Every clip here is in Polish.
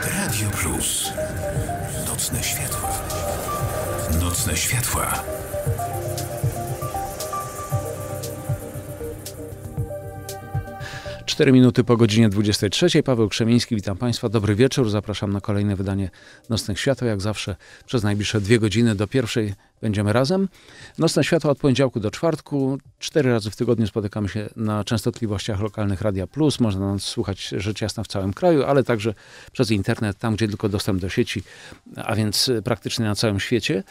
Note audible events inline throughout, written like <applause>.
Radio Plus. Nocne światła. Nocne światła. Cztery minuty po godzinie 23. Paweł Krzemiński, witam Państwa. Dobry wieczór. Zapraszam na kolejne wydanie Nocnych Światła. Jak zawsze przez najbliższe dwie godziny do pierwszej Będziemy razem. Nocne światło od poniedziałku do czwartku. Cztery razy w tygodniu spotykamy się na częstotliwościach lokalnych Radia Plus. Można nas słuchać rzecz jasna w całym kraju, ale także przez internet, tam gdzie tylko dostęp do sieci, a więc e, praktycznie na całym świecie.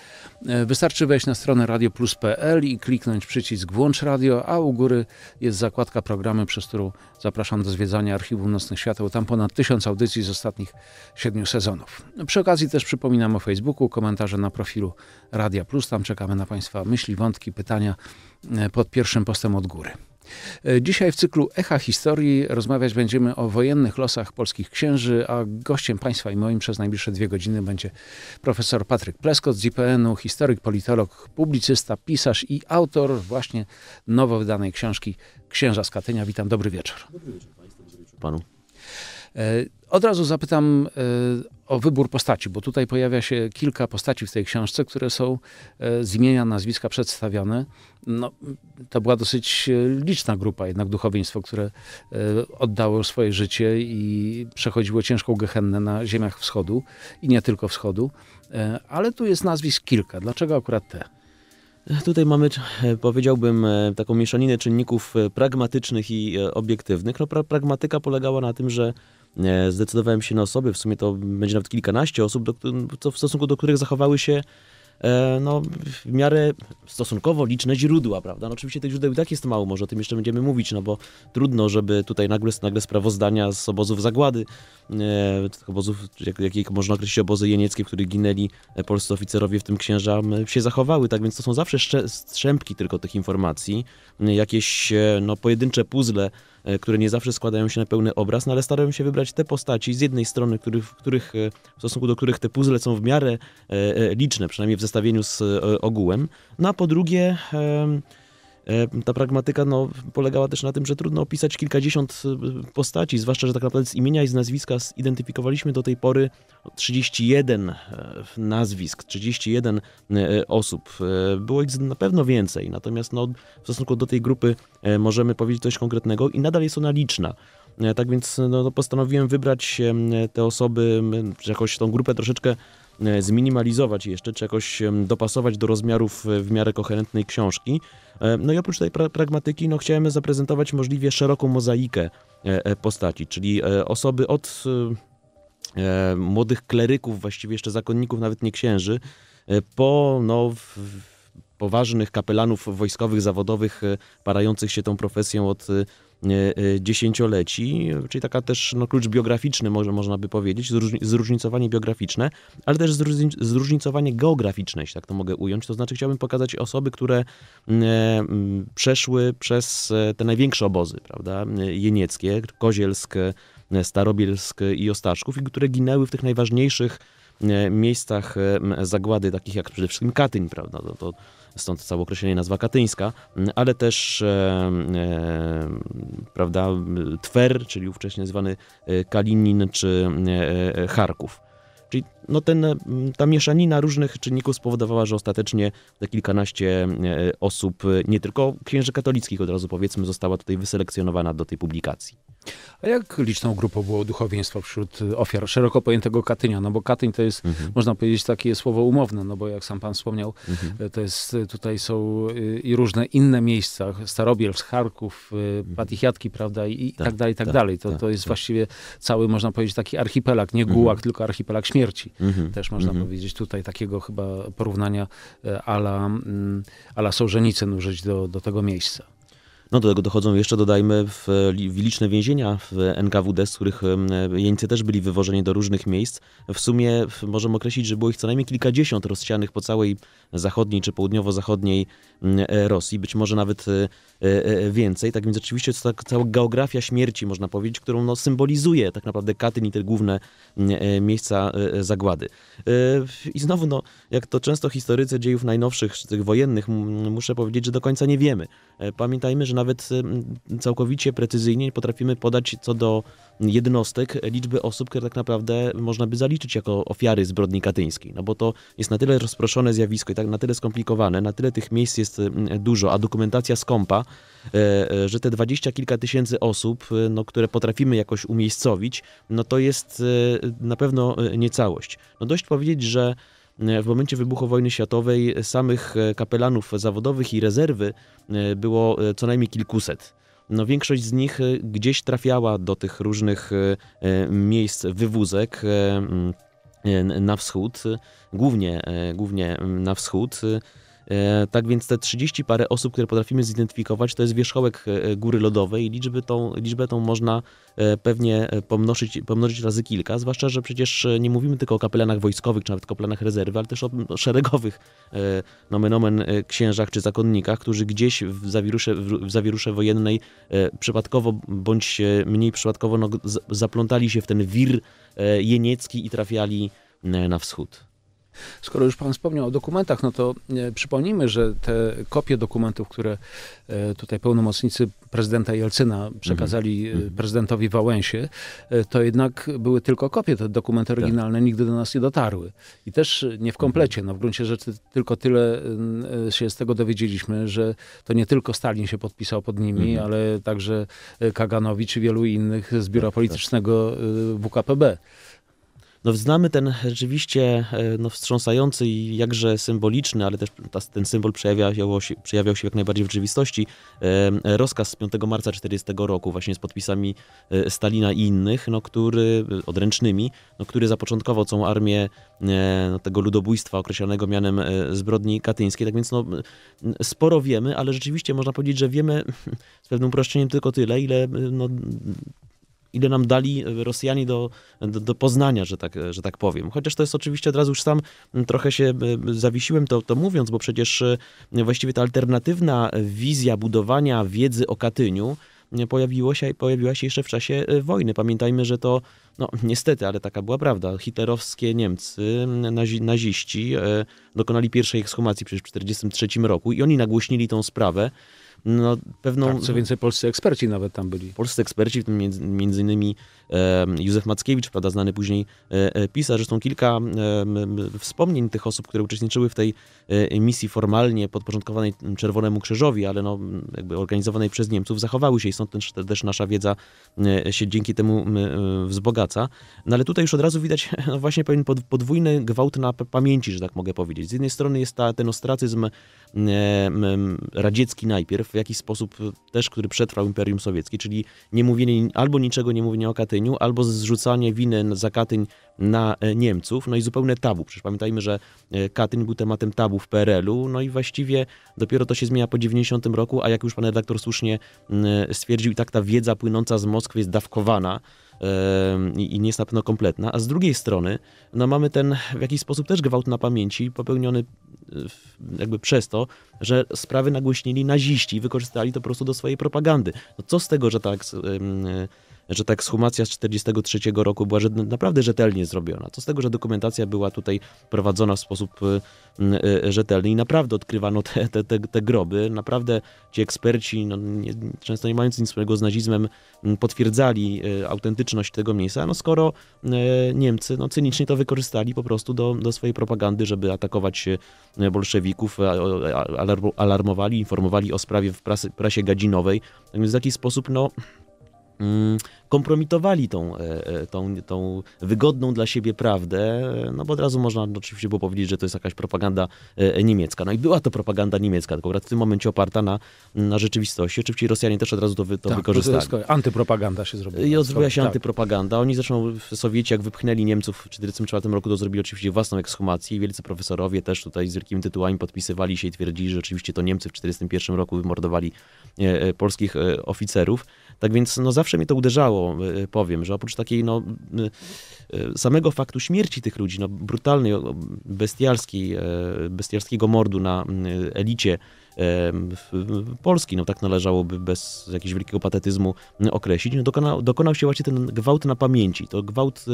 E, wystarczy wejść na stronę radioplus.pl i kliknąć przycisk Włącz Radio, a u góry jest zakładka programy, przez którą zapraszam do zwiedzania Archiwum Nocnych Świateł. Tam ponad tysiąc audycji z ostatnich siedmiu sezonów. Przy okazji też przypominam o Facebooku, komentarze na profilu Radia Plus Plus. Tam czekamy na Państwa myśli, wątki, pytania e, pod pierwszym postem od góry. E, dzisiaj w cyklu Echa Historii rozmawiać będziemy o wojennych losach polskich księży, a gościem Państwa i moim przez najbliższe dwie godziny będzie profesor Patryk Pleskot z IPN-u, historyk, politolog, publicysta, pisarz i autor właśnie nowo wydanej książki Księża z Katynia. Witam, dobry wieczór. Dobry wieczór Państwu, dobry wieczór Panu. E, od razu zapytam e, o wybór postaci, bo tutaj pojawia się kilka postaci w tej książce, które są e, z imienia, nazwiska przedstawiane. No, to była dosyć liczna grupa, jednak duchowieństwo, które oddało swoje życie i przechodziło ciężką gehennę na ziemiach wschodu i nie tylko wschodu. Ale tu jest nazwisk kilka. Dlaczego akurat te? Tutaj mamy, powiedziałbym, taką mieszaninę czynników pragmatycznych i obiektywnych. No, pra pragmatyka polegała na tym, że E, zdecydowałem się na osoby, w sumie to będzie nawet kilkanaście osób, do, w stosunku do których zachowały się e, no, w miarę stosunkowo liczne źródła, prawda? No, oczywiście tych źródeł i tak jest mało, może o tym jeszcze będziemy mówić, no bo trudno, żeby tutaj nagle, nagle sprawozdania z obozów zagłady, e, obozów, jak, jak można określić obozy jenieckie, w których ginęli e, polscy oficerowie, w tym księża, się zachowały, tak więc to są zawsze strzępki tylko tych informacji, jakieś no, pojedyncze puzzle E, które nie zawsze składają się na pełny obraz, no ale starałem się wybrać te postaci z jednej strony, których, których, e, w stosunku do których te puzzle są w miarę e, liczne, przynajmniej w zestawieniu z ogółem, no a po drugie E, ta pragmatyka no, polegała też na tym, że trudno opisać kilkadziesiąt e, postaci, zwłaszcza, że tak naprawdę z imienia i z nazwiska zidentyfikowaliśmy do tej pory 31 e, nazwisk, 31 osób. Było ich na pewno więcej, natomiast no, w stosunku do tej grupy możemy powiedzieć coś konkretnego i nadal jest ona liczna. Tak więc no, no postanowiłem wybrać te osoby, czy jakoś tą grupę troszeczkę zminimalizować jeszcze, czy jakoś dopasować do rozmiarów w miarę koherentnej książki. E, no i oprócz tej pra pragmatyki, no chciałem zaprezentować możliwie szeroką mozaikę e, e, postaci, czyli osoby od młodych kleryków, właściwie jeszcze zakonników, nawet nie księży, po no, poważnych kapelanów wojskowych, zawodowych, parających się tą profesją od E, e, dziesięcioleci, czyli taka też no, klucz biograficzny, może, można by powiedzieć, zróżnicowanie biograficzne, ale też zróżnicowanie geograficzne, jeśli tak to mogę ująć. To znaczy chciałbym pokazać osoby, które mm, e, mm, przeszły przez te największe obozy, prawda, jenieckie, Kozielsk, Starobielsk i Ostaszków i które ginęły w tych najważniejszych miejscach zagłady, takich jak przede wszystkim Katyń, prawda, to, to stąd całe określenie nazwa katyńska, ale też e, e, prawda, Twer, czyli ówcześnie zwany e, Kalinin czy e, e, Charków. Czyli no ten, mm, ta mieszanina różnych czynników spowodowała, że ostatecznie te kilkanaście e, osób, e, nie tylko księży katolickich od razu powiedzmy, została tutaj wyselekcjonowana do tej publikacji. A jak liczną grupą było duchowieństwo wśród e, ofiar szeroko pojętego Katynia? No bo Katyń to jest, mhm. można powiedzieć, takie słowo umowne, no bo jak sam pan wspomniał, mhm. to jest, tutaj są i różne inne miejsca, Starobielsk, Charków, mhm. Patichiatki, prawda, i, tak, tak dalej, i tak, tak dalej. To, tak, to jest tak. właściwie cały, można powiedzieć, taki archipelag, nie mhm. gułak, mhm. tylko archipelag śmierci. Mhm. Też można mhm. powiedzieć tutaj takiego chyba porównania e, ala, mm, ala Sołżenicyn użyć do, do tego miejsca. No do tego dochodzą jeszcze, dodajmy, w, w liczne więzienia w NKWD, z których jeńcy też byli wywożeni do różnych miejsc. W sumie możemy określić, że było ich co najmniej kilkadziesiąt rozsianych po całej zachodniej czy południowo-zachodniej mm, e, Rosji, być może nawet e, e, więcej. Tak więc rzeczywiście to ta cała geografia śmierci, można powiedzieć, którą no, symbolizuje tak naprawdę Katyn i te główne mm, miejsca zagłady. I znowu, no, jak to często historycy dziejów najnowszych, tych wojennych, muszę powiedzieć, że do końca nie wiemy. Pamiętajmy, że nawet całkowicie precyzyjnie nie potrafimy podać co do jednostek liczby osób, które tak naprawdę można by zaliczyć jako ofiary zbrodni katyńskiej, no bo to jest na tyle rozproszone zjawisko i tak tak na tyle skomplikowane, na tyle tych miejsc jest mm, dużo, a dokumentacja skąpa, e, e, że te dwadzieścia kilka tysięcy osób, e, no, które potrafimy jakoś umiejscowić, no to jest na pewno niecałość. No dość powiedzieć, że w momencie wybuchu wojny światowej samych kapelanów zawodowych i rezerwy było co najmniej kilkuset. No, większość z nich gdzieś trafiała do tych różnych miejsc wywózek na wschód, y, głównie, y, głównie y, na wschód. E, tak więc te 30 parę osób, które potrafimy zidentyfikować, to jest wierzchołek e, góry lodowej i liczbę tą, liczbę tą można e, pewnie pomnożyć, pomnożyć razy kilka, zwłaszcza, że przecież nie mówimy tylko o kapelanach wojskowych, czy nawet kapelanach rezerwy, ale też o szeregowych nomen omen księżach czy zakonnikach, którzy gdzieś w zawirusze, w zawirusze wojennej przypadkowo bądź mniej przypadkowo no, zaplątali się w ten wir jeniecki i trafiali na wschód. Skoro już Pan wspomniał o dokumentach, no to e, przypomnijmy, że te kopie dokumentów, które e, tutaj pełnomocnicy prezydenta Jelcyna mhm. przekazali mm -hmm. prezydentowi Wałęsie, to jednak były tylko kopie. Te dokumenty tak. oryginalne tak. nigdy do nas nie dotarły. I też nie w mhm. komplecie. No, w gruncie rzeczy tylko tyle się z tego dowiedzieliśmy, że to nie tylko Stalin się podpisał pod nimi, mm -hmm. ale także Kaganowicz i wielu innych z biura tak, tak. politycznego WKPB. No, znamy ten rzeczywiście e, no, wstrząsający i jakże symboliczny, ale też ta, ten symbol przejawiał się, przejawiał się jak najbardziej w rzeczywistości, e, rozkaz z 5 marca 40 roku właśnie z podpisami e, Stalina i innych, no, który, odręcznymi, no, który zapoczątkował całą armię no, tego ludobójstwa określanego mianem zbrodni katyńskiej. Tak więc no, sporo wiemy, ale rzeczywiście można powiedzieć, że wiemy <laughs> z pewnym uproszczeniem tylko tyle, ile no, ile nam dali e, Rosjanie do, do, do, poznania, że tak, e, że tak powiem. Chociaż to jest oczywiście od razu już sam trochę się zawiesiłem to, to mówiąc, bo przecież e, właściwie ta alternatywna wizja budowania wiedzy o Katyniu pojawiło się, pojawiła się jeszcze w czasie wojny. Pamiętajmy, że to, no niestety, ale taka była prawda, hitlerowskie Niemcy, nazi, naziści dokonali pierwszej ekshumacji przecież w 1943 roku i oni nagłośnili tą sprawę no, pewną... Tak, co więcej, polscy eksperci nawet tam byli. Polscy eksperci, w tym między, między innymi Józef Mackiewicz, prawda, znany później e, e, pisarz. Zresztą kilka wspomnień tych osób, które uczestniczyły w tej e, misji formalnie podporządkowanej Czerwonemu Krzyżowi, ale no, jakby organizowanej przez Niemców, zachowały się i stąd też, też nasza wiedza się dzięki temu wzbogaca. No ale tutaj już od razu widać <laughs> no, właśnie pewien podwójny gwałt na pamięci, że tak mogę powiedzieć. Z jednej strony jest ta, ten ostracyzm radziecki najpierw, w jakiś sposób też, który przetrwał Imperium Sowieckie, czyli nie mówienie albo niczego nie mówienie o Katyniu, Katyniu, albo zrzucanie winy za Katyń na e, Niemców, no i zupełne tabu. Przecież pamiętajmy, że e, Katyń był tematem tabu w PRL-u, no i właściwie dopiero to się zmienia po 90 roku, a jak już pan redaktor słusznie stwierdził, i tak ta wiedza płynąca z Moskwy jest dawkowana i nie jest na pewno kompletna, a z drugiej strony no mamy ten w jakiś sposób też gwałt na pamięci popełniony e, jakby przez to, że sprawy nagłośnili naziści i wykorzystali to po prostu do swojej propagandy. No co z tego, że tak że ta ekshumacja z 1943 roku była że, naprawdę rzetelnie zrobiona. Co z tego, że dokumentacja była tutaj prowadzona w sposób y, y, y, rzetelny i naprawdę odkrywano te, te, te, te groby, naprawdę ci eksperci, no, nie, często nie mając nic wspólnego z nazizmem, mm, potwierdzali autentyczność tego miejsca, no skoro Niemcy no, cynicznie to wykorzystali po prostu do, do swojej propagandy, żeby atakować bolszewików, alarmowali, informowali o sprawie w prasy, prasie gadzinowej. Tak więc w jakiś sposób, no, mm, kompromitowali tą, e, e, tą, tą wygodną dla siebie prawdę, no bo od razu można oczywiście było powiedzieć, że to jest jakaś propaganda e, niemiecka. No i była to propaganda niemiecka, tylko w tym momencie oparta na, na rzeczywistości. Oczywiście Rosjanie też od razu to, wy, to tak, wykorzystali. To jest, antypropaganda się zrobiła. I zrobiła się tak. antypropaganda. Oni zresztą Sowieci, jak wypchnęli Niemców w 1944 roku, to zrobili oczywiście własną ekshumację i wielcy profesorowie też tutaj z wielkimi tytułami podpisywali się i twierdzili, że oczywiście to Niemcy w 1941 roku wymordowali polskich oficerów. Tak więc no, zawsze mnie to uderzało, mało y, powiem, że oprócz takiej no, y, y, samego faktu śmierci tych ludzi, no, brutalnej, bestialskiej, e, bestialskiego mordu na elicie e, Polski, no tak należałoby bez jakiegoś wielkiego patetyzmu określić, no, dokonał, dokonał się właśnie ten gwałt na pamięci. To gwałt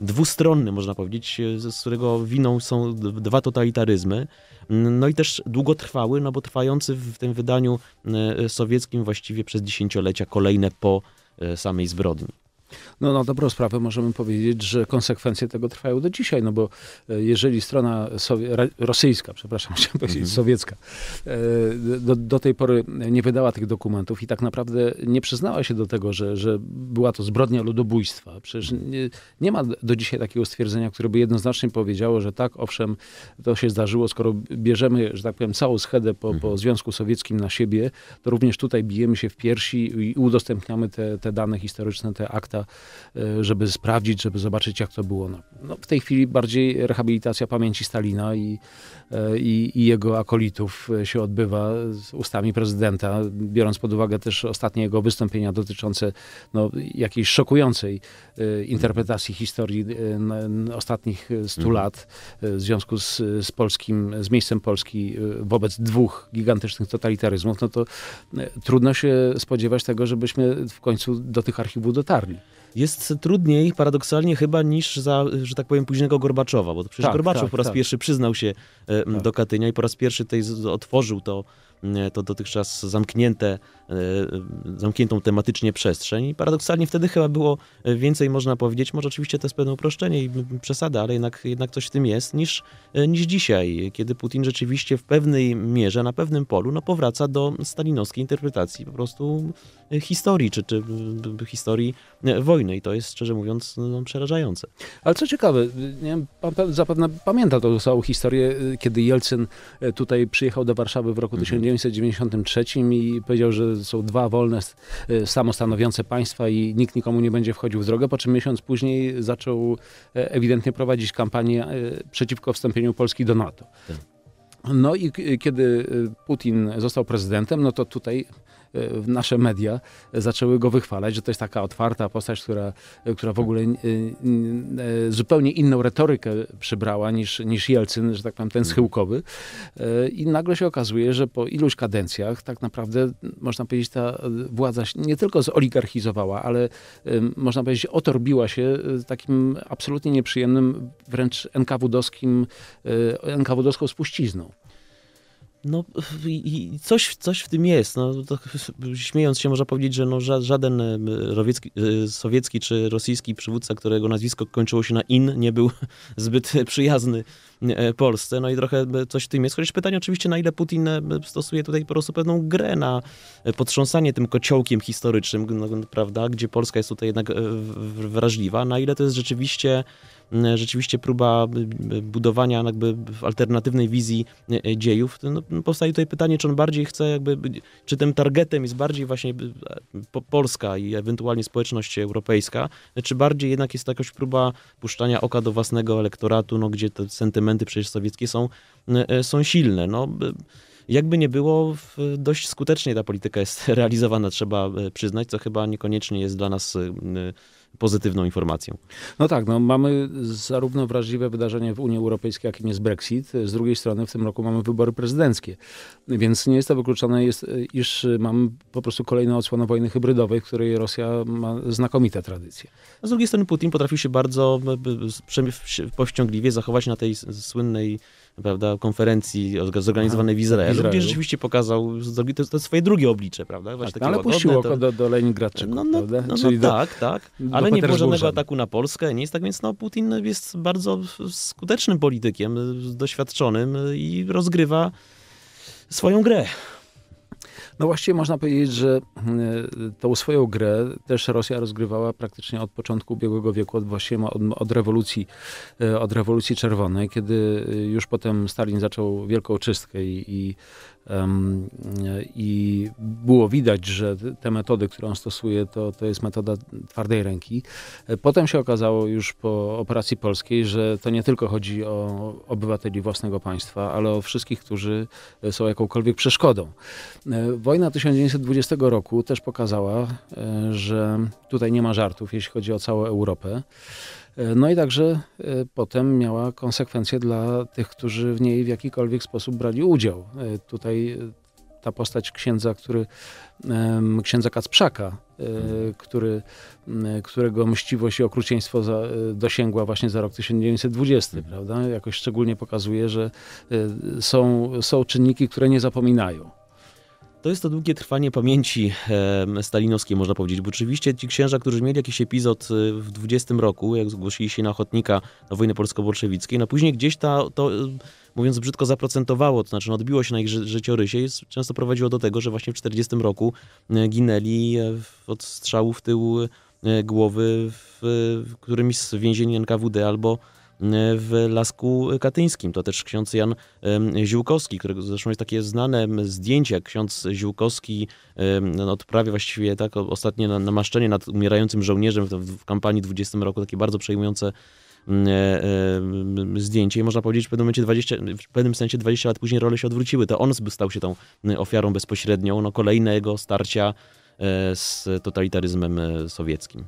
dwustronny, można powiedzieć, z którego winą są dwa totalitaryzmy. No i też długotrwały, no bo trwający w tym wydaniu sowieckim właściwie przez dziesięciolecia kolejne po Y, samej zbrodni. No no dobrą sprawę możemy powiedzieć, że konsekwencje tego trwają do dzisiaj, no bo e, jeżeli strona sowie- rosyjska, przepraszam, <laughs> chciałem powiedzieć mm-hmm. sowiecka, e, do, do, tej pory nie wydała tych dokumentów i tak naprawdę nie przyznała się do tego, że, że była to zbrodnia ludobójstwa. Przecież mhm. nie, nie ma do dzisiaj takiego stwierdzenia, które by jednoznacznie powiedziało, że tak, owszem, to się zdarzyło, skoro bierzemy, że tak powiem, całą schedę po, mm-hmm. po mhm. Związku Sowieckim na siebie, to również tutaj bijemy się w piersi i udostępniamy te, te dane historyczne, te akta lata, e, żeby sprawdzić, żeby zobaczyć, jak to było. No, no, w tej chwili bardziej rehabilitacja pamięci Stalina i, e, i, i jego akolitów e, się odbywa z ustami prezydenta, biorąc pod uwagę też ostatnie jego wystąpienia dotyczące no, jakiejś szokującej interpretacji historii ostatnich stu mhm. lat w związku z, z polskim, z miejscem Polski wobec dwóch gigantycznych totalitaryzmów, no to trudno się spodziewać tego, żebyśmy w końcu do tych archiwów dotarli jest trudniej paradoksalnie chyba niż za, że tak powiem, późnego Gorbaczowa, bo przecież tak, Gorbaczow tak, po raz tak. pierwszy przyznał się e, tak. do Katynia i po raz pierwszy tej otworzył to E, to dotychczas zamknięte, e, zamkniętą tematycznie przestrzeń. I paradoksalnie wtedy chyba było więcej, można powiedzieć, może oczywiście to jest pewne uproszczenie i przesada, ale jednak, jednak coś w tym jest, niż, e, niż dzisiaj, kiedy Putin rzeczywiście w pewnej mierze, na pewnym polu, no powraca do stalinowskiej interpretacji po prostu historii, czy, czy historii wojny. I to jest, szczerze mówiąc, no, no przerażające. Ale co ciekawe, nie pan zapewne pamięta tą całą historię, kiedy Jelcyn tutaj przyjechał do Warszawy w roku mhm. 19 1993 i powiedział, że są dwa wolne, e, samostanowiące państwa i nikt nikomu nie będzie wchodził w drogę, po czym miesiąc później zaczął e, ewidentnie prowadzić kampanię e, przeciwko wstąpieniu Polski do NATO. Tak. No i kiedy Putin został prezydentem, no to tutaj Y, nasze media zaczęły go wychwalać, że to jest taka otwarta postać, która, która w ogóle y, y, zupełnie inną retorykę przybrała niż, niż Jelcyn, że tak powiem, ten mm. schyłkowy. I nagle się okazuje, że po iluś kadencjach tak naprawdę, można powiedzieć, ta władza nie tylko zoligarchizowała, ale można powiedzieć, otorbiła się takim absolutnie nieprzyjemnym, wręcz NKWD-owskim, nkwd spuścizną. No i coś, coś w tym jest. No, to, śmiejąc się można powiedzieć, że no, żaden rowiecki, e, sowiecki czy rosyjski przywódca, którego nazwisko kończyło się na in, nie był <laughs> zbyt przyjazny E, Polsce. No i trochę e, coś w tym jest. Chociaż pytanie oczywiście, na ile Putin e, stosuje tutaj po prostu pewną grę na potrząsanie tym kociołkiem historycznym, no, prawda, gdzie Polska jest tutaj jednak wrażliwa, na ile to jest rzeczywiście rzeczywiście próba budowania jakby alternatywnej wizji dziejów. No, powstaje tutaj pytanie, czy on bardziej chce jakby, czy tym targetem jest bardziej właśnie Polska i ewentualnie społeczność europejska, czy bardziej jednak jest to jakaś próba puszczania oka do własnego elektoratu, no, gdzie te sentymenty elementy przecież sowieckie są, e, e, są silne. No, jakby nie było, dość skutecznie ta polityka jest <laughs> realizowana, trzeba e, przyznać, co chyba niekoniecznie jest dla nas pozytywną informacją. No tak, no mamy zarówno wrażliwe wydarzenie w Unii Europejskiej, jakim jest Brexit. Z drugiej strony w tym roku mamy wybory prezydenckie, więc nie jest to wykluczone, jest, iż mamy po prostu kolejną odsłonę wojny hybrydowej, w której Rosja ma znakomite tradycje. A z drugiej strony Putin potrafił się bardzo powściągliwie zachować na tej słynnej prawda, konferencji zorganizowanej w Izraelu, gdzie rzeczywiście pokazał to, to swoje drugie oblicze, prawda? tak, ale łagodne, oko to... do, do Leningradczyków, no, no, no, no tak, tak, ale nie było żadnego ataku na Polskę, nie jest tak, więc no, Putin jest bardzo skutecznym politykiem, doświadczonym i rozgrywa swoją grę. No właściwie można powiedzieć, że mm, e, tą swoją grę też Rosja rozgrywała praktycznie od początku ubiegłego wieku, od, właśnie od, od rewolucji, e, od rewolucji czerwonej, kiedy e, już potem Stalin zaczął wielką czystkę i, i i było widać, że te metody, które on stosuje, to, to jest metoda twardej ręki. Potem się okazało już po operacji polskiej, że to nie tylko chodzi o obywateli własnego państwa, ale o wszystkich, którzy są jakąkolwiek przeszkodą. E, wojna 1920 roku też pokazała, e, że tutaj nie ma żartów, jeśli chodzi o całą Europę. E, no i także e, potem miała konsekwencje dla tych, którzy w niej w jakikolwiek sposób brali udział. E, tutaj ta postać księdza, który, księdza Kacprzaka, mhm. który, którego mściwość i okrucieństwo za, dosięgła właśnie za rok 1920, mhm. prawda? Jakoś szczególnie pokazuje, że są, są czynniki, które nie zapominają to jest to długie trwanie pamięci stalinowskiej, można powiedzieć, bo oczywiście ci księża, którzy mieli jakiś epizod y, w 20 roku, jak zgłosili się na ochotnika na wojnę polsko-bolszewickiej, no później gdzieś ta, to, y, mówiąc brzydko, zaprocentowało, to znaczy no odbiło się na ich życiorysie i często prowadziło do tego, że właśnie w 40 roku y, ginęli od strzału w tył głowy w którymś z więzień NKWD albo w Lasku Katyńskim. To też ksiądz Jan Ziółkowski, którego zresztą jest takie znane zdjęcie, jak ksiądz Ziółkowski no, no, odprawia właściwie tak ostatnie namaszczenie nad umierającym żołnierzem w kampanii 20 roku, takie bardzo przejmujące mm, e, e, zdjęcie i można powiedzieć w pewnym, momencie 20, w pewnym sensie 20 lat później role się odwróciły. To on stał się tą ofiarą bezpośrednią no, kolejnego starcia e, z totalitaryzmem sowieckim.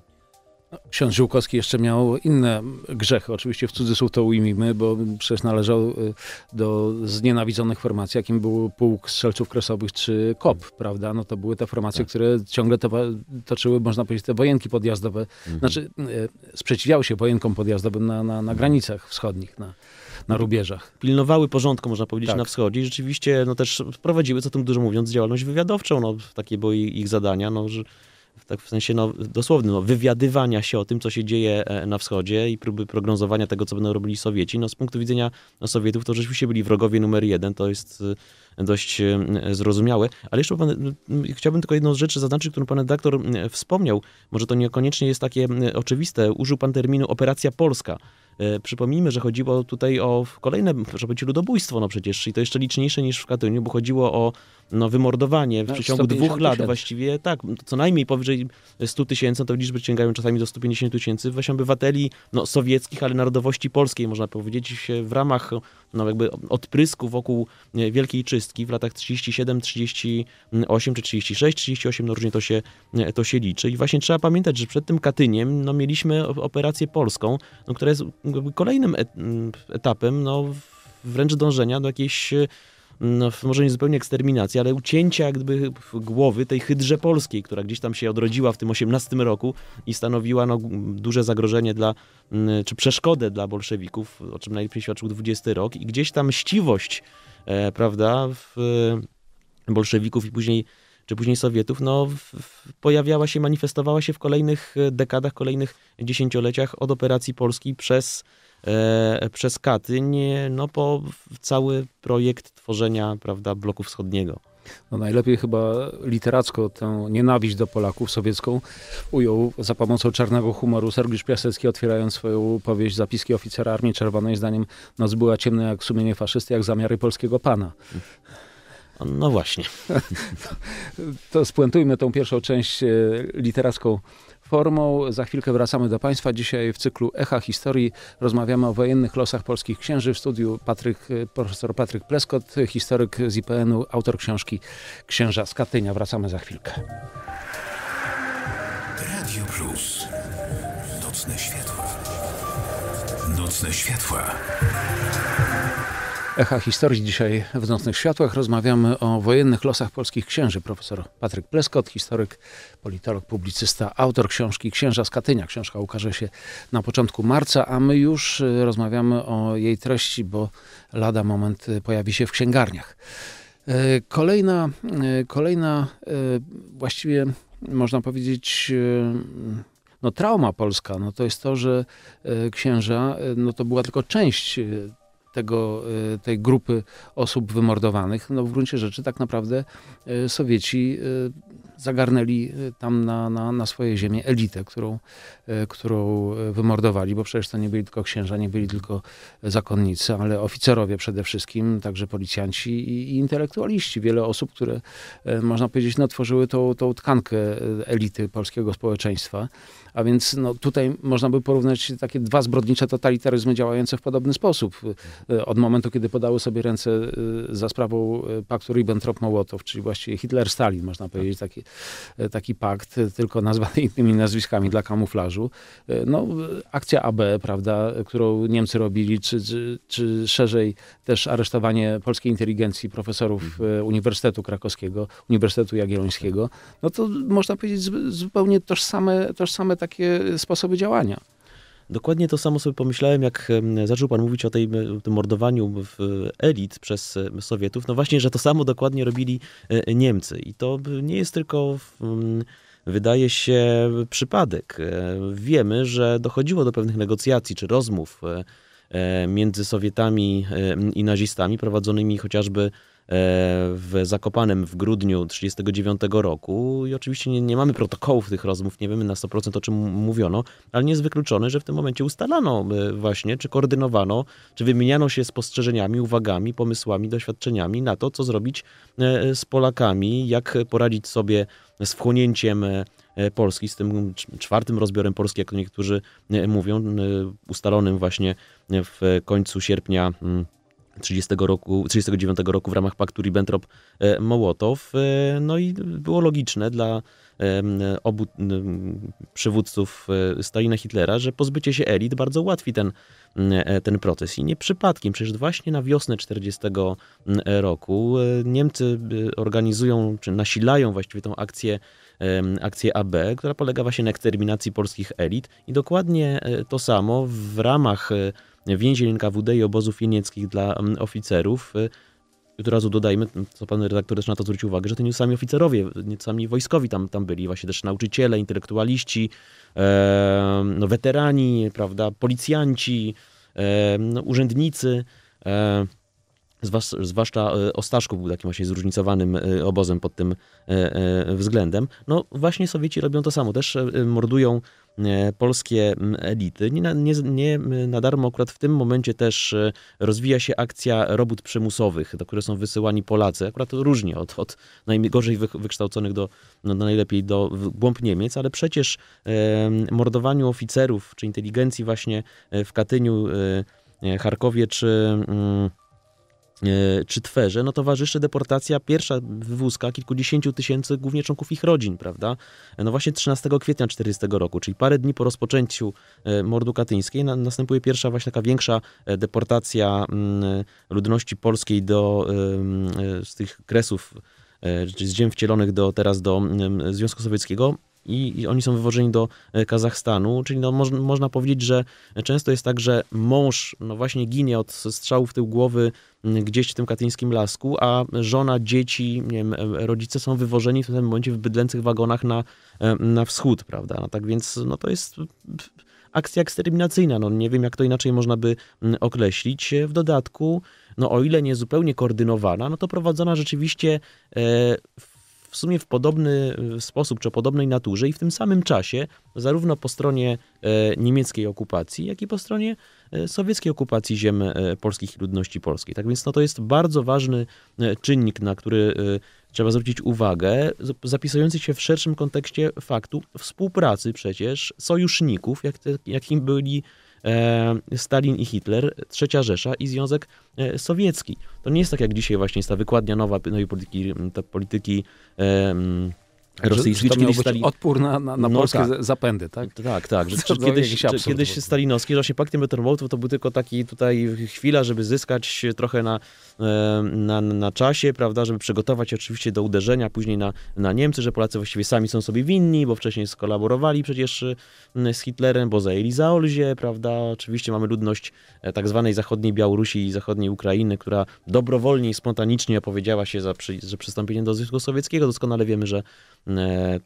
Ksiądz Żółkowski jeszcze miał inne grzechy, oczywiście w cudzysłów to ujmijmy, bo przecież należał y, do znienawidzonych formacji, jakim był Pułk Strzelców Kresowych czy KOP, prawda? No to były te formacje, tak. które ciągle to, toczyły, można powiedzieć, te wojenki podjazdowe, mhm. znaczy y, sprzeciwiały się wojenkom podjazdowym na, na, na granicach wschodnich, na, na rubieżach. Pilnowały porządku, można powiedzieć, tak. na wschodzie i rzeczywiście no, też prowadziły, co tym dużo mówiąc, działalność wywiadowczą. No, takie były ich zadania, no, że tak w sensie no, dosłownym, no, wywiadywania się o tym, co się dzieje e, na wschodzie i próby prognozowania tego, co będą robili Sowieci. No, z punktu widzenia no, Sowietów to rzeczywiście byli wrogowie numer jeden, to jest e, dość e, zrozumiałe. Ale jeszcze pan, chciałbym tylko jedną rzecz zaznaczyć, którą pan redaktor wspomniał. Może to niekoniecznie jest takie oczywiste. Użył pan terminu operacja polska. E, przypomnijmy, że chodziło tutaj o kolejne, proszę powiedzieć, ludobójstwo, no przecież, i to jeszcze liczniejsze niż w Katyniu, bo chodziło o no, wymordowanie w no, przeciągu dwóch lat właściwie, tak, co najmniej powyżej 100 tysięcy, no to liczby sięgają czasami do 150 tysięcy, właśnie obywateli no, sowieckich, ale narodowości polskiej, można powiedzieć, w ramach no jakby odprysku wokół e, wielkiej czystki w latach 37, 38 czy 36, 38, no różnie to się, e, to się liczy. I właśnie trzeba pamiętać, że przed tym Katyniem no mieliśmy operację polską, no, która jest kolejnym etapem no, wręcz dążenia do jakiejś e, no, może nie zupełnie eksterminacji, ale ucięcia gdyby głowy tej hydrze polskiej, która gdzieś tam się odrodziła w tym 18 roku i stanowiła no, duże zagrożenie dla, mm, czy przeszkodę dla bolszewików, o czym najlepiej świadczył 20 rok i gdzieś tam ściwość, e, prawda, w, e, bolszewików i później czy później Sowietów, no, pojawiała się, manifestowała się w kolejnych e, dekadach, kolejnych dziesięcioleciach od operacji Polski przez E, przez Katyń no, po cały projekt tworzenia prawda, bloku wschodniego. No najlepiej chyba literacko tę nienawiść do Polaków sowiecką ujął za pomocą czarnego humoru Sergiusz Piasecki, otwierając swoją powieść Zapiski oficera Armii Czerwonej. Zdaniem noc była ciemna jak sumienie faszysty, jak zamiary polskiego pana. No właśnie. <laughs> to spuentujmy tą pierwszą część e, literacką formą. Za chwilkę wracamy do Państwa. Dzisiaj w cyklu Echa Historii rozmawiamy o wojennych losach polskich księży. W studiu Patryk, y, profesor Patryk Pleskot, historyk z IPN-u, autor książki Księża z Katynia. Wracamy za chwilkę. Radio Plus. Nocne światła. Nocne światła. Echa historii dzisiaj w Nocnych Światłach rozmawiamy o wojennych losach polskich księży. Profesor Patryk Pleskot, historyk, politolog, publicysta, autor książki Księża z Katynia. Książka ukaże się na początku marca, a my już y, rozmawiamy o jej treści, bo lada moment y, pojawi się w księgarniach. Y, kolejna, kolejna właściwie można powiedzieć no, trauma polska, no, to jest to, że księża, no, to była tylko część tego, e, tej grupy osób wymordowanych, no w gruncie rzeczy tak naprawdę e, Sowieci e, zagarnęli tam na, na, na swoje ziemię elitę, którą, którą wymordowali, bo przecież to nie byli tylko księża, nie byli tylko zakonnicy, ale oficerowie przede wszystkim, także policjanci i, i intelektualiści. Wiele osób, które można powiedzieć, no, tworzyły tą, tą tkankę elity polskiego społeczeństwa. A więc no, tutaj można by porównać takie dwa zbrodnicze totalitaryzmy działające w podobny sposób. E, od momentu, kiedy podały sobie ręce e, za sprawą e, paktu Ribbentrop-Mołotow, czyli właściwie Hitler-Stalin, można tak. powiedzieć, taki, taki pakt, tylko nazwany <laughs> innymi nazwiskami dla kamuflażu. No, akcja AB, prawda, którą Niemcy robili, czy, czy, czy szerzej też aresztowanie polskiej inteligencji profesorów mhm. Uniwersytetu Krakowskiego, Uniwersytetu Jagiellońskiego, tak. no to można powiedzieć zupełnie tożsame, tożsame takie sposoby działania. Dokładnie to samo sobie pomyślałem, jak zaczął pan mówić o tej, e, tym mordowaniu elit przez e, Sowietów. No właśnie, że to samo dokładnie robili e, Niemcy. I to nie jest tylko. wydaje się przypadek. Wiemy, że dochodziło do pewnych negocjacji czy rozmów między Sowietami i nazistami prowadzonymi chociażby E, w Zakopanem w grudniu 1939 roku i oczywiście nie, nie, mamy protokołów tych rozmów, nie wiemy na 100% o czym mówiono, ale nie jest wykluczone, że w tym momencie ustalano e, właśnie, czy koordynowano, czy wymieniano się spostrzeżeniami, uwagami, pomysłami, doświadczeniami na to, co zrobić e, z Polakami, jak poradzić sobie z wchłonięciem Polski, z tym czwartym rozbiorem Polski, jak to niektórzy mówią, ustalonym właśnie w końcu sierpnia 1939 roku, 39 roku w ramach paktu Ribbentrop-Mołotow. E, e, no i było logiczne dla e, obu przywódców Stalina Hitlera, że pozbycie się elit bardzo ułatwi ten, ten proces. I nie przypadkiem, przecież właśnie na wiosnę 1940 roku Niemcy organizują, czy nasilają właściwie tą akcję akcję AB, która polega właśnie na eksterminacji polskich elit i dokładnie to samo w ramach więzi NKWD i obozów jenieckich dla mm, oficerów. Y, I od razu dodajmy, co pan redaktor też na to zwrócił uwagę, że to nie sami oficerowie, nie sami wojskowi tam, tam byli, właśnie też nauczyciele, intelektualiści, e, no, weterani, prawda, policjanci, e, no, urzędnicy. E, zwłaszcza e, Ostaszków był takim właśnie zróżnicowanym e, obozem pod tym e, względem. No właśnie Sowieci robią to samo, też mordują polskie elity. Nie, nie, nie na darmo akurat w tym momencie też rozwija się akcja robót przymusowych, do których są wysyłani Polacy, akurat różnie od, od najgorzej wykształconych do, no, najlepiej do głąb Niemiec, ale przecież e, mordowaniu oficerów czy inteligencji właśnie w Katyniu, e, Charkowie czy... Mm, E, czy Twerze, no towarzyszy deportacja pierwsza wywózka kilkudziesięciu tysięcy głównie członków ich rodzin, prawda? E, no właśnie 13 kwietnia 40 roku, czyli parę dni po rozpoczęciu e, mordu katyńskiej następuje pierwsza właśnie taka większa deportacja mm, ludności polskiej do z tych kresów czy z ziem wcielonych do, teraz do mm, Związku Sowieckiego i, i, oni są wywożeni do Kazachstanu, czyli no, moż, można powiedzieć, że często jest tak, że mąż no właśnie ginie od strzału w tył głowy gdzieś w tym katyńskim lasku, a żona, dzieci, nie wiem, rodzice są wywożeni w tym momencie w bydlęcych wagonach na, e, na wschód, prawda? No tak więc no to jest akcja eksterminacyjna, no nie wiem jak to inaczej można by określić. W dodatku, no o ile nie zupełnie koordynowana, no to prowadzona rzeczywiście e, w sumie w podobny sposób, czy o podobnej naturze i w tym samym czasie, zarówno po stronie e, niemieckiej okupacji, jak i po stronie E, sowieckiej okupacji ziem e, polskich i ludności polskiej. Tak więc no, to jest bardzo ważny e, czynnik, na który trzeba zwrócić uwagę, zapisujący się w szerszym kontekście faktu współpracy przecież sojuszników, jak te, jakim byli Stalin i Hitler, Trzecia Rzesza i Związek Sowiecki. To nie jest tak jak dzisiaj właśnie jest ta wykładnia nowa, nowej polityki, ta polityki rosyjski, czy, Stali... odpór na, na, na no polskie tak. zapędy, tak? Tak, tak. Że, tak. no, kiedyś, czy, kiedyś stalinowski, właśnie pakt Molotów to był tylko taki tutaj chwila, żeby zyskać trochę na E, na, na czasie, prawda, żeby przygotować oczywiście do uderzenia później na, na Niemcy, że Polacy właściwie sami są sobie winni, bo wcześniej skolaborowali przecież e, z Hitlerem, bo zajęli Zaolzie, prawda, oczywiście mamy ludność e, tak zwanej zachodniej Białorusi i zachodniej Ukrainy, która dobrowolnie i spontanicznie opowiedziała się za, przy, za przystąpieniem do Związku Sowieckiego, doskonale wiemy, że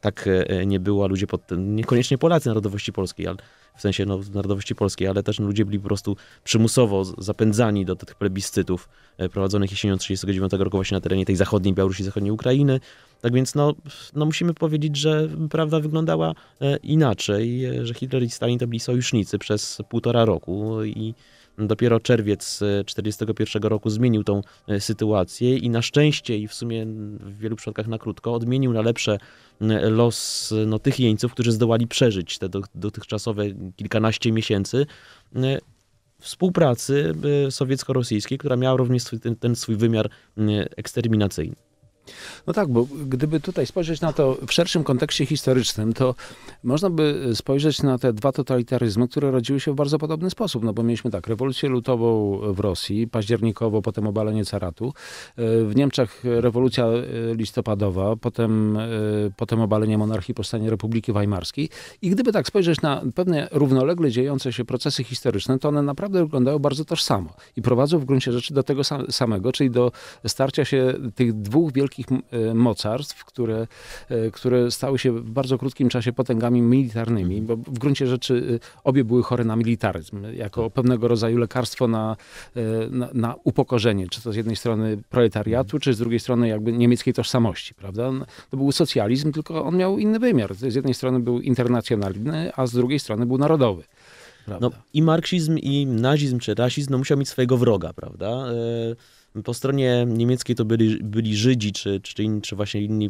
tak nie było, ludzie pod, niekoniecznie Polacy narodowości polskiej, ale w sensie no, narodowości polskiej, ale też no, ludzie byli po prostu przymusowo zapędzani do tych plebiscytów e, prowadzonych jesienią 1939 roku właśnie na terenie tej zachodniej Białorusi, zachodniej Ukrainy. Tak więc no, no musimy powiedzieć, że prawda wyglądała e, inaczej, e, że Hitler i Stalin to byli sojusznicy przez półtora roku i Dopiero czerwiec 1941 e, roku zmienił tą e, sytuację i na szczęście i w sumie w wielu przypadkach na krótko odmienił na lepsze los no, tych jeńców, którzy zdołali przeżyć te dotychczasowe kilkanaście miesięcy współpracy e, sowiecko-rosyjskiej, która miała również ten, ten swój wymiar eksterminacyjny. No tak, bo gdyby tutaj spojrzeć na to w szerszym kontekście historycznym, to można by spojrzeć na te dwa totalitaryzmy, które rodziły się w bardzo podobny sposób. No bo mieliśmy tak, rewolucję lutową w Rosji, październikowo, potem obalenie caratu. E, w Niemczech rewolucja e, listopadowa, potem, e, potem obalenie monarchii, powstanie Republiki Weimarskiej. I gdyby tak spojrzeć na pewne równolegle dziejące się procesy historyczne, to one naprawdę wyglądają bardzo tożsamo i prowadzą w gruncie rzeczy do tego samego, czyli do starcia się tych dwóch wielkich wielkich e, mocarstw, które, e, które stały się w bardzo krótkim czasie potęgami militarnymi, bo w gruncie rzeczy e, obie były chore na militaryzm, jako tak. pewnego rodzaju lekarstwo na, na, na upokorzenie, czy to z jednej strony proletariatu, czy z drugiej strony jakby niemieckiej tożsamości, prawda? To był socjalizm, tylko on miał inny wymiar. Z jednej strony był internacjonalny, a z drugiej strony był narodowy. No, I marksizm, i nazizm, czy rasizm no, musiał mieć swojego wroga, prawda? po stronie niemieckiej to byli, byli Żydzi, czy, czy, inni, czy właśnie inni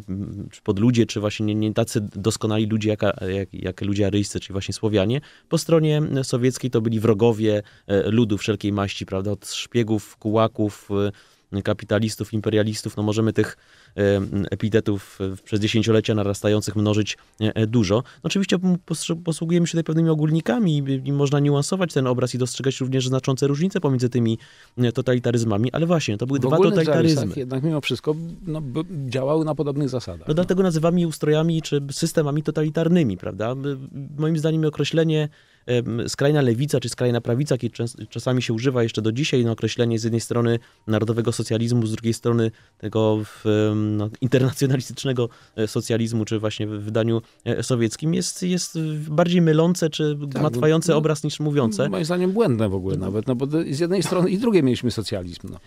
czy podludzie, czy właśnie nie, nie tacy doskonali ludzie, jak, jak, jak ludzie aryjscy, czyli właśnie Słowianie. Po stronie sowieckiej to byli wrogowie e, ludu wszelkiej maści, prawda, od szpiegów, kułaków, e, kapitalistów, imperialistów, no możemy tych epitetów przez dziesięciolecia narastających mnożyć e, e, dużo. No oczywiście posługujemy się tutaj pewnymi ogólnikami i można niuansować ten obraz i dostrzegać również znaczące różnice pomiędzy tymi e, totalitaryzmami, ale właśnie, to były w dwa totalitaryzmy. jednak mimo wszystko no, działały na podobnych zasadach. No, Dlatego nazywamy je ustrojami czy systemami totalitarnymi, prawda? Moim zdaniem określenie skrajna lewica czy skrajna prawica, kiedy czasami się używa jeszcze do dzisiaj na określenie z jednej strony narodowego socjalizmu, z drugiej strony tego no, internacjonalistycznego e, socjalizmu, czy właśnie w wydaniu e, sowieckim, jest, jest bardziej mylące czy tak, matwające no, obraz niż mówiące. No, moim zdaniem błędne w ogóle no. nawet, no bo z jednej strony i drugiej mieliśmy socjalizm. No,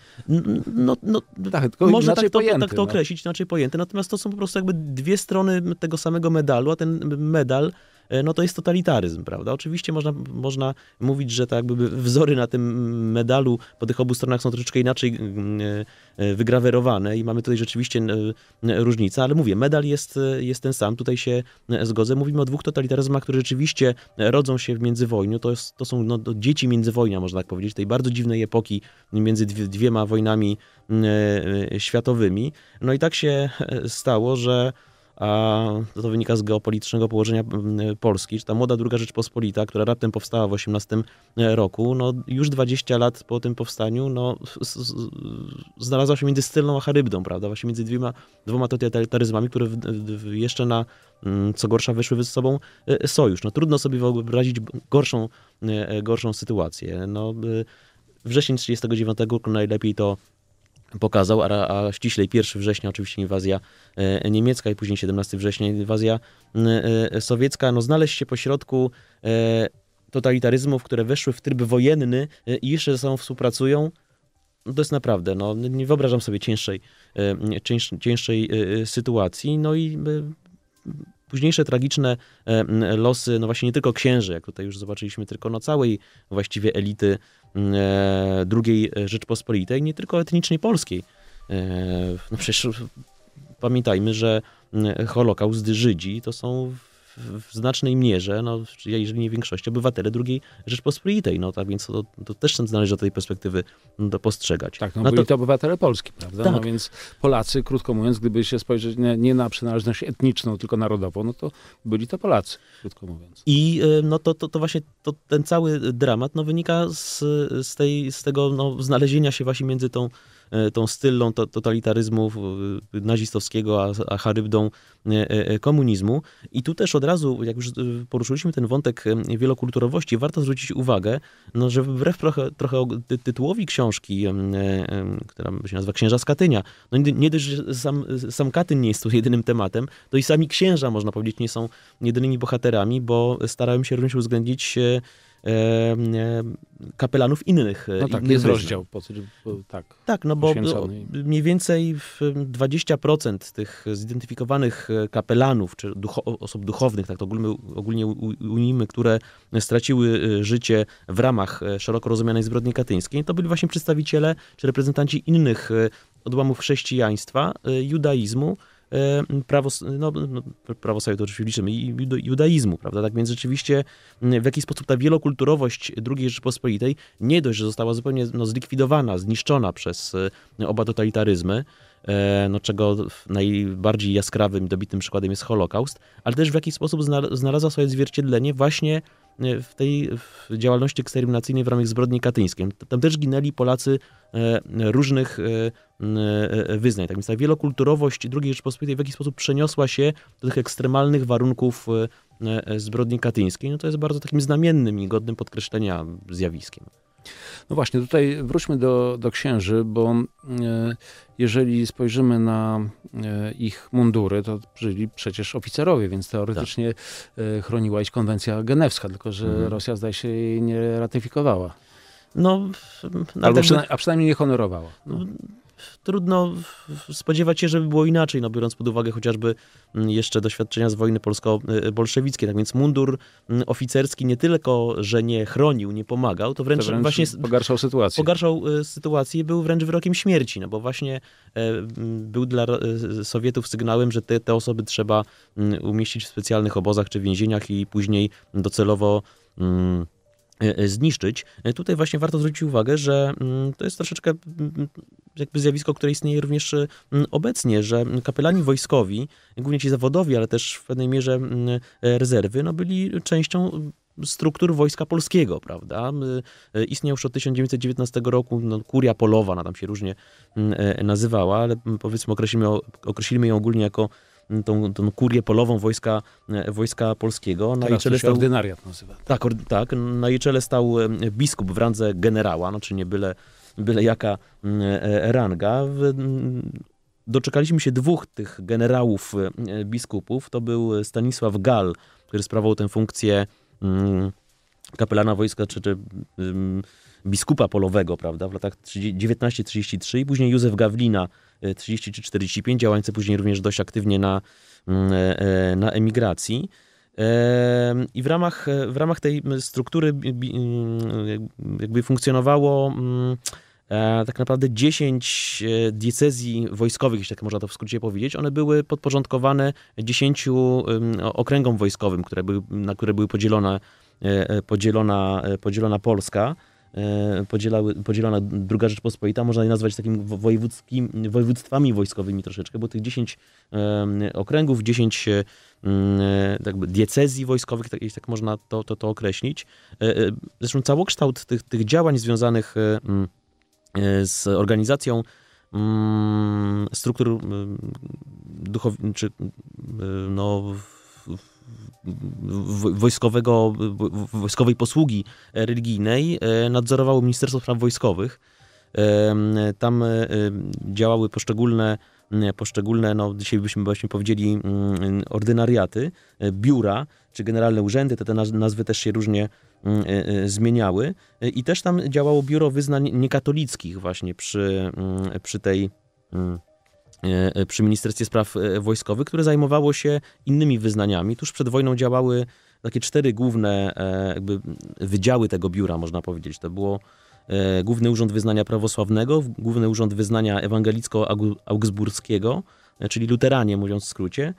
no, no, no tak, można tak, tak to, pojęty, tak to określić, inaczej pojęte, natomiast to są po prostu jakby dwie strony tego samego medalu, a ten medal E, no to jest totalitaryzm, prawda? Oczywiście można, można mówić, że tak jakby wzory na tym medalu po tych obu stronach są troszeczkę inaczej mm, e, e, wygrawerowane i mamy tutaj rzeczywiście różnicę, ale mówię, medal jest, jest ten sam, tutaj się zgodzę. Mówimy o dwóch totalitaryzmach, które rzeczywiście rodzą się w międzywojniu, to, jest, to są no, no, dzieci międzywojnia, można tak powiedzieć, tej bardzo dziwnej epoki między dwiema wojnami światowymi. No i tak się stało, że a to wynika z geopolitycznego położenia mm, y, Polski, czy ta młoda druga Rzeczpospolita, która raptem powstała w 18 y, roku, no już 20 lat po tym powstaniu, no znalazła się między Stylną a Charybdą, prawda, właśnie między dwiema, dwoma totalitaryzmami, które w, w, jeszcze na, mm, co gorsza, wyszły ze sobą y, sojusz. No trudno sobie wyobrazić gorszą, gorszą sytuację. No, wrzesień 1939 roku najlepiej to pokazał, a, a ściślej 1 września oczywiście inwazja e, niemiecka i później 17 września inwazja e, e, sowiecka. No znaleźć się pośrodku totalitaryzmów, które weszły w tryb wojenny i jeszcze ze sobą współpracują, to jest naprawdę, no, nie wyobrażam sobie cięższej, cięższej, sytuacji. No i późniejsze tragiczne losy, no właśnie nie tylko księży, jak tutaj już zobaczyliśmy, tylko no całej właściwie elity E, II e, Rzeczpospolitej, nie tylko etnicznie polskiej. E, no przecież pamiętajmy, że Holokaust Żydzi to są w znacznej mierze, no, jeżeli nie większości, obywatele drugiej Rzeczpospolitej. No, tak więc to, to też należy do tej perspektywy no, do postrzegać. Tak, no, no byli to... to obywatele Polski, prawda? No, tak. No więc Polacy, krótko mówiąc, gdyby się spojrzeć nie, nie, na przynależność etniczną, tylko narodową, no to byli to Polacy, krótko mówiąc. I e, no, to, to, to właśnie to, ten cały dramat no, wynika z, z, tej, z tego no, znalezienia się właśnie między tą E, tą stylą totalitaryzmu nazistowskiego, a, a charybdą e, e, komunizmu. I tu też od razu, jak już poruszyliśmy ten wątek wielokulturowości, warto zwrócić uwagę, no, że wbrew trochę, trochę tytułowi książki, która się nazywa Księża z Katynia, no nie dość, że sam, sam Katyn nie jest tu <laughs> jedynym tematem, to i sami księża, można powiedzieć, nie są jedynymi bohaterami, bo starałem się również uwzględnić kapelanów innych. E, no tak, innych jest różnych. rozdział. po, tak, tak, no bo poświęcony. mniej więcej 20% tych zidentyfikowanych e, kapelanów, czy ducho, osób duchownych, tak to ogólnie, ogólnie unijmy, które straciły e, życie w ramach szeroko rozumianej zbrodni katyńskiej, to byli właśnie przedstawiciele, czy reprezentanci innych odłamów chrześcijaństwa, judaizmu, E, prawo, no, no prawo sobie to oczywiście liczymy, i judaizmu, prawda? Tak więc rzeczywiście w jakiś sposób ta wielokulturowość II Rzeczypospolitej nie dość, że została zupełnie no, zlikwidowana, zniszczona przez e, oba totalitaryzmy, e, no, czego najbardziej jaskrawym, dobitnym przykładem jest Holokaust, ale też w jakiś sposób znalazła swoje zwierciedlenie właśnie E, w tej działalności eksterminacyjnej w ramach zbrodni katyńskiej. Tam też ginęli Polacy e, różnych e, wyznań. Tak więc ta wielokulturowość II Rzeczpospolitej w jakiś sposób przeniosła się do tych ekstremalnych warunków zbrodni katyńskiej. No to jest bardzo takim znamiennym i godnym podkreślenia zjawiskiem. No właśnie, tutaj wróćmy do, do księży, bo e, jeżeli spojrzymy na e, ich mundury, to byli przecież oficerowie, więc teoretycznie tak. E, chroniła ich konwencja genewska, tylko że mhm. Rosja zdaje się jej nie ratyfikowała. No, Albo a przynajmniej nie honorowała. No trudno spodziewać się, żeby było inaczej, no biorąc pod uwagę chociażby mm, jeszcze doświadczenia z wojny polsko-bolszewickiej. Y, y, tak więc mundur mm, oficerski nie tylko, że nie chronił, nie pomagał, to wręcz, to wręcz właśnie pogarszał sytuację. Pogarszał y, sytuację, był wręcz wyrokiem śmierci, no bo właśnie e, mm, był dla e, Sowietów sygnałem, że te, te osoby trzeba umieścić w specjalnych obozach czy więzieniach i później docelowo. E, e, zniszczyć. E, tutaj właśnie warto zwrócić uwagę, że mm, to jest troszeczkę mm, mm, jakby zjawisko, które istnieje również obecnie, że kapelani wojskowi, głównie ci zawodowi, ale też w pewnej mierze rezerwy, no byli częścią struktur Wojska Polskiego, prawda? Istniał już od 1919 roku no, kuria polowa, ona tam się różnie nazywała, ale powiedzmy określimy, określimy ją ogólnie jako tą, tą kurię polową wojska, e, wojska polskiego. Na jej czele stał, ordynariat nazywa. Tak, or, tak, na jej czele stał e, biskup w randze generała, no, czy nie byle, byle jaka e, ranga. Doczekaliśmy się dwóch tych generałów biskupów. To był Stanisław Gal, który sprawował tę funkcję mm, kapelana wojska, czy, czy mm, biskupa polowego, prawda, w latach 1933 i później Józef Gawlina, 30 y, czy 45, działający później również dość aktywnie na, mm, e, e, na emigracji. I w ramach, w ramach tej struktury mm, jakby funkcjonowało mm, e, tak naprawdę 10 diecezji wojskowych, jeśli tak można to w skrócie powiedzieć. One były podporządkowane 10 okręgom wojskowym, które były, na które były podzielona, podzielona, podzielona Polska. E, podzielały, podzielona druga Rzeczpospolita, można je nazwać takim wojewódzkim, województwami wojskowymi troszeczkę, bo tych 10 okręgów, 10 e, e, jakby diecezji wojskowych, tak, jeśli tak można to, to, to określić. Zresztą całokształt tych, tych działań związanych z organizacją struktur duchowych, czy no, wojskowego, wojskowej posługi religijnej e, nadzorowało Ministerstwo Spraw Wojskowych. Tam e, działały poszczególne, poszczególne no dzisiaj byśmy właśnie powiedzieli, ordynariaty, e, biura czy generalne urzędy, te, te nazwy też się różnie zmieniały. I też tam działało biuro wyznań niekatolickich właśnie przy, przy tej E, e, przy Ministerstwie Spraw e, Wojskowych, które zajmowało się innymi wyznaniami. Tuż przed wojną działały takie cztery główne jakby wydziały tego biura, można powiedzieć. To było Główny Urząd Wyznania Prawosławnego, Główny Urząd Wyznania Ewangelicko-Augsburskiego, czyli luteranie, mówiąc w skrócie,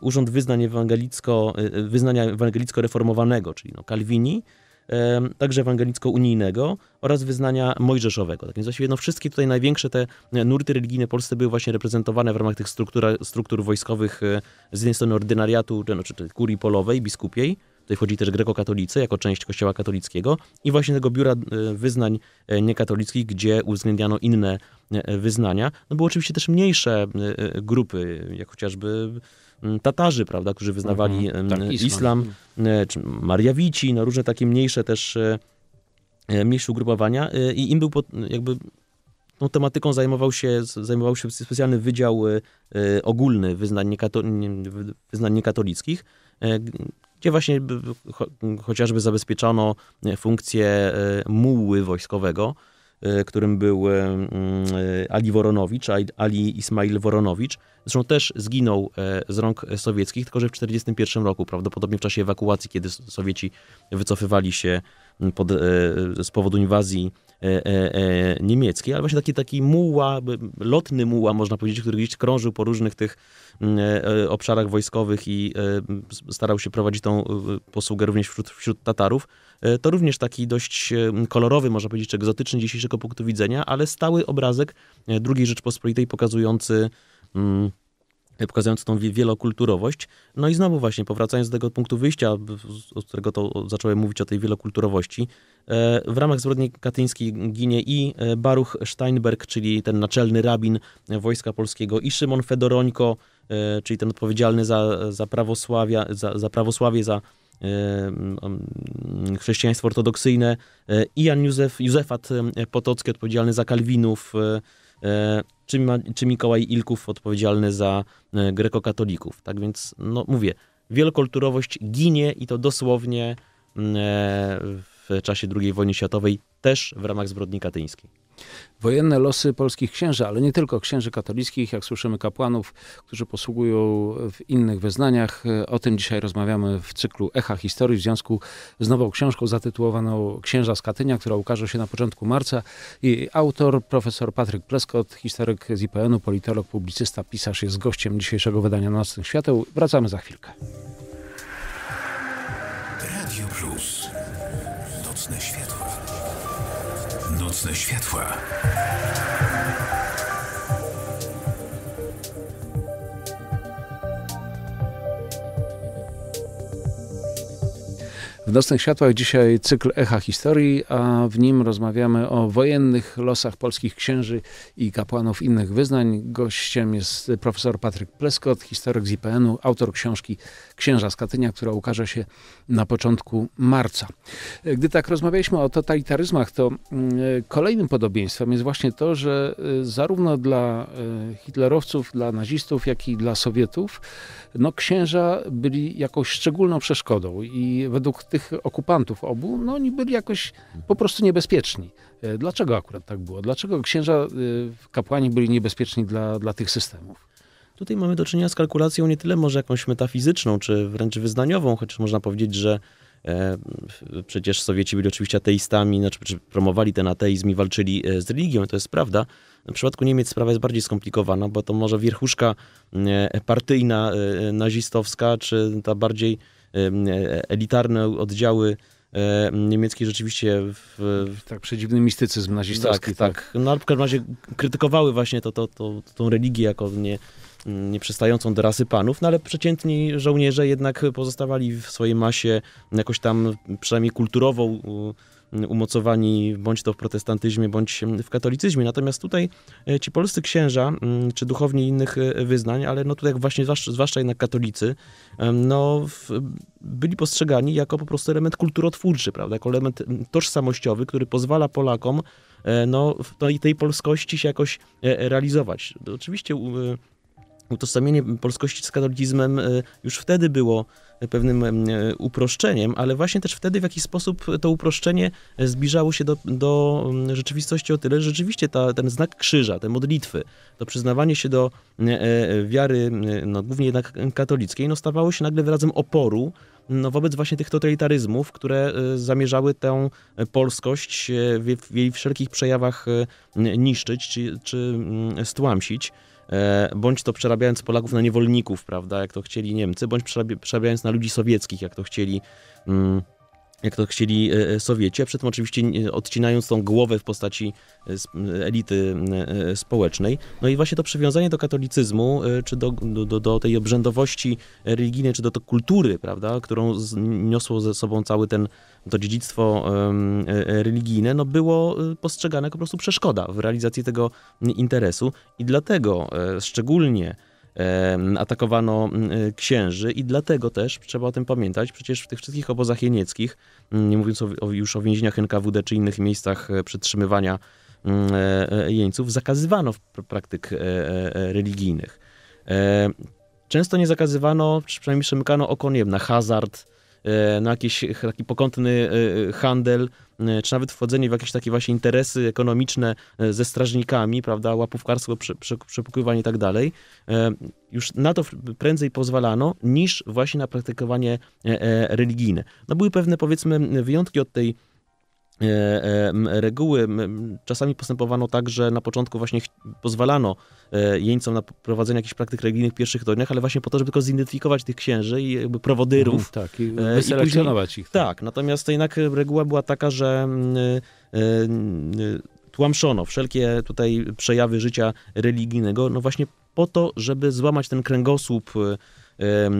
Urząd Wyznań Ewangelicko, Wyznania Ewangelicko-Reformowanego, czyli no Kalwini, także ewangelicko-unijnego oraz wyznania mojżeszowego. Tak więc właściwie no, wszystkie tutaj największe te e, nurty religijne polskie były właśnie reprezentowane w ramach tych struktura, struktur wojskowych e, z jednej strony ordynariatu, czy, no, kurii polowej, biskupiej, Tutaj wchodzi też grekokatolicy jako część kościoła katolickiego i właśnie tego biura e, wyznań niekatolickich, gdzie uwzględniano inne wyznania. No były oczywiście też mniejsze grupy, jak chociażby Mm, Tatarzy, prawda, którzy wyznawali mhm, mm, tak, islam, e, czy Mariawici, no różne takie mniejsze też e, e, mniejsze ugrupowania i im był pod, jakby tą no, tematyką zajmował się, zajmował się specjalny wydział ogólny wyznań, niekato, wyznań niekatolickich, gdzie właśnie chociażby zabezpieczano funkcję muły wojskowego, E, którym był e, mm, e, Ali Woronowicz, Ali Ismail Woronowicz. Zresztą też zginął z rąk sowieckich, tylko że w 1941 roku, prawdopodobnie w czasie ewakuacji, kiedy Sowieci wycofywali się pod, e, z powodu inwazji e, e, niemieckiej, ale właśnie taki, taki muła, lotny muła, można powiedzieć, który gdzieś krążył po różnych tych mm, obszarach wojskowych i starał się prowadzić tą posługę również wśród, wśród Tatarów. To również taki dość kolorowy, można powiedzieć, czy egzotyczny dzisiejszego punktu widzenia, ale stały obrazek II Rzeczpospolitej pokazujący mm, pokazując tą wielokulturowość. No i znowu właśnie, powracając do tego punktu wyjścia, od którego to zacząłem mówić o tej wielokulturowości, e, w ramach zbrodni katyńskiej ginie i e, Baruch Steinberg, czyli ten naczelny rabin e, Wojska Polskiego, i Szymon Fedorońko, czyli ten odpowiedzialny za, za, prawosławia, za, za prawosławie, za chrześcijaństwo ortodoksyjne, i Jan Józef, Józefat Potocki, odpowiedzialny za Kalwinów, czy, ma, czy Mikołaj Ilków odpowiedzialny za e, grekokatolików. Tak więc, no mówię, wielokulturowość ginie i to dosłownie mm, e, w czasie II wojny światowej też w ramach zbrodni katyńskiej wojenne losy polskich księży, ale nie tylko księży katolickich, jak słyszymy kapłanów, którzy posługują w innych wyznaniach. O tym dzisiaj rozmawiamy w cyklu Echa Historii w związku z nową książką zatytułowaną Księża z Katynia, która ukaże się na początku marca. I autor, profesor Patryk Pleskot, historyk z IPN-u, politolog, publicysta, pisarz jest gościem dzisiejszego wydania Nocnych Świateł. Wracamy za chwilkę. nocne światła. W Nocnych Światłach dzisiaj cykl Echa Historii, a w nim rozmawiamy o wojennych losach polskich księży i kapłanów innych wyznań. Gościem jest profesor Patryk Pleskot, historyk z IPN-u, autor książki Księża z Katynia, która ukaże się na początku marca. Gdy tak rozmawialiśmy o totalitaryzmach, to mm, kolejnym podobieństwem jest właśnie to, że y, zarówno dla y, hitlerowców, dla nazistów, jak i dla Sowietów no, księża byli jakąś szczególną przeszkodą i według tych okupantów obu, no oni byli jakoś po prostu niebezpieczni. E, dlaczego akurat tak było? Dlaczego księża, e, kapłani byli niebezpieczni dla, dla tych systemów? Tutaj mamy do czynienia z kalkulacją nie tyle może jakąś metafizyczną, czy wręcz wyznaniową, chociaż można powiedzieć, że e, przecież Sowieci byli oczywiście ateistami, znaczy promowali ten ateizm i walczyli e, z religią, to jest prawda, w przypadku Niemiec sprawa jest bardziej skomplikowana, bo to może wierchuszka mm, e, partyjna e, e, nazistowska, czy ta bardziej elitarne oddziały niemieckie rzeczywiście w... Tak, przedziwny mistycyzm nazistowski. Tak, tak. tak. No, w każdym razie krytykowały właśnie to, to, to, tą religię jako nie, mm, nieprzystającą do rasy panów, no ale przeciętni żołnierze jednak pozostawali w swojej masie jakoś tam przynajmniej kulturowo umocowani bądź to w protestantyzmie, bądź w katolicyzmie. Natomiast tutaj e, ci polscy księża, mm, czy duchowni innych e, wyznań, ale no tutaj właśnie zwłaszcza, zwłaszcza jednak katolicy, no w, byli postrzegani jako po prostu element kulturotwórczy, prawda, jako element tożsamościowy, który pozwala Polakom e, no, tej, tej polskości się jakoś realizować. Oczywiście utożsamienie polskości z katolicyzmem już wtedy było pewnym e, uproszczeniem, ale właśnie też wtedy w jakiś sposób to uproszczenie e, zbliżało się do, do rzeczywistości o tyle, że rzeczywiście ta, ten znak krzyża, te modlitwy, to przyznawanie się do e, wiary, no, głównie jednak katolickiej, no, stawało się nagle wyrazem oporu no, wobec właśnie tych totalitaryzmów, które zamierzały tę polskość w jej wszelkich przejawach niszczyć czy, czy stłamsić. E, bądź to przerabiając Polaków na niewolników, prawda, jak to chcieli Niemcy, bądź przerabiając na ludzi sowieckich, jak to chcieli. Mm, jak to chcieli e, e, Sowieci, a przy tym oczywiście odcinając tą głowę w postaci elity społecznej. No i właśnie to przywiązanie do katolicyzmu, czy do, do, do tej obrzędowości religijnej, czy do tej kultury, prawda, którą niosło ze sobą cały ten to dziedzictwo e, e, religijne no było e, postrzegane jako po prostu przeszkoda w realizacji tego interesu i dlatego szczególnie atakowano księży i dlatego też trzeba o tym pamiętać. Przecież w tych wszystkich obozach jenieckich, nie mówiąc już o więzieniach NKWD czy innych miejscach przetrzymywania jeńców, zakazywano praktyk religijnych. Często nie zakazywano, przynajmniej przymykano oko, nie wiem, na hazard, E, na jakiś taki pokątny e, handel, e, czy nawet wchodzenie w jakieś takie właśnie interesy ekonomiczne ze strażnikami, prawda, łapówkarstwo, przepływanie i tak dalej. Już na to prędzej pozwalano, niż właśnie na praktykowanie religijne. No były pewne, powiedzmy, wyjątki od tej E, reguły. Czasami postępowano tak, że na początku właśnie pozwalano e, jeńcom na prowadzenie jakichś praktyk religijnych w pierwszych dniach, ale właśnie po to, żeby tylko zidentyfikować tych księży i jakby prowodyrów. Mm, tak, i, e, i ich. Tak. natomiast tak, natomiast jednak reguła była taka, że tłamszono wszelkie tutaj przejawy życia religijnego, no właśnie po to, żeby złamać ten kręgosłup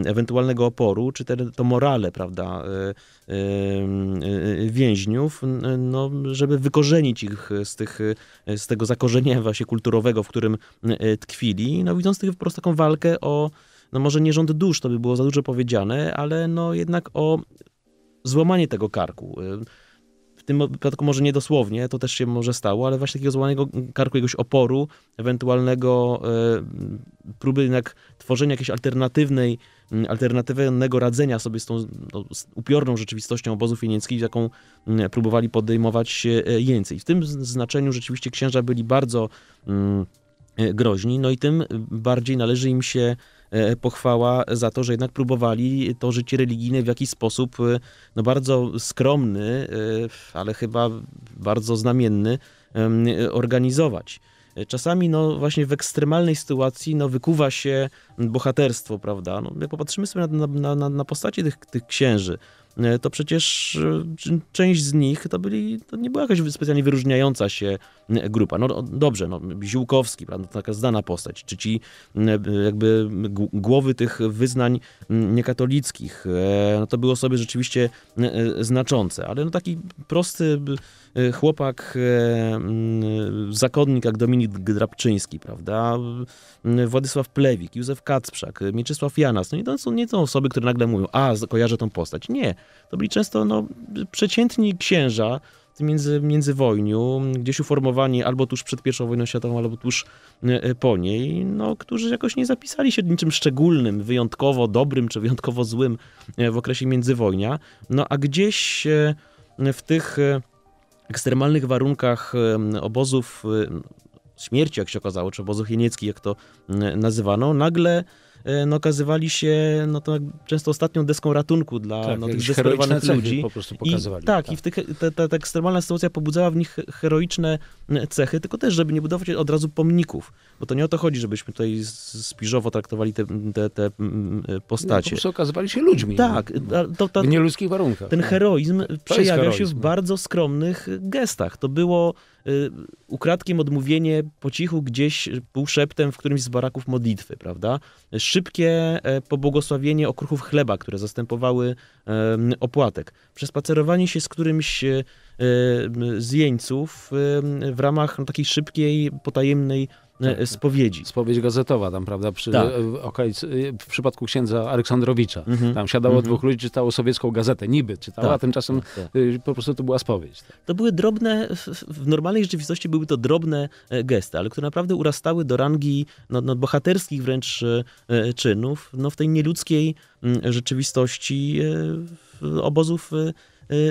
ewentualnego oporu, czy te, to morale, prawda, e, e, więźniów, no, żeby wykorzenić ich z, tych, z tego zakorzenia właśnie kulturowego, w którym e, tkwili, no widząc tych po taką walkę o, no może nie rząd dusz, to by było za dużo powiedziane, ale no jednak o złamanie tego karku w tym przypadku może niedosłownie, to też się może stało, ale właśnie takiego złamanego karku, jakiegoś oporu, ewentualnego e, próby jednak tworzenia jakiejś alternatywnej, alternatywnego radzenia sobie z tą no, z upiorną rzeczywistością obozów jenieckich, jaką próbowali podejmować e, jeńcy. I w tym znaczeniu rzeczywiście księża byli bardzo... E, groźni, no i tym bardziej należy im się e, pochwała za to, że jednak próbowali to życie religijne w jakiś sposób e, no bardzo skromny, ale chyba bardzo znamienny organizować. Czasami no właśnie w ekstremalnej sytuacji no wykuwa się bohaterstwo, prawda? No, popatrzymy sobie na, na, na, na postacie tych, tych księży. E, to przecież e, część z nich to byli, to nie była jakaś specjalnie wyróżniająca się e, grupa. No, no dobrze, no, Ziółkowski, prawda, taka znana postać, czy ci jakby głowy tych wyznań niekatolickich, no to były osoby rzeczywiście znaczące, ale no taki prosty E, chłopak, e, mm, zakonnik jak Dominik Grabczyński, prawda, e, Władysław Plewik, Józef Kacprzak, Mieczysław Janas, no nie to, są, nie są osoby, które nagle mówią, a, kojarzę tą postać. Nie, to byli często no, przeciętni księża, między, międzywojniu, gdzieś uformowani albo tuż przed pierwszą wojną światową, albo tuż po niej, no, którzy jakoś nie zapisali się niczym szczególnym, wyjątkowo dobrym czy wyjątkowo złym w okresie międzywojnia. No a gdzieś w tych ekstremalnych warunkach obozów śmierci, jak się okazało, czy obozów jenieckich, jak to nazywano, nagle E, no, okazywali się no, to często ostatnią deską ratunku dla tak, no, tych desperowanych ludzi. Po prostu pokazywali. I, tak, tak, i w tych, ta, ta, ta ekstremalna sytuacja pobudzała w nich heroiczne mm, cechy, tylko też, żeby nie budować od razu pomników, bo to nie o to chodzi, żebyśmy tutaj spiżowo traktowali te, te, te mm, mm, postacie. No, po prostu okazywali się ludźmi. Tak. No. To, w nieludzkich warunkach. Ten no. heroizm przejawia się w bardzo skromnych gestach. To było Y, ukradkiem odmówienie po cichu gdzieś y, półszeptem w którymś z baraków modlitwy, prawda? Szybkie e, pobłogosławienie okruchów chleba, które zastępowały opłatek. Przespacerowanie się z którymś e, e, z jeńców w ramach takiej szybkiej, potajemnej E, tak, tak, spowiedzi. Spowiedź gazetowa tam, prawda? Przy, tak. E, okolic, e, w przypadku księdza Aleksandrowicza. Mhm. Tam siadało mhm. dwóch ludzi, czytało sowiecką gazetę. Niby czytała, tak, a tymczasem tak, tak. po prostu to była spowiedź. To były drobne, w normalnej rzeczywistości były to drobne gesty, ale które naprawdę urastały do rangi no, no, bohaterskich wręcz czynów no, w tej nieludzkiej mm, rzeczywistości obozów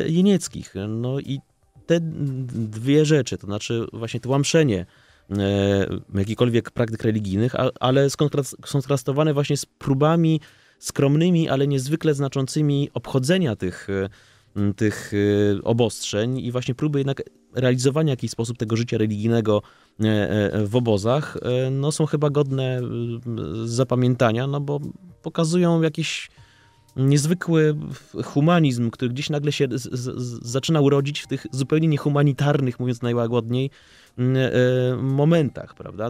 jenieckich. No i te mm, dwie rzeczy, to znaczy właśnie to łamszenie E, jakichkolwiek praktyk religijnych, ale skontrastowane właśnie z próbami skromnymi, ale niezwykle znaczącymi obchodzenia tych, e, tych e, obostrzeń i właśnie próby jednak realizowania w jakiś sposób tego życia religijnego w obozach, no są chyba godne zapamiętania, no bo pokazują jakieś niezwykły humanizm, który gdzieś nagle się z, z, zaczynał rodzić w tych zupełnie niehumanitarnych, mówiąc najłagodniej, mm, e, momentach, prawda?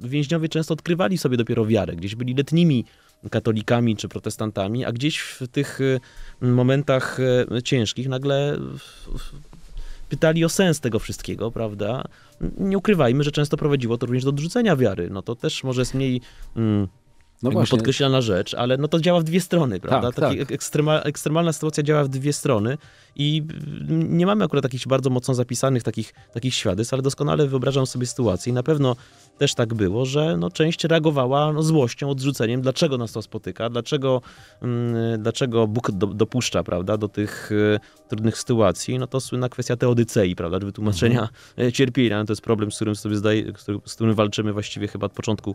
Więźniowie często odkrywali sobie dopiero wiarę, gdzieś byli letnimi katolikami czy protestantami, a gdzieś w tych e, momentach e, ciężkich nagle pytali o sens tego wszystkiego, prawda? Nie ukrywajmy, że często prowadziło to również do odrzucenia wiary. No to też może jest mniej. Mm, no właśnie. podkreślana rzecz, ale no to działa w dwie strony, tak, prawda? Tak, tak. Ekstrema, ekstremalna sytuacja działa w dwie strony i nie mamy akurat takich bardzo mocno zapisanych takich, takich świadectw, ale doskonale wyobrażam sobie sytuację i na pewno też tak było, że no, część reagowała no, złością, odrzuceniem, dlaczego nas to spotyka, dlaczego, dlaczego Bóg do, dopuszcza, prawda, do tych e, trudnych sytuacji, no to słynna kwestia teodycei, prawda, wytłumaczenia mhm. E, cierpienia, no, to jest problem, z którym, sobie zdaje, z którym walczymy właściwie chyba od początku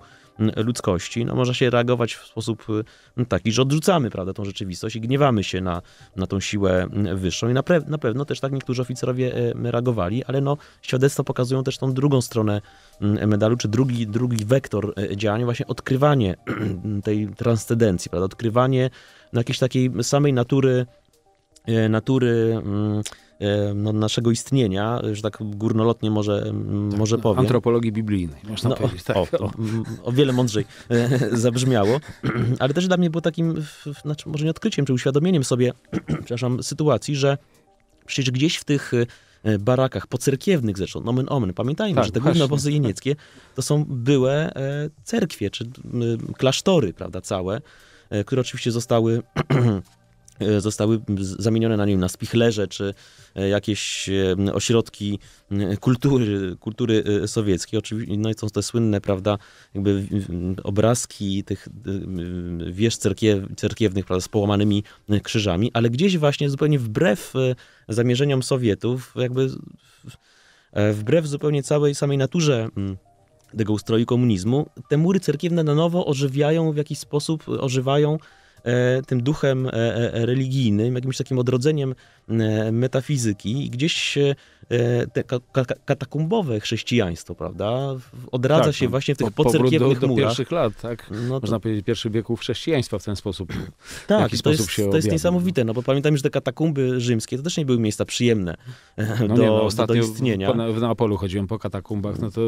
ludzkości, no można się reagować w sposób y, no taki, że odrzucamy prawda, tą rzeczywistość i gniewamy się na, na tą siłę y, wyższą. I na, na pewno też tak niektórzy oficerowie y, reagowali, ale no, świadectwa pokazują też tą drugą stronę medalu, czy drugi, drugi wektor działania, właśnie odkrywanie tej transcendencji, prawda, odkrywanie no jakiejś takiej samej natury natury mm, no, naszego istnienia, że tak górnolotnie może, tak, może powiem. Antropologii biblijnej, można no, powiedzieć. Tak. O, o, o wiele mądrzej e, <laughs> zabrzmiało, ale też dla mnie było takim, znaczy może nie odkryciem, czy uświadomieniem sobie, <clears throat> przepraszam, sytuacji, że przecież gdzieś w tych e, barakach pocerkiewnych zresztą, nomen omen. Pamiętajmy, tak, że te główne obozy jenieckie to są byłe cerkwie, czy klasztory, prawda, całe, e, które oczywiście zostały <clears throat> E, zostały zamienione na nim na spichlerze czy e, jakieś e, ośrodki kultury, kultury sowieckiej. Oczywiście, no i są te słynne, prawda, jakby obrazki tych wież cerkiewnych prawda, z połamanymi krzyżami, ale gdzieś właśnie zupełnie wbrew zamierzeniom Sowietów, jakby wbrew zupełnie całej samej naturze tego ustroju komunizmu, te mury cerkiewne na nowo ożywiają w jakiś sposób, ożywają E, tym duchem e, e, religijnym, jakimś takim odrodzeniem metafizyki i gdzieś te katakumbowe chrześcijaństwo, prawda, odradza tak, się no, właśnie w tych po, pocerkiewnych do, do murach. pierwszych lat, tak? No to... Można powiedzieć pierwszych wieków chrześcijaństwa w ten sposób. Tak, to, sposób jest, to jest niesamowite, no bo pamiętam, że te katakumby rzymskie to też nie były miejsca przyjemne no do, nie, no, ostatnio do istnienia. W, na chodziłem po katakumbach, no to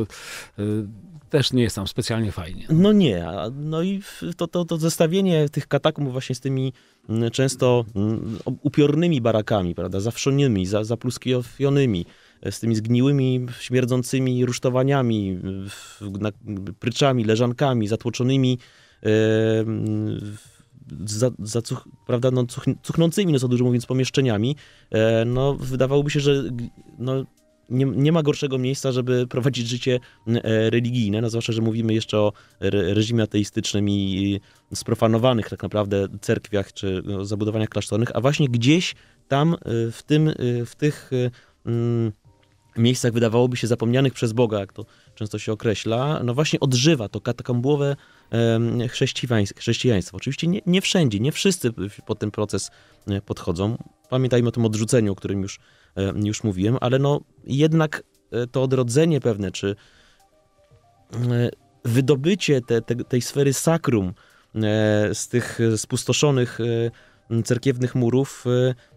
y, też nie jest tam specjalnie fajnie. No nie, no i to, to, to zestawienie tych katakumb właśnie z tymi mm, często mm, upiornymi barakami, prawda, zawszonymi, za, zapluskionionymi, e, z tymi zgniłymi, śmierdzącymi rusztowaniami, pryczami, leżankami, zatłoczonymi, e, za, za cuch, prawda, no, cuch, cuchnącymi, no co dużo mówiąc, pomieszczeniami, e, no wydawałoby się, że no, nie, nie ma gorszego miejsca, żeby prowadzić życie e, religijne, no zwłaszcza, że mówimy jeszcze o reżimie ateistycznym i sprofanowanych tak naprawdę cerkwiach czy no, zabudowaniach klasztornych, a właśnie gdzieś tam e, w, tym, e, w tych mm, miejscach wydawałoby się zapomnianych przez Boga, jak to często się określa, no właśnie odżywa to katakombowe chrześcijaństwo. Oczywiście nie, nie wszędzie, nie wszyscy pod ten proces e, podchodzą. Pamiętajmy o tym odrzuceniu, o którym już, e, już mówiłem, ale no jednak e, to odrodzenie pewne, czy wydobycie te, te, tej sfery sakrum z tych spustoszonych Mm, cerkiewnych murów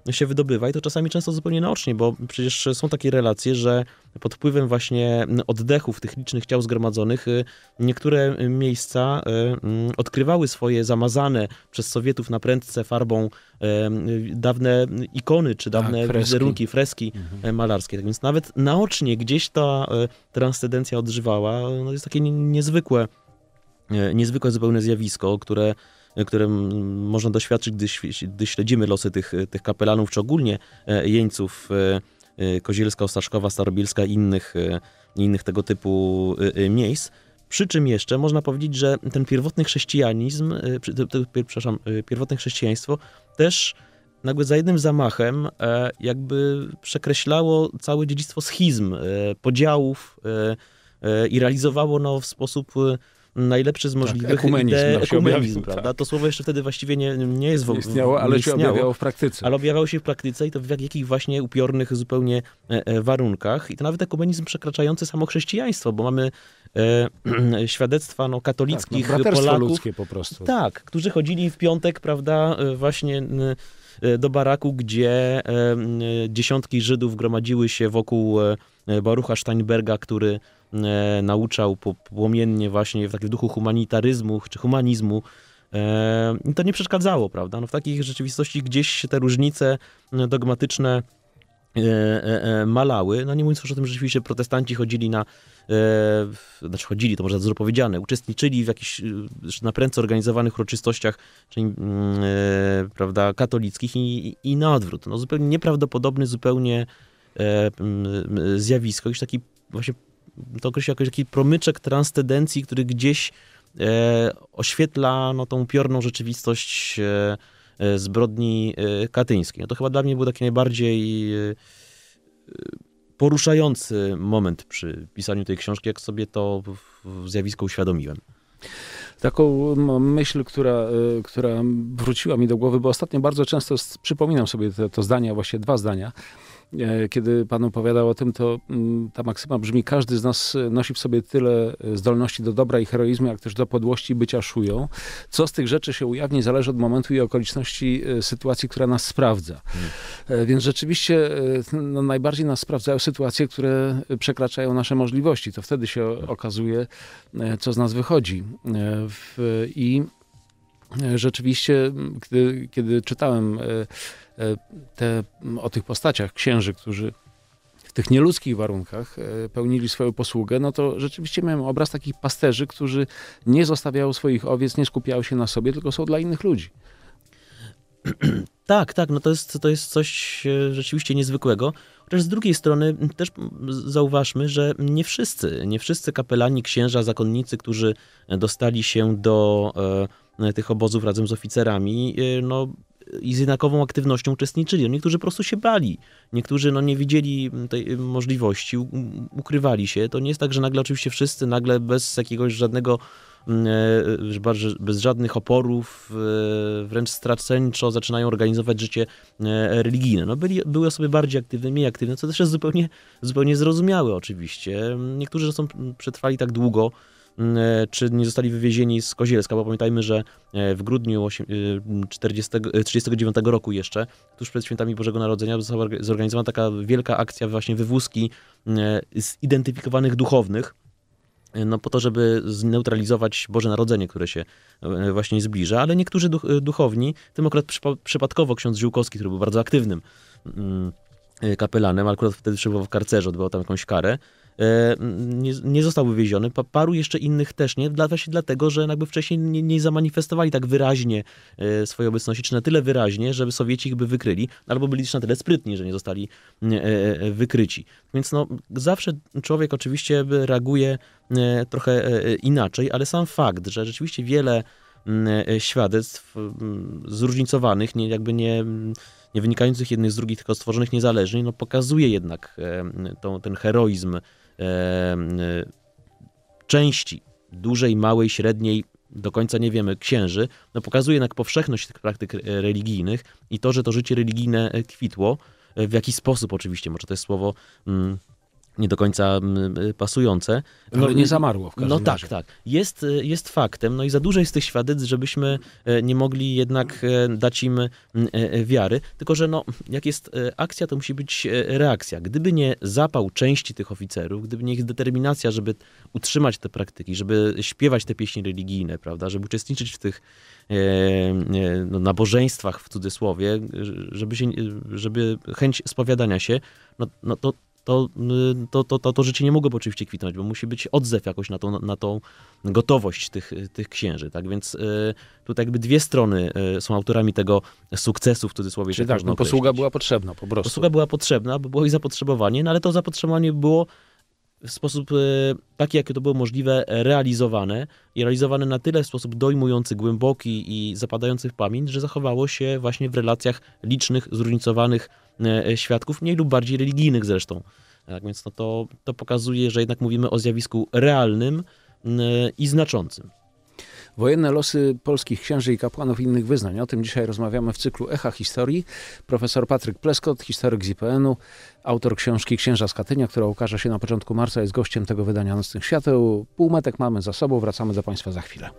y, się wydobywa i to czasami często zupełnie naocznie, bo przecież są takie relacje, że pod wpływem właśnie mm, oddechów tych licznych ciał zgromadzonych y, niektóre miejsca y, mm, odkrywały swoje zamazane przez Sowietów na prędce farbą dawne ikony czy dawne tak, freski. wizerunki, freski mhm. E, malarskie. Tak więc nawet naocznie gdzieś ta e, transcendencja odżywała. No jest takie niezwykłe, e, niezwykłe zupełne zjawisko, które E, które można doświadczyć, gdy, gdy śledzimy losy tych, e, tych kapelanów, czy ogólnie e, jeńców Kozielska, Ostaszkowa, Starobielska i innych, innych tego typu miejsc. Przy czym jeszcze można powiedzieć, że ten pierwotny chrześcijanizm, przepraszam, pierwotne chrześcijaństwo też nagle za jednym zamachem jakby przekreślało całe dziedzictwo schizm, podziałów i realizowało no, w sposób najlepszy z tak, możliwych. Tak, ekumenizm, ekumenizm prawda? Tak. To słowo jeszcze wtedy właściwie nie, nie jest w ogóle. Istniało, ale istniało, się objawiało w praktyce. Ale objawiało się w praktyce i to w jakich właśnie upiornych zupełnie e, e, warunkach. I to nawet ekumenizm przekraczający samo chrześcijaństwo, bo mamy e, <clears throat> świadectwa no, katolickich tak, no, Polaków. ludzkie po prostu. Tak, którzy chodzili w piątek, prawda, e, właśnie do baraku, gdzie dziesiątki Żydów gromadziły się wokół Barucha Steinberga, który E, nauczał płomiennie właśnie w takim duchu humanitaryzmu czy humanizmu. E, I to nie przeszkadzało, prawda? No w takich rzeczywistości gdzieś te różnice e, dogmatyczne malały. No nie mówiąc już o tym, że rzeczywiście protestanci chodzili na, znaczy chodzili, to może za powiedziane, uczestniczyli w jakichś naprędce organizowanych uroczystościach, czyli, mm, prawda, katolickich i, i na odwrót. No zupełnie nieprawdopodobny, zupełnie zjawisko, jakiś taki właśnie to określił jakiś taki promyczek transcendencji, który gdzieś e, oświetla no, tą upiorną rzeczywistość e, e, zbrodni e, katyńskiej. No to chyba dla mnie był taki najbardziej e, e poruszający moment przy pisaniu tej książki, jak sobie to zjawisko uświadomiłem. Taką myśl, która, e, która wróciła mi do głowy, bo ostatnio bardzo często przypominam sobie to, to zdania, właśnie dwa zdania, E, kiedy pan opowiadał o tym, to mm, ta maksyma brzmi: każdy z nas e, nosi w sobie tyle e, zdolności do dobra i heroizmu, jak też do podłości bycia szują. Co z tych rzeczy się ujawni, zależy od momentu i okoliczności sytuacji, która nas sprawdza. Więc rzeczywiście no, najbardziej nas sprawdzają sytuacje, które przekraczają nasze możliwości. To wtedy się okazuje, co z nas wychodzi. I rzeczywiście, gdy, kiedy czytałem E, te, o tych postaciach księży, którzy w tych nieludzkich warunkach e, pełnili swoją posługę, no to rzeczywiście miałem obraz takich pasterzy, którzy nie zostawiają swoich owiec, nie skupiają się na sobie, tylko są dla innych ludzi. Tak, tak, no to jest, to jest coś e, rzeczywiście niezwykłego. Chociaż z drugiej strony też zauważmy, że nie wszyscy, nie wszyscy kapelani, księża, zakonnicy, którzy dostali się do tych obozów razem z oficerami, no i z jednakową aktywnością uczestniczyli. No, niektórzy po prostu się bali, niektórzy no, nie widzieli mm, tej y, możliwości, ukrywali się. To nie jest tak, że nagle oczywiście wszyscy, nagle bez jakiegoś żadnego mm, e, e, bez żadnych oporów, e, wręcz straceńczo zaczynają organizować życie religijne. No byli, były osoby bardziej aktywne, mniej aktywne, co też jest zupełnie, zupełnie zrozumiałe oczywiście. Niektórzy są przetrwali tak długo, Mm, e, czy nie zostali wywiezieni z Kozielska, bo pamiętajmy, że e, w grudniu 1939 e, roku jeszcze, tuż przed świętami Bożego Narodzenia, została zorganizowana taka wielka akcja właśnie wywózki mm, zidentyfikowanych duchownych, no po to, żeby zneutralizować Boże Narodzenie, które się właśnie zbliża, ale niektórzy duch, duchowni, w tym akurat przypa przypadkowo ksiądz Ziółkowski, który był bardzo aktywnym mm, kapelanem, ale akurat wtedy przebywał w karcerze, odbywał tam jakąś karę, E, nie, nie został wywieziony. Paru jeszcze innych też nie, właśnie dlatego, że jakby wcześniej nie, nie zamanifestowali tak wyraźnie e, swojej obecności, czy na tyle wyraźnie, żeby Sowieci ich by wykryli, albo byli też na tyle sprytni, że nie zostali e, wykryci. Więc no, zawsze człowiek oczywiście reaguje trochę inaczej, ale sam fakt, że rzeczywiście wiele świadectw zróżnicowanych, nie, jakby nie, nie wynikających jednych z drugich, tylko stworzonych niezależnie, no pokazuje jednak tą, ten heroizm Y, części dużej, małej, średniej, do końca nie wiemy, księży, no pokazuje jednak powszechność tych praktyk religijnych i to, że to życie religijne e, kwitło, e, w jaki sposób oczywiście, może to jest słowo mm, nie do końca mm, y, pasujące. No, no nie zamarło w każdym razie. No tak, tak. Jest, y, jest faktem, no i za dużo jest tych świadectw, żebyśmy e, nie mogli jednak e, dać im mm, e, wiary, tylko że no, jak jest akcja, to musi być reakcja. Gdyby nie zapał części tych oficerów, gdyby nie ich determinacja, żeby utrzymać te praktyki, żeby śpiewać te pieśni religijne, prawda, żeby uczestniczyć w tych no, nabożeństwach w cudzysłowie, żeby, się, żeby chęć spowiadania się, no, no to to, y, to, to, to, to życie nie mogłoby oczywiście kwitnąć, bo musi być odzew jakoś na tą, na tą gotowość tych, tych księży, tak? Więc y, tutaj jakby dwie strony y, są autorami tego sukcesu w cudzysłowie. Czyli tak, no, posługa była potrzebna po prostu. Posługa była potrzebna, bo było i zapotrzebowanie, no ale to zapotrzebowanie było w sposób y, taki, jaki to było możliwe, realizowane i realizowane na tyle w sposób dojmujący, głęboki i zapadający w pamięć, że zachowało się właśnie w relacjach licznych, zróżnicowanych E, e, świadków, mniej lub bardziej religijnych zresztą. Tak więc no to, to pokazuje, że jednak mówimy o zjawisku realnym i znaczącym. Wojenne losy polskich księży i kapłanów innych wyznań. O tym dzisiaj rozmawiamy w cyklu Echa Historii. Profesor Patryk Pleskot, historyk z IPN-u, autor książki Księża z Katynia, która ukaże się na początku marca, jest gościem tego wydania Nocnych Świateł. Półmetek mamy za sobą, wracamy do Państwa za chwilę.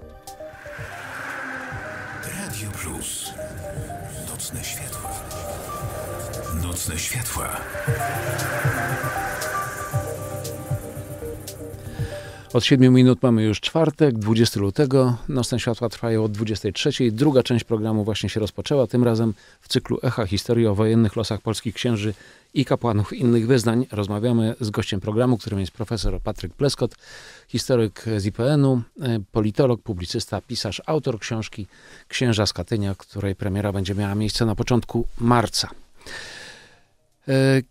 nocne światła. Od 7 minut mamy już czwartek, 20 lutego. Nocne światła trwają od 23. Druga część programu właśnie się rozpoczęła, tym razem w cyklu Echa historii o wojennych losach polskich księży i kapłanów innych wyznań. Rozmawiamy z gościem programu, którym jest profesor Patryk Pleskot, historyk z IPN-u, e, politolog, publicysta, pisarz, autor książki Księża z Katynia, której premiera będzie miała miejsce na początku marca. E,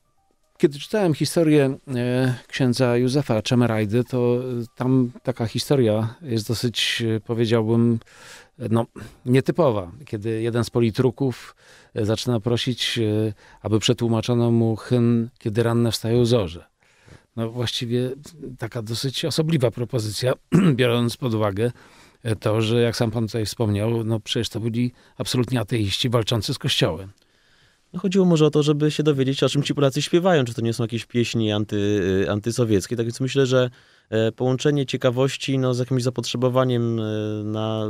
kiedy czytałem historię e, księdza Józefa Czemerajdy, to e, tam taka historia jest dosyć, powiedziałbym, no, nietypowa. Kiedy jeden z politruków zaczyna prosić, aby przetłumaczono mu hymn, kiedy ranne wstają zorze. No właściwie taka dosyć osobliwa propozycja, <clears throat> biorąc pod uwagę to, że jak sam pan tutaj wspomniał, no przecież to byli absolutnie ateiści walczący z Kościołem. No, chodziło może o to, żeby się dowiedzieć, o czym ci Polacy śpiewają, czy to nie są jakieś pieśni anty, e, antysowieckie. Tak więc myślę, że e, połączenie ciekawości no, z jakimś zapotrzebowaniem e, na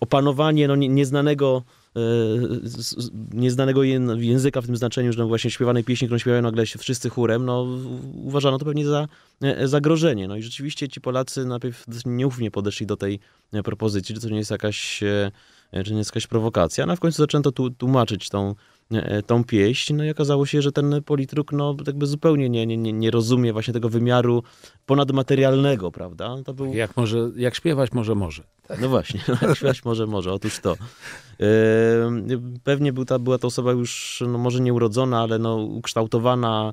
opanowanie no, nieznanego, nieznanego języka w tym znaczeniu, że no, właśnie śpiewanej pieśni, którą śpiewają nagle się wszyscy chórem, no, uważano to pewnie za zagrożenie. No i rzeczywiście ci Polacy najpierw nieufnie podeszli do tej propozycji, że to nie jest jakaś... E, czy nie jest jakaś prowokacja. No a w końcu zaczęto tłumaczyć tą, e, e, tą pieśń, no i okazało się, że ten politruk, no jakby zupełnie nie, nie, nie rozumie właśnie tego wymiaru ponadmaterialnego, prawda? To był... jak, może, jak śpiewać może może. Tak. No właśnie, <laughs> jak śpiewać może może, otóż to. Pewnie był ta, była to osoba już, no może nie urodzona, ale no ukształtowana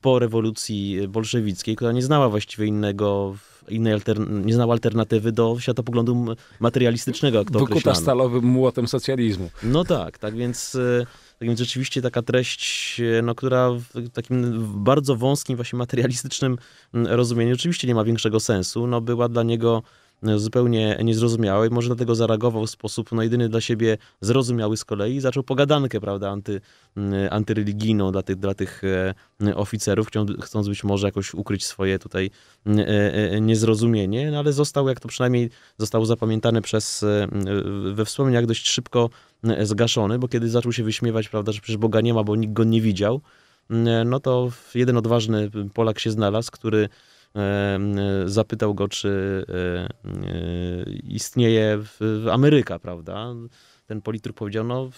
po rewolucji bolszewickiej, która nie znała właściwie innego innej nie znał alternatywy do światopoglądu materialistycznego. Kto Wykuta stalowym młotem socjalizmu. No tak, tak więc... E, tak więc rzeczywiście taka treść, e, no, która w takim bardzo wąskim, właśnie materialistycznym rozumieniu oczywiście nie ma większego sensu. No, była dla niego zupełnie niezrozumiałe i może dlatego zareagował w sposób no, jedyny dla siebie zrozumiały z kolei i zaczął pogadankę, prawda, anty, antyreligijną dla tych, dla tych e, oficerów, chcąc być może jakoś ukryć swoje tutaj e, e, niezrozumienie, no, ale został, jak to przynajmniej został zapamiętany przez, we wspomnieniach dość szybko zgaszony, bo kiedy zaczął się wyśmiewać, prawda, że przecież Boga nie ma, bo nikt go nie widział, no to jeden odważny Polak się znalazł, który E, zapytał go, czy e, e, istnieje Ameryka, prawda? Ten politruk powiedział, no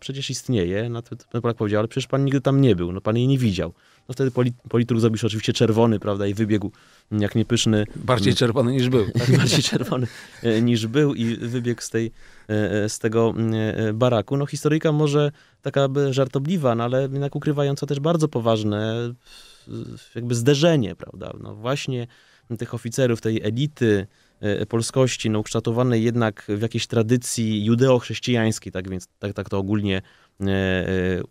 przecież istnieje. Na to ten Polak powiedział, ale przecież pan nigdy tam nie był, no pan jej nie widział. No wtedy politruk zrobił się oczywiście czerwony, prawda, i wybiegł jak niepyszny. Bardziej mm, czerwony niż był. Tak? <laughs> Bardziej czerwony niż był i wybiegł z, tej, z tego mm, baraku. No historyjka może taka żartobliwa, no ale jednak ukrywająca też bardzo poważne jakby zderzenie, prawda? No właśnie tych oficerów, tej elity e, e, polskości, no ukształtowanej jednak w jakiejś tradycji judeo-chrześcijańskiej, tak więc tak, tak to ogólnie e,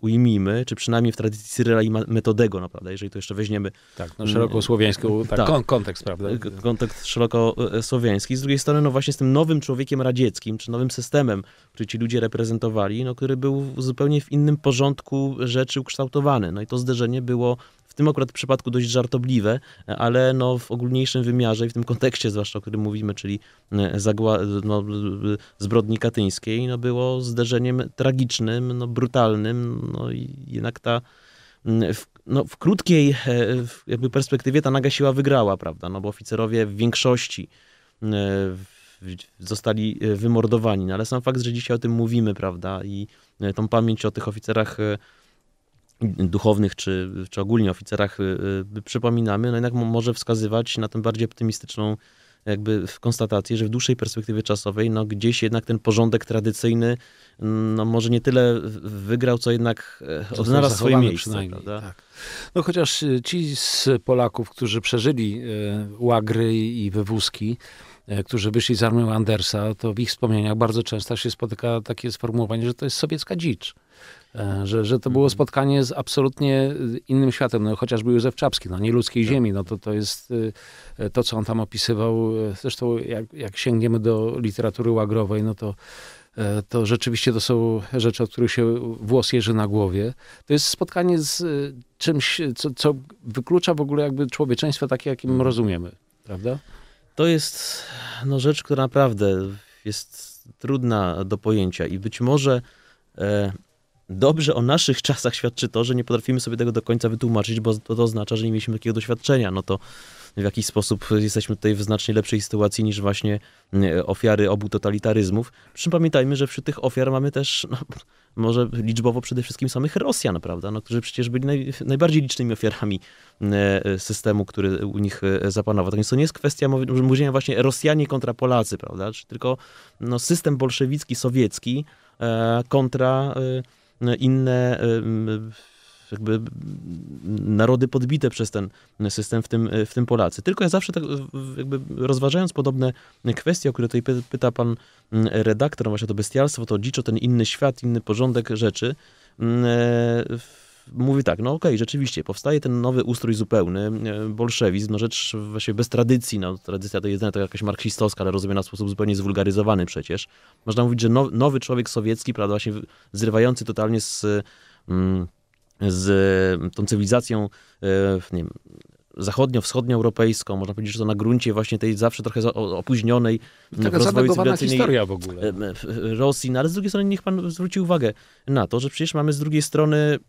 ujmijmy, czy przynajmniej w tradycji Cyryla i Metodego, naprawdę, jeżeli to jeszcze weźmiemy. Tak, no szeroko mm, słowiańską, mm, tak, tak, kontekst, prawda? Kontekst szeroko słowiański. Z drugiej strony, no właśnie z tym nowym człowiekiem radzieckim, czy nowym systemem, który ci ludzie reprezentowali, no który był zupełnie w innym porządku rzeczy ukształtowany. No i to zderzenie było tym akurat przypadku dość żartobliwe, ale no w ogólniejszym wymiarze i w tym kontekście zwłaszcza, o którym mówimy, czyli e, zagła- no, zbrodni katyńskiej, no było zderzeniem tragicznym, no brutalnym, no i jednak ta mm, w, no, w krótkiej e, jakby perspektywie ta naga siła wygrała, prawda, no bo oficerowie w większości e, zostali wymordowani, no, ale sam fakt, że dzisiaj o tym mówimy, prawda, i tą pamięć o tych oficerach duchownych czy, czy ogólnie oficerach y, y, przypominamy, no jednak może wskazywać na tę bardziej optymistyczną jakby w konstatacji, że w dłuższej perspektywie czasowej, no gdzieś jednak ten porządek tradycyjny, no może nie tyle wygrał, co jednak e, odnalazł swoje miejsce. Tak. tak. No chociaż y, ci z Polaków, którzy przeżyli e, łagry i wywózki, e, którzy wyszli z armią Andersa, to w ich wspomnieniach bardzo często się spotyka takie sformułowanie, że to jest sowiecka dzicz. E, że, że to było mhm. spotkanie z absolutnie e, innym światem, no chociażby Józef Czapski, no nieludzkiej tak. ziemi, no to, to jest e, to, co on tam opisywał, zresztą jak, jak sięgniemy do literatury łagrowej, no to to rzeczywiście to są rzeczy, od których się włos jeży na głowie. To jest spotkanie z czymś, co, co wyklucza w ogóle jakby człowieczeństwo takie, jakim mhm. rozumiemy, prawda? To jest no, rzecz, która naprawdę jest trudna do pojęcia i być może dobrze o naszych czasach świadczy to, że nie potrafimy sobie tego do końca wytłumaczyć, bo to, to oznacza, że nie mieliśmy takiego doświadczenia. No to w jakiś sposób jesteśmy tutaj w znacznie lepszej sytuacji niż właśnie mm, ofiary obu totalitaryzmów. Przy pamiętajmy, że wśród tych ofiar mamy też no, może liczbowo przede wszystkim samych Rosjan, prawda? No, którzy przecież byli naj, najbardziej licznymi ofiarami mm, e, systemu, który u nich e, zapanował. Tak więc to nie jest kwestia mówienia właśnie Rosjanie kontra Polacy, prawda? Czyli tylko no, system bolszewicki, sowiecki e, kontra inne jakby narody podbite przez ten system, w tym, w tym Polacy. Tylko ja zawsze tak jakby rozważając podobne kwestie, o które tutaj pyta pan mm, redaktor, no właśnie to bestialstwo, to dziczo, ten inny świat, inny porządek rzeczy, mm, e, w mówi tak, no okej, okay, rzeczywiście, powstaje ten nowy ustrój zupełny, e, bolszewizm, no rzecz właśnie bez tradycji, no tradycja to jedyna to jakaś marksistowska, ale rozumiana w sposób zupełnie zwulgaryzowany przecież. Można mówić, że nowy człowiek sowiecki, prawda, właśnie zrywający totalnie z, mm, z mm, tą cywilizacją, e, nie wiem, zachodnio-wschodnioeuropejską, można powiedzieć, że to na gruncie właśnie tej zawsze trochę opóźnionej Taka rozwoju cywilizacyjnej historia w ogóle. E, Rosji, no, ale z drugiej strony niech pan zwróci uwagę na to, że przecież mamy z drugiej strony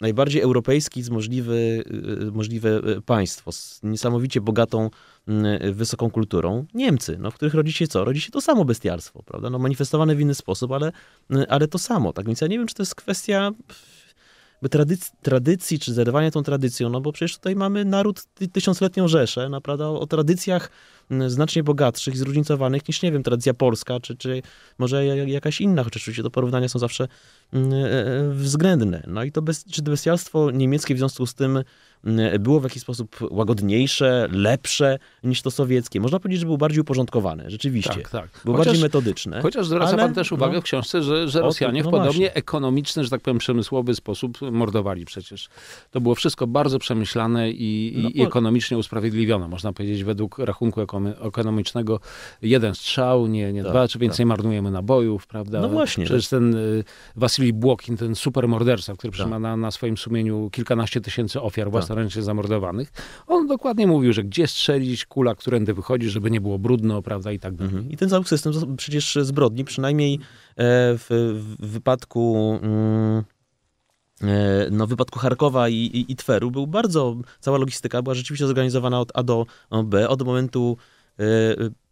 najbardziej europejski z możliwy, y, y, możliwe y, państwo, z niesamowicie bogatą, mm, wysoką kulturą, Niemcy, no, w których rodzi się co? Rodzi się to samo bestialstwo, prawda? No, manifestowane w inny sposób, ale, ale to samo. Tak więc ja nie wiem, czy to jest kwestia tradyc tradycji, czy zerwania tą tradycją, no bo przecież tutaj mamy naród tysiącletnią rzeszę, naprawdę o tradycjach Mm, znacznie bogatszych i zróżnicowanych niż, nie wiem, tradycja polska, czy, czy może jakaś inna, chociaż oczywiście to porównania są zawsze mm, e, e, względne. No i to bez, czy to bestialstwo niemieckie w związku z tym mm, było w jakiś sposób łagodniejsze, lepsze niż to sowieckie. Można powiedzieć, że był bardziej uporządkowane, rzeczywiście. Tak, tak. Był chociaż, bardziej metodyczny. Chociaż zwraca ale, pan też uwagę no, w książce, że, że Rosjanie tym, no w podobnie właśnie. ekonomiczny, że tak powiem, przemysłowy sposób mordowali przecież. To było wszystko bardzo przemyślane i, no, i ekonomicznie usprawiedliwione, można powiedzieć, według rachunku ekonomicznego ekonomicznego jeden strzał, nie, nie tak, dwa, czy więcej tak. marnujemy nabojów, prawda? No właśnie. Przecież ten y, Błokin, ten super morderca, który tak. na, na, swoim sumieniu kilkanaście tysięcy ofiar tak. własnoręcznie zamordowanych, on dokładnie mówił, że gdzie strzelić, kula którędy wychodzi, żeby nie było brudno, prawda, i tak dalej. Mhm. I ten cały system przecież zbrodni, przynajmniej e, w, w wypadku... Mm, E, no, wypadku Charkowa i, i, i, Tweru był bardzo, cała logistyka była rzeczywiście zorganizowana od A do B, od momentu e,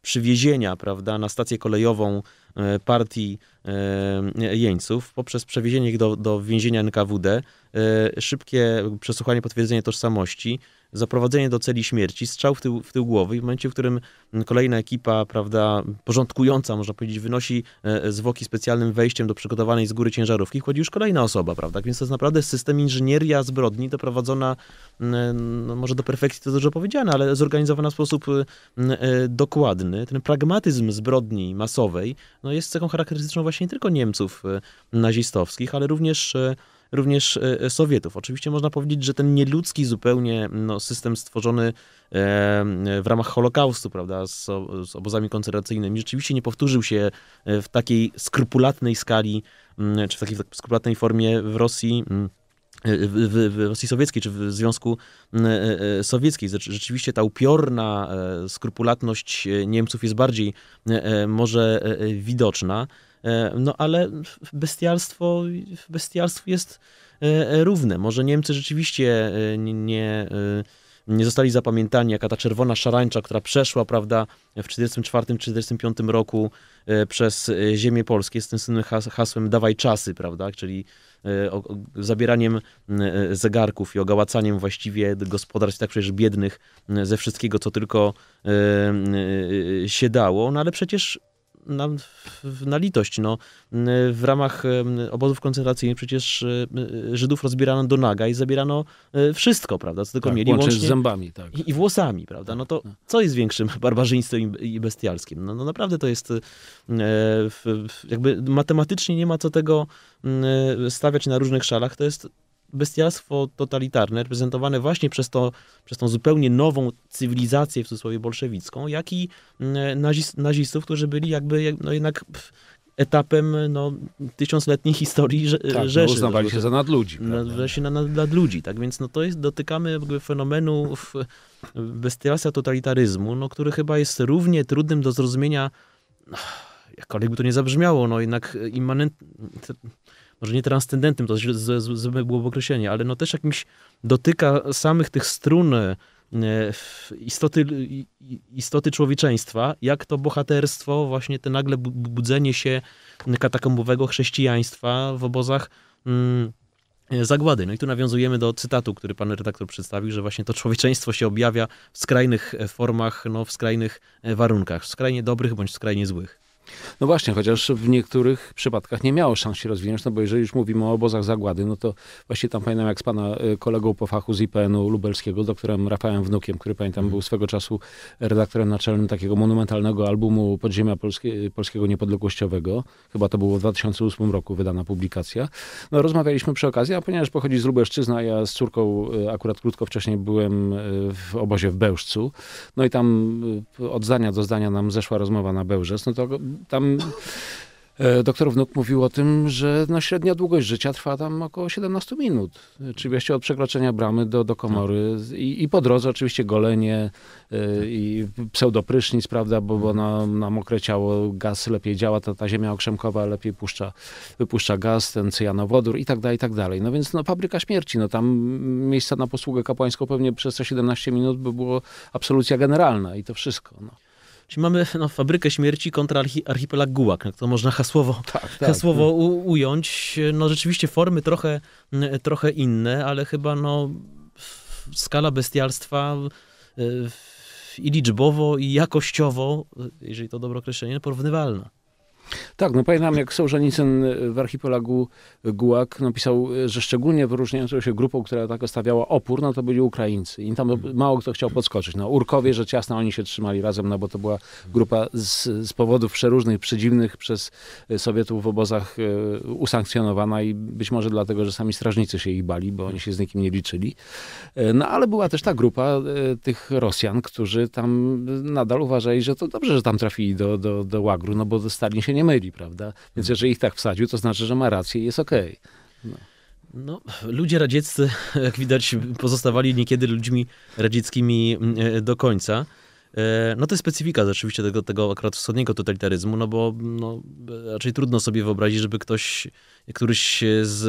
przywiezienia, prawda, na stację kolejową e, partii jeńców, poprzez przewiezienie ich do, do więzienia NKWD, szybkie przesłuchanie, potwierdzenie tożsamości, zaprowadzenie do celi śmierci, strzał w tył, w tył głowy i w momencie, w którym kolejna ekipa, prawda, porządkująca, można powiedzieć, wynosi e, e, zwłoki specjalnym wejściem do przygotowanej z góry ciężarówki, wchodzi już kolejna osoba, prawda, więc to jest naprawdę system inżynieria zbrodni doprowadzona, e, no, może do perfekcji to dużo powiedziane, ale zorganizowana w sposób dokładny. Ten pragmatyzm zbrodni masowej, no jest cechą charakterystyczną właśnie nie tylko Niemców nazistowskich, ale również również e, e, Sowietów. Oczywiście można powiedzieć, że ten nieludzki zupełnie no, system stworzony e, w ramach Holokaustu, prawda, z, z obozami koncentracyjnymi, rzeczywiście nie powtórzył się w takiej skrupulatnej skali, mm, czy w takiej skrupulatnej formie w Rosji. Mm, w, w, Rosji Sowieckiej czy w Związku mm, Sowieckim. Rzeczywiście ta upiorna skrupulatność Niemców jest bardziej może widoczna. E, no ale bestialstwo, bestialstwo jest e, e, równe. Może Niemcy rzeczywiście nie, nie zostali zapamiętani, jaka ta czerwona szarańcza, która przeszła, prawda, w 1944-1945 roku przez ziemię polskie z tym słynnym hasłem dawaj czasy, prawda, czyli zabieraniem zegarków i ogałacaniem właściwie gospodarstw, tak przecież biednych, ze wszystkiego, co tylko się dało. No ale przecież na, na litość. No, w ramach obozów koncentracyjnych przecież e, e, Żydów rozbierano do naga i zabierano e, wszystko, prawda? Co tylko tak, mieli łącznie z zębami tak. i, i włosami, prawda? No to tak, tak. co jest większym <laughs> barbarzyństwem i bestialskim? No, no naprawdę to jest jakby matematycznie nie ma co tego stawiać na różnych szalach. To jest bestialstwo totalitarne, reprezentowane właśnie przez, to, przez tą zupełnie nową cywilizację, w cudzysłowie bolszewicką, jak i mm, nazis, nazistów, którzy byli jakby no jednak etapem no, tysiącletniej historii Rze tak, no, Rzeszy. No, uznawali się za nadludzi. Uznawali się na, nadludzi, tak więc no, to jest, dotykamy jakby fenomenu bestialstwa totalitaryzmu, no, który chyba jest równie trudnym do zrozumienia jakkolwiek by to nie zabrzmiało, no jednak immanent, może nie transcendentem, to złe byłoby określenie, ale no też jakimś dotyka samych tych strun e, istoty, istoty człowieczeństwa, jak to bohaterstwo, właśnie te nagle budzenie się katakombowego chrześcijaństwa w obozach mm, e, zagłady. No i tu nawiązujemy do cytatu, który pan redaktor przedstawił, że właśnie to człowieczeństwo się objawia w skrajnych e, formach, no, w skrajnych warunkach, w skrajnie dobrych bądź w skrajnie złych. No właśnie, chociaż w niektórych przypadkach nie miało szans się rozwinąć, no bo jeżeli już mówimy o obozach zagłady, no to właśnie tam pamiętam jak z pana e, kolegą po fachu z IPN-u lubelskiego, doktorem Rafałem Wnukiem, który pamiętam mm. był swego czasu redaktorem naczelnym takiego monumentalnego albumu Podziemia Polskie, Polskiego Niepodległościowego. Chyba to było w 2008 roku wydana publikacja. No rozmawialiśmy przy okazji, a ponieważ pochodzi z Lubelszczyzna, ja z córką e, akurat krótko wcześniej byłem e, w obozie w Bełżcu, no i tam od zdania do zdania nam zeszła rozmowa na Bełżec, no to tam e, doktor Wnuk mówił o tym, że no średnia długość życia trwa tam około 17 minut. Oczywiście od przekroczenia bramy do, do komory I, i po drodze oczywiście golenie e, i pseudoprysznic, prawda, bo, bo na, na mokre ciało gaz lepiej działa, ta, ta ziemia okrzemkowa lepiej puszcza, wypuszcza gaz, ten cyjanowodór i tak dalej, i tak dalej. No więc no, fabryka śmierci, no tam miejsca na posługę kapłańską pewnie przez te 17 minut by było absolucja generalna i to wszystko. No. Czyli mamy no, fabrykę śmierci kontra archipelag Gułak, jak no, to można hasłowo, <laughs> tak, tak. hasłowo ująć. No rzeczywiście formy trochę, trochę inne, ale chyba no, skala bestialstwa e, i liczbowo, i jakościowo, e, jeżeli to dobre określenie, porównywalna. Tak, no pamiętam jak Sołżenicyn w archipelagu Gułak napisał, że szczególnie wyróżniającą się grupą, która tak stawiała opór, no to byli Ukraińcy. I tam mhm. mało kto chciał podskoczyć. No Urkowie rzecz jasna, oni się trzymali razem, no bo to była grupa z, z powodów przeróżnych, przedziwnych przez Sowietów w obozach e, usankcjonowana i być może dlatego, że sami strażnicy się ich bali, bo oni się z nikim nie liczyli. E, no ale była też ta grupa e, tych Rosjan, którzy tam nadal uważali, że to dobrze, że tam trafili do, do, do łagru, no bo Stalin się nie nie myli, prawda? Więc mm. jeżeli ich tak wsadził, to znaczy, że ma rację i jest okej. Okay. No. No, ludzie radzieccy, jak widać, pozostawali niekiedy ludźmi radzieckimi mm, e, do końca. E, no to jest specyfika rzeczywiście tego, tego akurat wschodniego totalitaryzmu, no bo no, raczej trudno sobie wyobrazić, żeby ktoś, któryś z,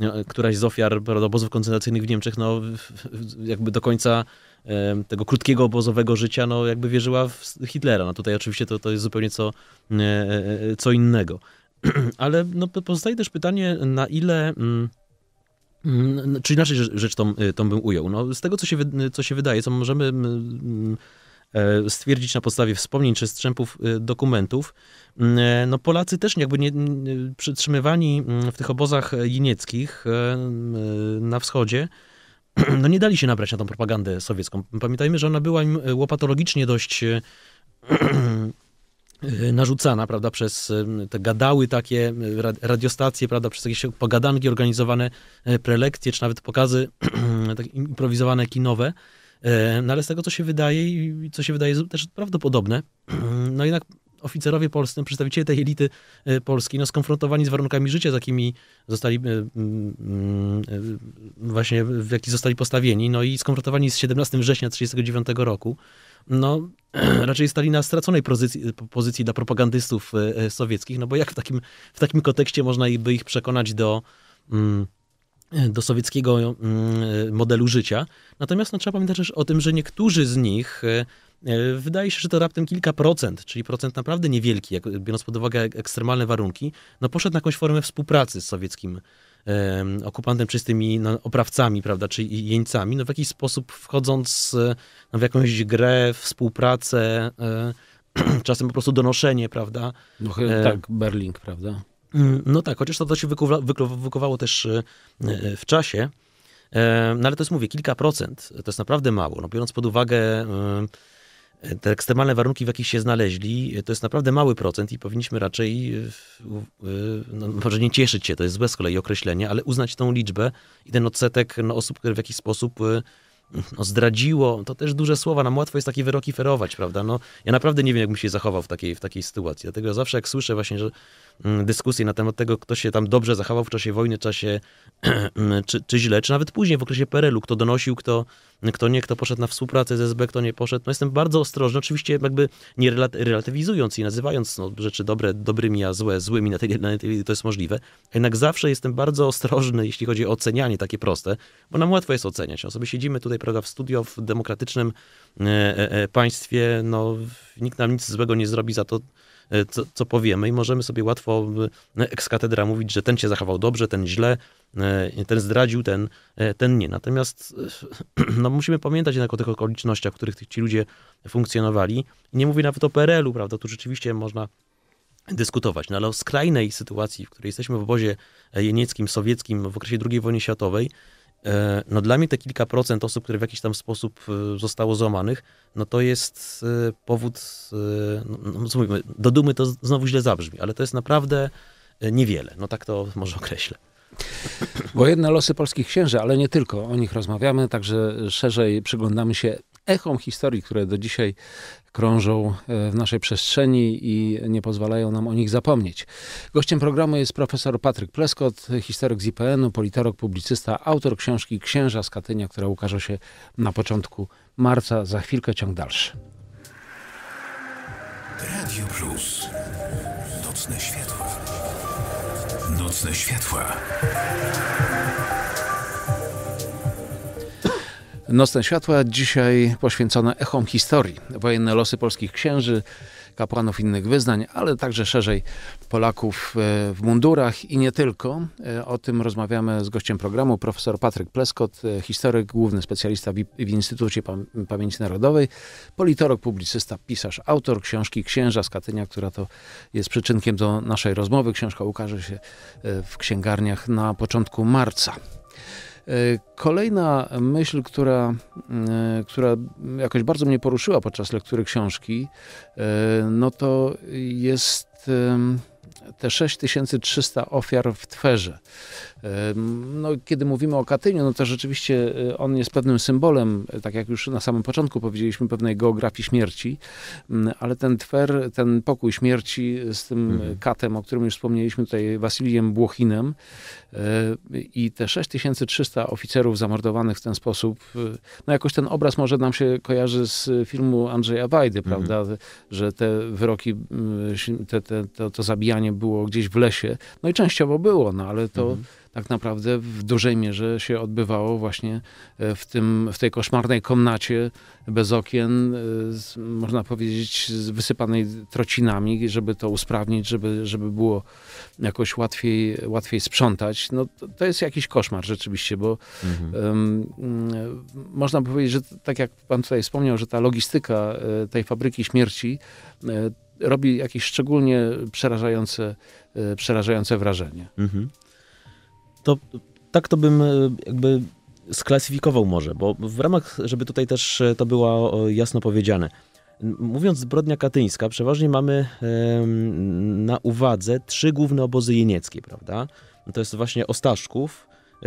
e, któraś z ofiar obozów koncentracyjnych w Niemczech, no jakby do końca tego krótkiego obozowego życia, no jakby wierzyła w Hitlera. No tutaj oczywiście to, to jest zupełnie co, e, e, e, co innego. <clears throat> Ale no, pozostaje też pytanie, na ile... czyli mm, mm, czy inaczej rzecz tą, tą bym ujął. No, z tego, co się, co się wydaje, co możemy mm, stwierdzić na podstawie wspomnień czy strzępów dokumentów, no Polacy też jakby nie, przytrzymywani w tych obozach jenieckich na wschodzie, <clears throat> no nie dali się nabrać na tą propagandę sowiecką. Pamiętajmy, że ona była im e, łopatologicznie dość e, <clears throat> e, narzucana, prawda, przez te gadały takie, radiostacje, prawda, przez jakieś pogadanki organizowane, prelekcje, czy nawet pokazy <clears throat> takie improwizowane, kinowe. No ale z tego, co się wydaje i co się wydaje też prawdopodobne, no jednak oficerowie polscy, no, przedstawiciele tej elity e, polskiej, no, skonfrontowani z warunkami życia, z jakimi zostali e, e, właśnie, w jaki zostali postawieni, no i skonfrontowani z 17 września 1939 roku, no <clears throat> raczej stali na straconej pozycji, pozycji dla propagandystów sowieckich, no bo jak w takim, w takim kontekście można by ich przekonać do mm, do sowieckiego mm, modelu życia. Natomiast no, trzeba pamiętać też o tym, że niektórzy z nich E, wydaje się, że to raptem kilka procent, czyli procent naprawdę niewielki, jak, biorąc pod uwagę ekstremalne warunki, no poszedł na jakąś formę współpracy z sowieckim um, okupantem, czy z tymi no, oprawcami, prawda, czy jeńcami, no w jakiś sposób wchodząc e, no, w jakąś grę, współpracę, e, <clears throat> czasem po prostu donoszenie, prawda. No, e, tak, Berling, prawda. Mm, no tak, chociaż to, to się wykuwa, też e, w czasie, no ale to jest, mówię, kilka procent, to jest naprawdę mało, no biorąc pod uwagę te ekstremalne warunki, w jakich się znaleźli, to jest naprawdę mały procent i powinniśmy raczej, e, e, no, może nie cieszyć się, to jest złe z kolei określenie, ale uznać tą liczbę i ten odsetek no, osób, które w jakiś sposób e, no, zdradziło, to też duże słowa, nam łatwo jest takie wyroki ferować, prawda? No, ja naprawdę nie wiem, jakbym się zachował w takiej, w takiej sytuacji, dlatego ja zawsze jak słyszę właśnie, że Mm, dyskusje na temat tego, kto się tam dobrze zachował w czasie wojny, czasie <clears throat> mm, czy, czy źle, czy nawet później w okresie PRL-u, kto donosił, kto, kto nie, kto poszedł na współpracę z SB, kto nie poszedł. No jestem bardzo ostrożny, oczywiście jakby nie relatywizując i nazywając no, rzeczy dobre dobrymi, a złe złymi, na tej na tyle to jest możliwe. Jednak zawsze jestem bardzo ostrożny, jeśli chodzi o ocenianie takie proste, bo nam łatwo jest oceniać. O no, sobie siedzimy tutaj, prawda, w studio, w demokratycznym e, e, e, państwie, no nikt nam nic złego nie zrobi za to, E, co, co powiemy i możemy sobie łatwo ekskatedra mówić, że ten się zachował dobrze, ten źle, e, ten zdradził, ten, e, ten nie. Natomiast <clears throat> no, musimy pamiętać jednak o tych okolicznościach, w których ci ludzie funkcjonowali. I nie mówię nawet o PRL-u, prawda? Tu rzeczywiście można dyskutować, no ale o skrajnej sytuacji, w której jesteśmy w obozie jenieckim, sowieckim w okresie II wojny światowej, E, no dla mnie te kilka procent osób, które w jakiś tam sposób e, zostało złamanych, no to jest e, powód, no, no, no, co mówimy, do dumy to znowu źle zabrzmi, ale to jest naprawdę niewiele, no tak to może określę. Wojenne losy polskich księży, ale nie tylko, o nich rozmawiamy, także szerzej przyglądamy się echom historii, które do dzisiaj krążą e, w naszej przestrzeni i nie pozwalają nam o nich zapomnieć. Gościem programu jest profesor Patryk Pleskot, historyk z IPN-u, politolog, publicysta, autor książki Księża z Katynia, która ukaże się na początku marca. Za chwilkę ciąg dalszy. Radio Plus. Nocne światła. Nocne światła. Nocne Światła dzisiaj poświęcone echom historii, wojenne losy polskich księży, kapłanów innych wyznań, ale także szerzej Polaków e, w mundurach i nie tylko. E, o tym rozmawiamy z gościem programu, profesor Patryk Pleskot, e, historyk, główny specjalista w Instytucie Pamięci Narodowej, politolog, publicysta, pisarz, autor książki Księża z Katynia, która to jest przyczynkiem do naszej rozmowy. Książka ukaże się w księgarniach na początku marca. E, kolejna myśl, która, e, która jakoś bardzo mnie poruszyła podczas lektury książki, e, no to jest te 6300 ofiar w Twerze. No, kiedy mówimy o Katyniu, no to rzeczywiście e, on jest pewnym symbolem, e, tak jak już na samym początku powiedzieliśmy, pewnej geografii śmierci, mm, ale ten twer, ten pokój śmierci z tym mhm. katem, o którym już wspomnieliśmy tutaj, Wasilijem Błochinem e, i te 6300 oficerów zamordowanych w ten sposób, no jakoś ten obraz może nam się kojarzy z filmu Andrzeja Wajdy, mhm. prawda, mhm. że te wyroki, mm, te, te, to, to zabijanie było gdzieś w lesie, no i częściowo było, no ale to mhm tak naprawdę w dużej mierze się odbywało właśnie e, w, tym, w tej koszmarnej komnacie bez okien, e, można powiedzieć, wysypanej trocinami, żeby to usprawnić, żeby, żeby było jakoś łatwiej, łatwiej sprzątać. No, to, to jest jakiś koszmar rzeczywiście, bo mhm. um, można powiedzieć, że tak jak pan tutaj wspomniał, że ta logistyka e, tej fabryki śmierci robi jakieś szczególnie przerażające, przerażające wrażenie. Mhm to tak to bym e, jakby sklasyfikował może, bo w ramach, żeby tutaj też e, to było jasno powiedziane. Mówiąc zbrodnia katyńska, przeważnie mamy na uwadze trzy główne obozy jenieckie, prawda? No to jest właśnie Ostaszków, e,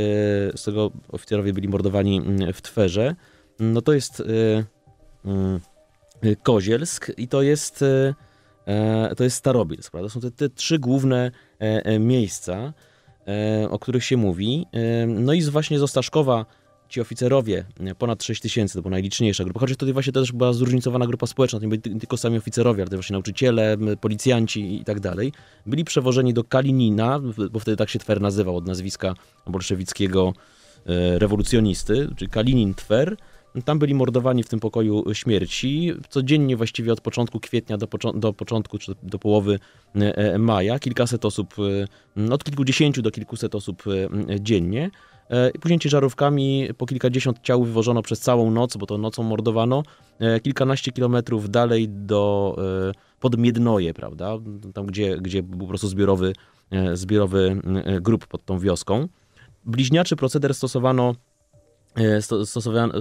z tego oficerowie byli mordowani w Twerze. No to jest Kozielsk i to jest, to jest Starobielsk, prawda? Są te, te trzy główne miejsca. E, o których się mówi. E, no i właśnie z Ostaszkowa ci oficerowie, e, ponad 6 tysięcy, to była najliczniejsza grupa, chociaż tutaj właśnie to też była zróżnicowana grupa społeczna, to nie byli tylko sami oficerowie, ale też właśnie nauczyciele, policjanci i tak dalej, byli przewożeni do Kalinina, bo wtedy tak się Twer nazywał od nazwiska bolszewickiego rewolucjonisty, czyli Kalinin Twer, tam byli mordowani w tym pokoju śmierci. Codziennie właściwie od początku kwietnia do, do początku czy do połowy e, e, maja. Kilkaset osób, e, od kilkudziesięciu do kilkuset osób dziennie. Później ciężarówkami po kilkadziesiąt ciał wywożono przez całą noc, bo to nocą mordowano, kilkanaście kilometrów dalej do, pod prawda? Tam, gdzie, gdzie był po prostu zbiorowy, zbiorowy grup pod tą wioską. Bliźniaczy proceder stosowano E,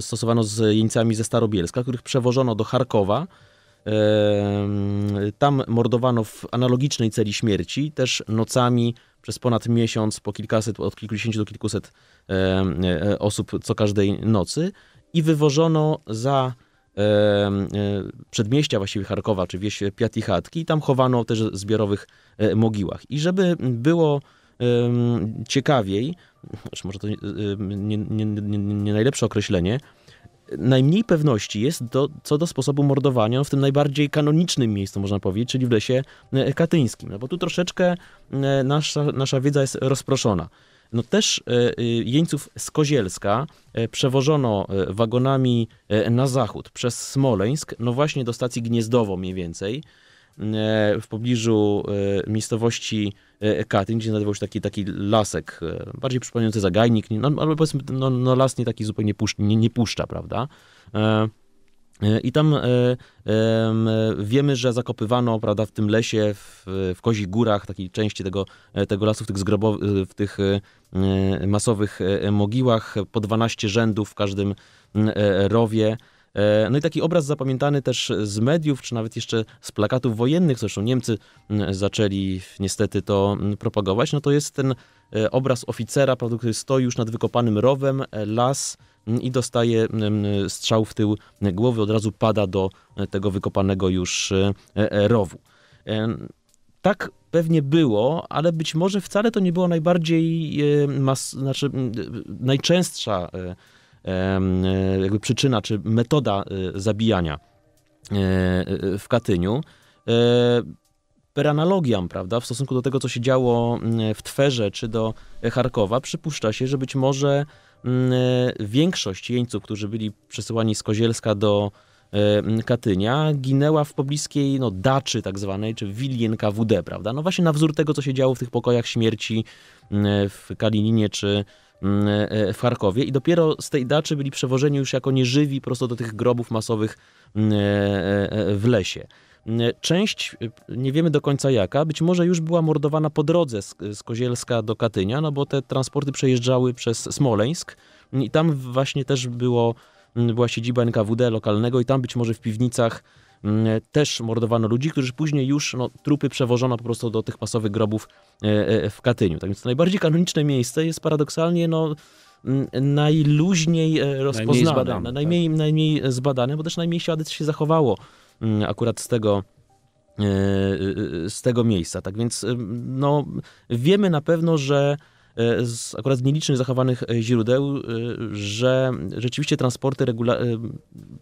stosowano, z jeńcami ze Starobielska, których przewożono do Charkowa. E, tam mordowano w analogicznej celi śmierci, też nocami przez ponad miesiąc, po kilkaset, od kilkudziesięciu do kilkuset e, osób co każdej nocy i wywożono za przedmieścia właściwie Charkowa, czy wieś Piatichatki i tam chowano też w zbiorowych mogiłach. I żeby było ciekawiej, może to nie, nie, nie, nie najlepsze określenie, najmniej pewności jest do, co do sposobu mordowania w tym najbardziej kanonicznym miejscu, można powiedzieć, czyli w lesie e, katyńskim. No bo tu troszeczkę e, nasza, nasza wiedza jest rozproszona. No też e, jeńców z Kozielska przewożono wagonami na zachód przez Smoleńsk, no właśnie do stacji Gniezdowo mniej więcej w pobliżu e, miejscowości e, Katyn, gdzie znajdował się taki, taki lasek, e, bardziej przypominający zagajnik, no, albo powiedzmy, no, no las nie taki zupełnie puszcz, nie, nie puszcza, prawda? I tam wiemy, że zakopywano prawda, w tym lesie, w, w Kozich Górach, takiej części tego, tego lasu, w tych, zgrobow, w tych masowych mogiłach, po 12 rzędów w każdym rowie. E, no i taki obraz zapamiętany też z mediów, czy nawet jeszcze z plakatów wojennych, zresztą Niemcy mm, zaczęli niestety to mm, propagować, no to jest ten e, obraz oficera, prawda, który stoi już nad wykopanym rowem, e, las mm, i dostaje strzał w tył głowy, od razu pada do tego wykopanego już rowu. Tak pewnie było, ale być może wcale to nie było najbardziej, mas- znaczy najczęstsza E, jakby przyczyna czy metoda e, zabijania e, w Katyniu. Per analogiam, prawda, w stosunku do tego, co się działo w Twerze czy do Charkowa, przypuszcza się, że być może większość jeńców, którzy byli przesyłani z Kozielska do Katynia, ginęła w pobliskiej no, daczy tak zwanej, czy willi WD, prawda? No właśnie na wzór tego, co się działo w tych pokojach śmierci w Kalininie czy Mm, e, e, w Charkowie i dopiero z tej daczy byli przewożeni już jako nieżywi prosto do tych grobów masowych mm, e, w lesie. Mm, część, nie wiemy do końca jaka, być może już była mordowana po drodze z, z Kozielska do Katynia, no bo te transporty przejeżdżały przez Smoleńsk i tam właśnie też było, była siedziba NKWD lokalnego i tam być może w piwnicach Mm, też mordowano ludzi, którzy później już no, trupy przewożono po prostu do tych masowych grobów e, e, w Katyniu. Tak więc to najbardziej kanoniczne miejsce jest paradoksalnie no, mm, najluźniej e, rozpoznane, najmniej zbadane, najmniej, tak. najmniej zbadane, bo też najmniej śladów się zachowało mm, akurat z tego z tego miejsca. Tak więc no, wiemy na pewno, że E, z, akurat z nielicznych zachowanych e, źródeł, e, że rzeczywiście transporty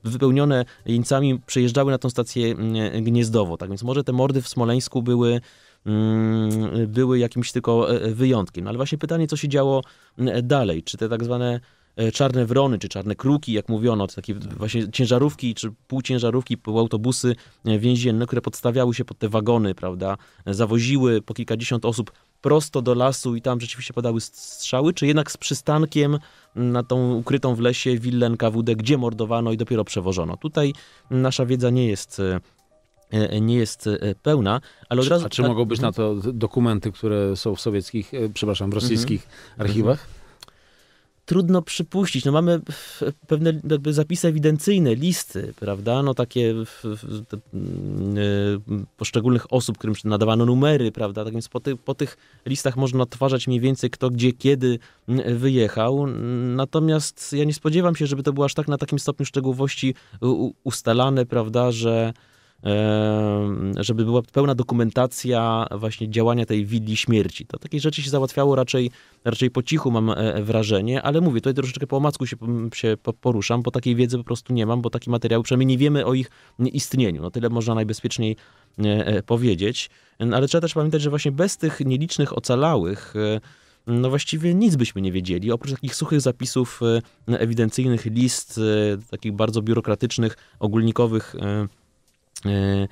wypełnione jeńcami przejeżdżały na tą stację Gniezdowo. Tak więc może te mordy w Smoleńsku były mm, były jakimś tylko wyjątkiem. No ale właśnie pytanie, co się działo dalej? Czy te tak zwane E, czarne wrony, czy czarne kruki, jak mówiono, takie właśnie ciężarówki, czy półciężarówki, autobusy e, więzienne, które podstawiały się pod te wagony, prawda, zawoziły po kilkadziesiąt osób prosto do lasu i tam rzeczywiście padały strzały, czy jednak z przystankiem na tą ukrytą w lesie willę KWD, gdzie mordowano i dopiero przewożono. Tutaj nasza wiedza nie jest e, nie jest pełna, ale od razu... A czy tak- mogą być na mhm. to dokumenty, które są w sowieckich, przepraszam, w rosyjskich mhm. archiwach? Mhm trudno przypuścić. No mamy pewne zapisy ewidencyjne, listy, prawda? No takie w, w, te, mm, y, poszczególnych osób, którym nadawano numery, prawda? Tak więc po, ty, po tych listach można odtwarzać mniej więcej kto gdzie, kiedy mm, wyjechał. Natomiast ja nie spodziewam się, żeby to było aż tak na takim stopniu szczegółowości ustalane, prawda, że żeby była pełna dokumentacja właśnie działania tej widli śmierci. To takie rzeczy się załatwiało raczej, raczej po cichu, mam e, e, wrażenie, ale mówię, tutaj troszeczkę po omacku się, się poruszam, bo takiej wiedzy po prostu nie mam, bo taki materiał, przynajmniej nie wiemy o ich istnieniu. No tyle można najbezpieczniej e, powiedzieć. Ale trzeba też pamiętać, że właśnie bez tych nielicznych ocalałych no właściwie nic byśmy nie wiedzieli, oprócz takich suchych zapisów ewidencyjnych, list, takich bardzo biurokratycznych, ogólnikowych E,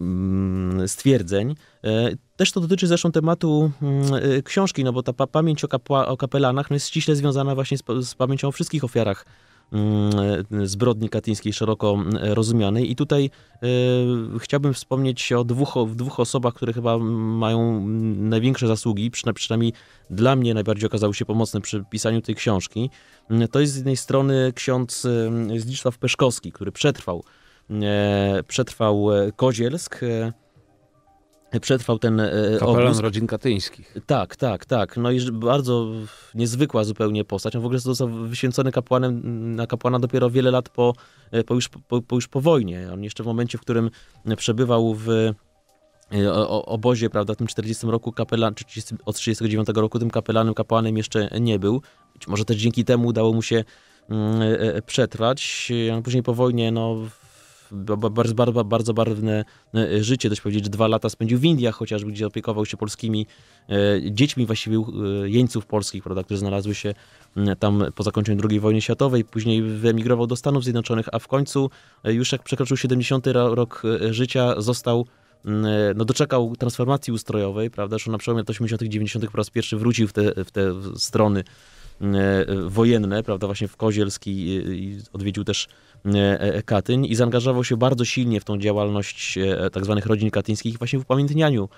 mm, stwierdzeń. E, też to dotyczy zresztą tematu mm, e, książki, no bo ta pamięć o, kapła, o kapelanach no jest ściśle związana właśnie z, z pamięcią o wszystkich ofiarach mm, zbrodni katyńskiej szeroko rozumianej. I tutaj y, chciałbym wspomnieć o dwóch, dwóch osobach, które chyba mają największe zasługi, przynajmniej dla mnie najbardziej okazały się pomocne przy pisaniu tej książki. To jest z jednej strony ksiądz Zdzisław Peszkowski, który przetrwał E, przetrwał e, Kozielsk. E, przetrwał ten Kapelan obóz. rodzin katyńskich. Tak, tak, tak. No i bardzo niezwykła zupełnie postać. On w ogóle został wyświęcony kapłanem, na kapłana dopiero wiele lat po, po, już, po, po już po wojnie. On jeszcze w momencie, w którym przebywał w, obozie, prawda, w tym 40 roku kapelan, czy 30, od 39 roku tym kapelanem, kapłanem jeszcze nie był. Być może też dzięki temu udało mu się mm, przetrwać. Później po wojnie, no bardzo, bardzo, bardzo barwne e, życie, dość powiedzieć, że dwa lata spędził w Indiach chociażby, gdzie opiekował się polskimi e, dziećmi właściwie e, jeńców polskich, prawda, które znalazły się tam po zakończeniu II wojny światowej, później wyemigrował do Stanów Zjednoczonych, a w końcu już jak przekroczył 70 rok życia, został no, doczekał transformacji ustrojowej, prawda, że na przełomie lat 80 90 -tych po raz pierwszy wrócił w te, w te strony wojenne, prawda, właśnie w Kozielski i odwiedził też E, e, Katyń i zaangażował się bardzo silnie w tą działalność e, tzw. Tak rodzin katyńskich właśnie w upamiętnianiu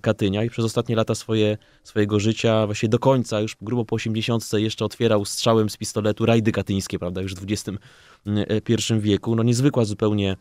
Katynia i przez ostatnie lata swoje, swojego życia, właśnie do końca, już grubo po 80 jeszcze otwierał strzałem z pistoletu rajdy katyńskie, prawda, już w XXI wieku. No niezwykła zupełnie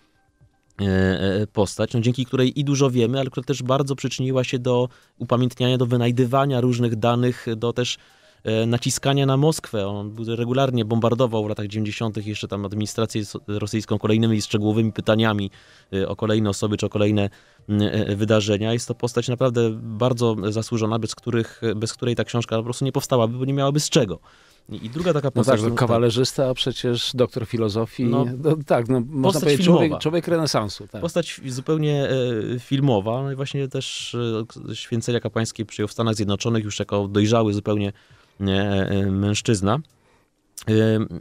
postać, no dzięki której i dużo wiemy, ale która też bardzo przyczyniła się do upamiętniania, do wynajdywania różnych danych, do też E, naciskania na Moskwę. On regularnie bombardował w latach 90. jeszcze tam administrację rosyjską kolejnymi szczegółowymi pytaniami e, o kolejne osoby czy o kolejne e, wydarzenia. Jest to postać naprawdę bardzo zasłużona, bez, których, bez której ta książka po prostu nie powstałaby, bo nie miałaby z czego. I druga taka no tak, postać. No tak, kawalerzysta, a przecież doktor filozofii. No, no tak, no, można powiedzieć filmowa. człowiek, człowiek renesansu. Tak. Postać zupełnie filmowa. No i właśnie też święcenia kapłańskie przyjął w Stanach Zjednoczonych już jako dojrzały zupełnie E, e, mężczyzna. E,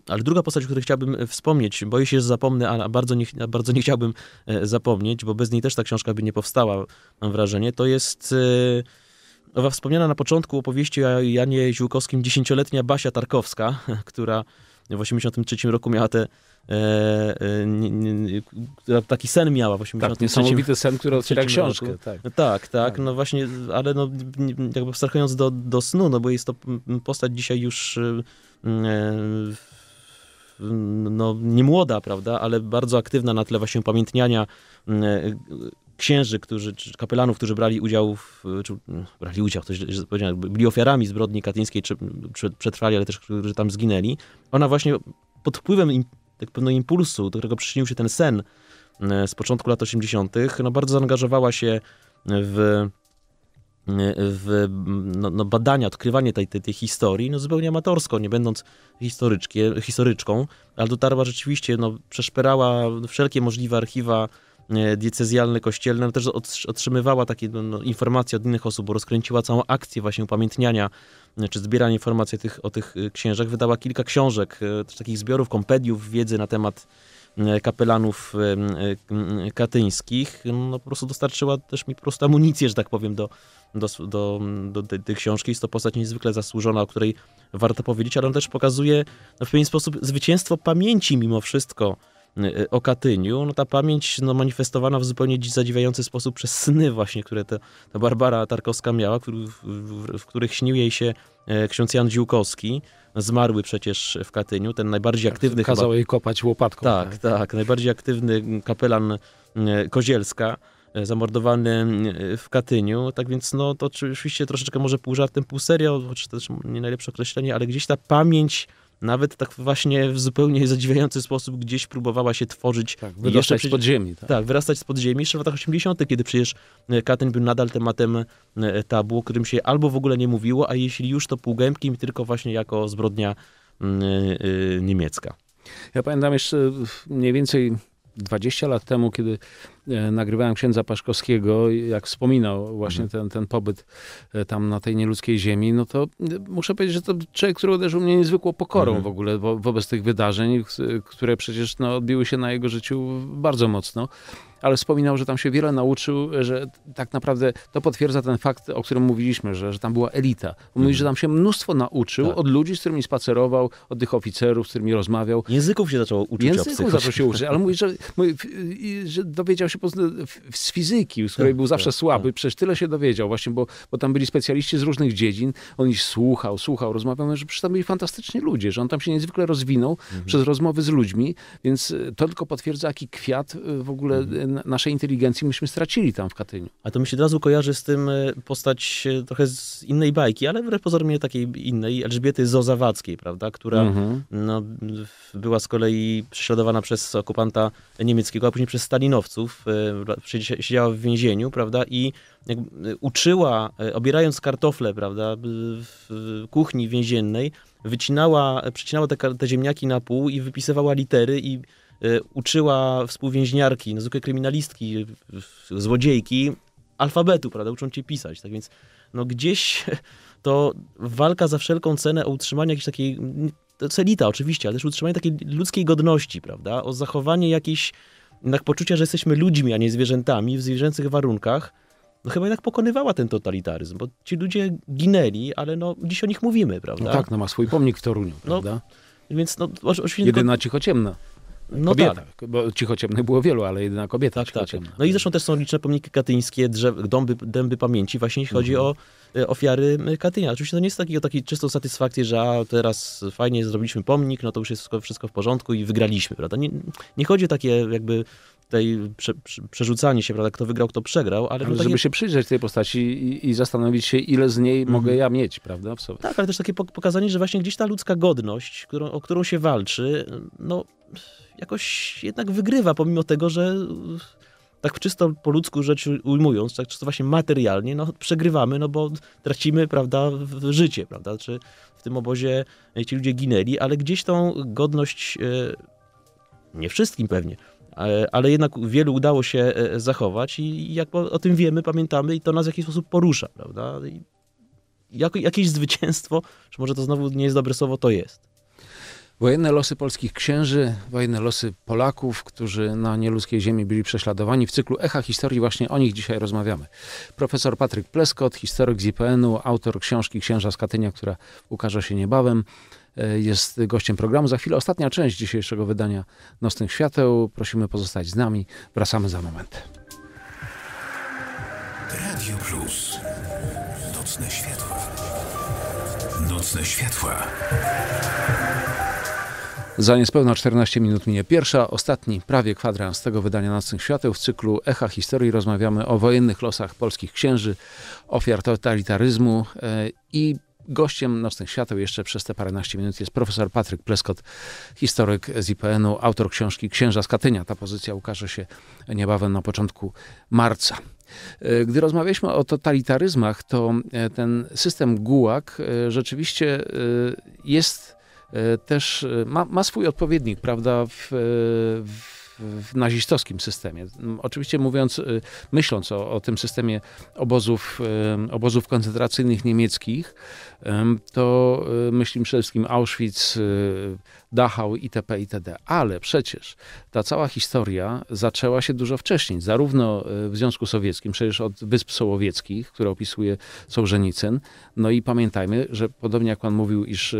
ale druga postać, o której chciałbym wspomnieć, boję się, że zapomnę, a bardzo nie, bardzo nie chciałbym zapomnieć, bo bez niej też ta książka by nie powstała, mam wrażenie, to jest owa wspomniana na początku opowieści o Janie Ziłkowskim dziesięcioletnia Basia Tarkowska, <laughs> która w 1983 roku miała tę E, e, która taki sen miała w 83. Tak, niesamowity sen, który otwiera książkę. Tak. No tak. tak. tak, no właśnie, ale no, jakby wstrząsając do, do snu, no bo jest to postać dzisiaj już y, e, no, nie młoda, prawda, ale bardzo aktywna na tle właśnie upamiętniania księży, którzy, czy kapelanów, którzy brali udział, w, czy brali udział, to źle, byli ofiarami zbrodni katyńskiej, czy przetrwali, ale też którzy tam zginęli. Ona właśnie pod wpływem tak pewnego impulsu, do którego przyczynił się ten sen e, z początku lat 80., no bardzo zaangażowała się w, e, w no, no badania, odkrywanie tej, tej, tej, historii, no zupełnie amatorsko, nie będąc historyczką, ale dotarła rzeczywiście, no, przeszperała wszelkie możliwe archiwa E, diecezjalne, kościelne, ale no też otrzymywała takie no, no, informacje od innych osób, bo rozkręciła całą akcję właśnie upamiętniania e, czy zbierania informacji o tych, o tych e, księżach. Wydała kilka książek, też takich zbiorów, kompediów wiedzy na temat kapelanów katyńskich. No, po prostu dostarczyła też mi po prostu amunicję, że tak powiem, do, do, do, do tej, tej książki. Jest to postać niezwykle zasłużona, o której warto powiedzieć, ale on też pokazuje no, w pewien sposób zwycięstwo pamięci mimo wszystko Y, o Katyniu, no ta pamięć no, manifestowana w zupełnie zadziwiający sposób przez sny właśnie, które te, ta Barbara Tarkowska miała, w, w, w których śnił jej się e, ksiądz Jan Dziłkowski, zmarły przecież w Katyniu, ten najbardziej tak, aktywny... kazał chyba... jej kopać łopatką. Tak, tak, tak, najbardziej aktywny kapelan e, Kozielska, e, zamordowany w Katyniu, tak więc no to oczywiście troszeczkę może pół żartem, pół serio, choć też nie najlepsze określenie, ale gdzieś ta pamięć nawet tak właśnie w zupełnie zadziwiający sposób gdzieś próbowała się tworzyć. Tak, wyrastać z podziemi. Tak. tak, wyrastać z podziemi. Jeszcze w latach 80., kiedy przecież e, Katyn był nadal tematem e, tabu, o którym się albo w ogóle nie mówiło, a jeśli już to półgębkiem tylko właśnie jako zbrodnia mm, e, niemiecka. Ja pamiętam jeszcze mniej więcej 20 lat temu, kiedy E, nagrywałem księdza Paszkowskiego, jak wspominał właśnie mhm. ten, ten pobyt e, tam na tej nieludzkiej ziemi, no to e, muszę powiedzieć, że to człowiek, który uderzył mnie niezwykłą pokorą mhm. w ogóle wo wobec tych wydarzeń, które przecież no, odbiły się na jego życiu bardzo mocno ale wspominał, że tam się wiele nauczył, że tak naprawdę to potwierdza ten fakt, o którym mówiliśmy, że, że tam była elita. mhm. mówi, że tam się mnóstwo nauczył tak. od ludzi, z którymi spacerował, od tych oficerów, z którymi rozmawiał. Języków się zaczął uczyć Języków zaczął się uczyć, ale mówi, że, mówi, że dowiedział się się z fizyki, z której tak, był zawsze tak, słaby. Tak. Przecież tyle się dowiedział właśnie, bo, bo tam byli specjaliści z różnych dziedzin. On ich słuchał, słuchał, rozmawiał, no, że przecież tam byli fantastyczni ludzie, że on tam się niezwykle rozwinął mhm. przez rozmowy z ludźmi, więc y, to tylko potwierdza, jaki kwiat y, w ogóle mhm. Y, naszej inteligencji myśmy stracili tam w Katyniu. A to mi się od razu kojarzy z tym postać trochę z innej bajki, ale wbrew pozorom nie takiej innej, Elżbiety Zozawackiej, prawda, która mhm. no, była z kolei prześladowana przez okupanta niemieckiego, a później przez stalinowców siedziała w więzieniu, prawda, i y, uczyła, y, obierając kartofle, prawda, w kuchni więziennej, wycinała, przecinała te, te ziemniaki na pół i wypisywała litery i y, uczyła współwięźniarki, no, zwykłe kryminalistki, złodziejki alfabetu, prawda, uczą cię pisać, tak więc no gdzieś to walka za wszelką cenę o utrzymanie jakiejś takiej, to oczywiście, ale też utrzymanie takiej ludzkiej godności, prawda, o zachowanie jakiejś jednak poczucia, że jesteśmy ludźmi, a nie zwierzętami w zwierzęcych warunkach, no chyba jednak pokonywała ten totalitaryzm, bo ci ludzie ginęli, ale no dziś o nich mówimy, no prawda? No tak, no ma swój pomnik w Toruniu, no, prawda? No, więc no, oczywiście Jedyna cichociemna. No kobieta, tak. bo cichociemnych było wielu, ale jedyna kobieta tak, tak. tak. No i zresztą też są liczne pomniki katyńskie, drzew, dąby, dęby pamięci, właśnie jeśli chodzi mhm. o e, ofiary Katynia. Oczywiście to nie jest takiego, takiej czystą satysfakcji, że a, teraz fajnie zrobiliśmy pomnik, no to już jest wszystko, wszystko w porządku i wygraliśmy, prawda? Nie, nie chodzi o takie jakby tutaj prze, przerzucanie się, prawda, kto wygrał, kto przegrał, ale... ale żeby takie... się przyjrzeć tej postaci i, i, zastanowić się, ile z niej mhm. mogę ja mieć, prawda, w sobie. Tak, ale też takie pokazanie, że właśnie gdzieś ta ludzka godność, którą, o którą się walczy, no jakoś jednak wygrywa, pomimo tego, że e, tak czysto po ludzku rzecz ujmując, tak czysto właśnie materialnie, no przegrywamy, no bo tracimy, prawda, życie, prawda, czy w tym obozie e, ci ludzie ginęli, ale gdzieś tą godność, e, nie wszystkim pewnie, ale jednak wielu udało się zachować i jak o tym wiemy, pamiętamy i to nas w jakiś sposób porusza, prawda, jakieś zwycięstwo, czy może to znowu nie jest dobre słowo, to jest. Wojenne losy polskich księży, wojenne losy Polaków, którzy na nieludzkiej ziemi byli prześladowani. W cyklu Echa Historii właśnie o nich dzisiaj rozmawiamy. Profesor Patryk Pleskot, historyk z IPN-u, autor książki Księża z Katynia, która ukaże się niebawem, e, jest gościem programu. Za chwilę ostatnia część dzisiejszego wydania Nocnych Świateł. Prosimy pozostać z nami. Wracamy za moment. Radio Plus. Nocne światła. Nocne światła. Za niespełna 14 minut minie pierwsza, ostatni, prawie kwadrans tego wydania Nocnych Świateł. W cyklu Echa Historii rozmawiamy o wojennych losach polskich księży, ofiar totalitaryzmu e, i Gościem Nocnych Świateł jeszcze przez te paręnaście minut jest profesor Patryk Pleskot, historyk z IPN-u, autor książki Księża z Katynia. Ta pozycja ukaże się niebawem na początku marca. E, gdy rozmawialiśmy o totalitaryzmach, to e, ten system gułag rzeczywiście jest E, też e, ma, ma swój odpowiednik, prawda, w, e, w w nazistowskim systemie. Oczywiście mówiąc, y, myśląc o, o tym systemie obozów, y, obozów koncentracyjnych niemieckich, to y, myślimy przede wszystkim Auschwitz, Dachau itp. itd. Ale przecież ta cała historia zaczęła się dużo wcześniej, zarówno w Związku Sowieckim, przecież od Wysp Sołowieckich, które opisuje Sołżenicyn. No i pamiętajmy, że podobnie jak pan mówił, iż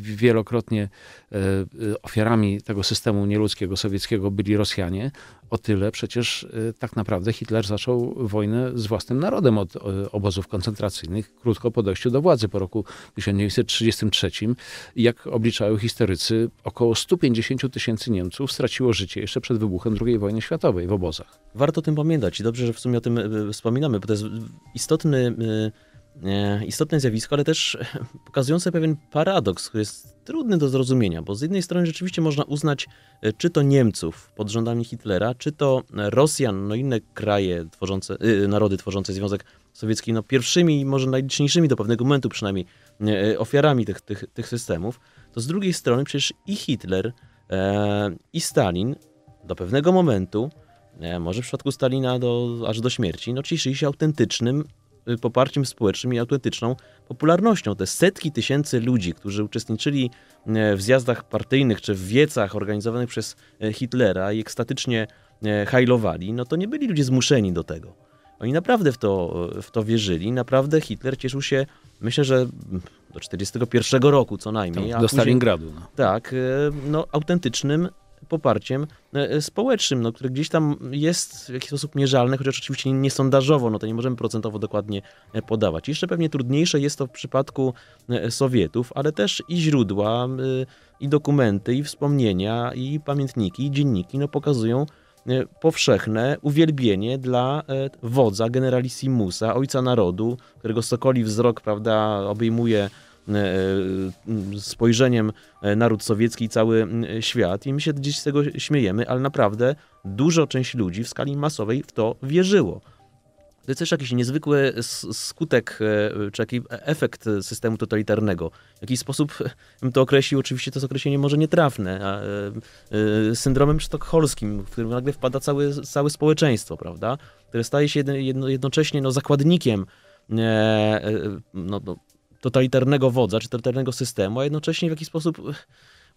wielokrotnie E, e, ofiarami tego systemu nieludzkiego sowieckiego byli Rosjanie, o tyle przecież e, tak naprawdę Hitler zaczął wojnę z własnym narodem od obozów koncentracyjnych krótko po dojściu do władzy po roku 1933. Jak obliczają historycy, około 150 tysięcy Niemców straciło życie jeszcze przed wybuchem II wojny światowej w obozach. Warto o tym pamiętać i dobrze, że w sumie o tym wspominamy, bo to jest istotny E, istotne zjawisko, ale też <laughs> pokazujące pewien paradoks, który jest trudny do zrozumienia, bo z jednej strony rzeczywiście można uznać e, czy to Niemców pod rządami Hitlera, czy to Rosjan, no inne kraje tworzące, e, narody tworzące Związek Sowiecki, no pierwszymi, może najliczniejszymi do pewnego momentu przynajmniej ofiarami tych, tych, tych systemów, to z drugiej strony przecież i Hitler, i Stalin do pewnego momentu, może w przypadku Stalina do, aż do śmierci, no cieszyli się autentycznym Y, poparciem społecznym i autentyczną popularnością. Te setki tysięcy ludzi, którzy uczestniczyli e, w zjazdach partyjnych czy w wiecach organizowanych przez e, Hitlera i ekstatycznie e, hajlowali, no to nie byli ludzie zmuszeni do tego. Oni naprawdę w to, w to wierzyli, naprawdę Hitler cieszył się, myślę, że mm, do 1941 roku co najmniej. Tak, do później, Stalingradu. No. Tak, no, autentycznym poparciem e, społecznym, no, które gdzieś tam jest w jakiś sposób mierzalne, chociaż oczywiście nie sondażowo, no to nie możemy procentowo dokładnie e, podawać. Jeszcze pewnie trudniejsze jest to w przypadku e, Sowietów, ale też i źródła, i dokumenty, i wspomnienia, i pamiętniki, i dzienniki, no pokazują powszechne uwielbienie dla wodza, generalissimusa, ojca narodu, którego sokoli wzrok, prawda, obejmuje E, e, spojrzeniem e, naród sowiecki i cały świat. I my się dziś z tego śmiejemy, ale naprawdę dużo część ludzi w skali masowej w to wierzyło. To jest też jakiś niezwykły skutek, czy jakiś efekt systemu totalitarnego. W jakiś sposób bym to określił, oczywiście to jest określenie może nietrafne, a, syndromem sztokholskim, w którym nagle wpada całe, całe społeczeństwo, prawda? Które staje się jednocześnie no, zakładnikiem no, no, totalitarnego wodza, czy totalitarnego systemu, a jednocześnie w jakiś sposób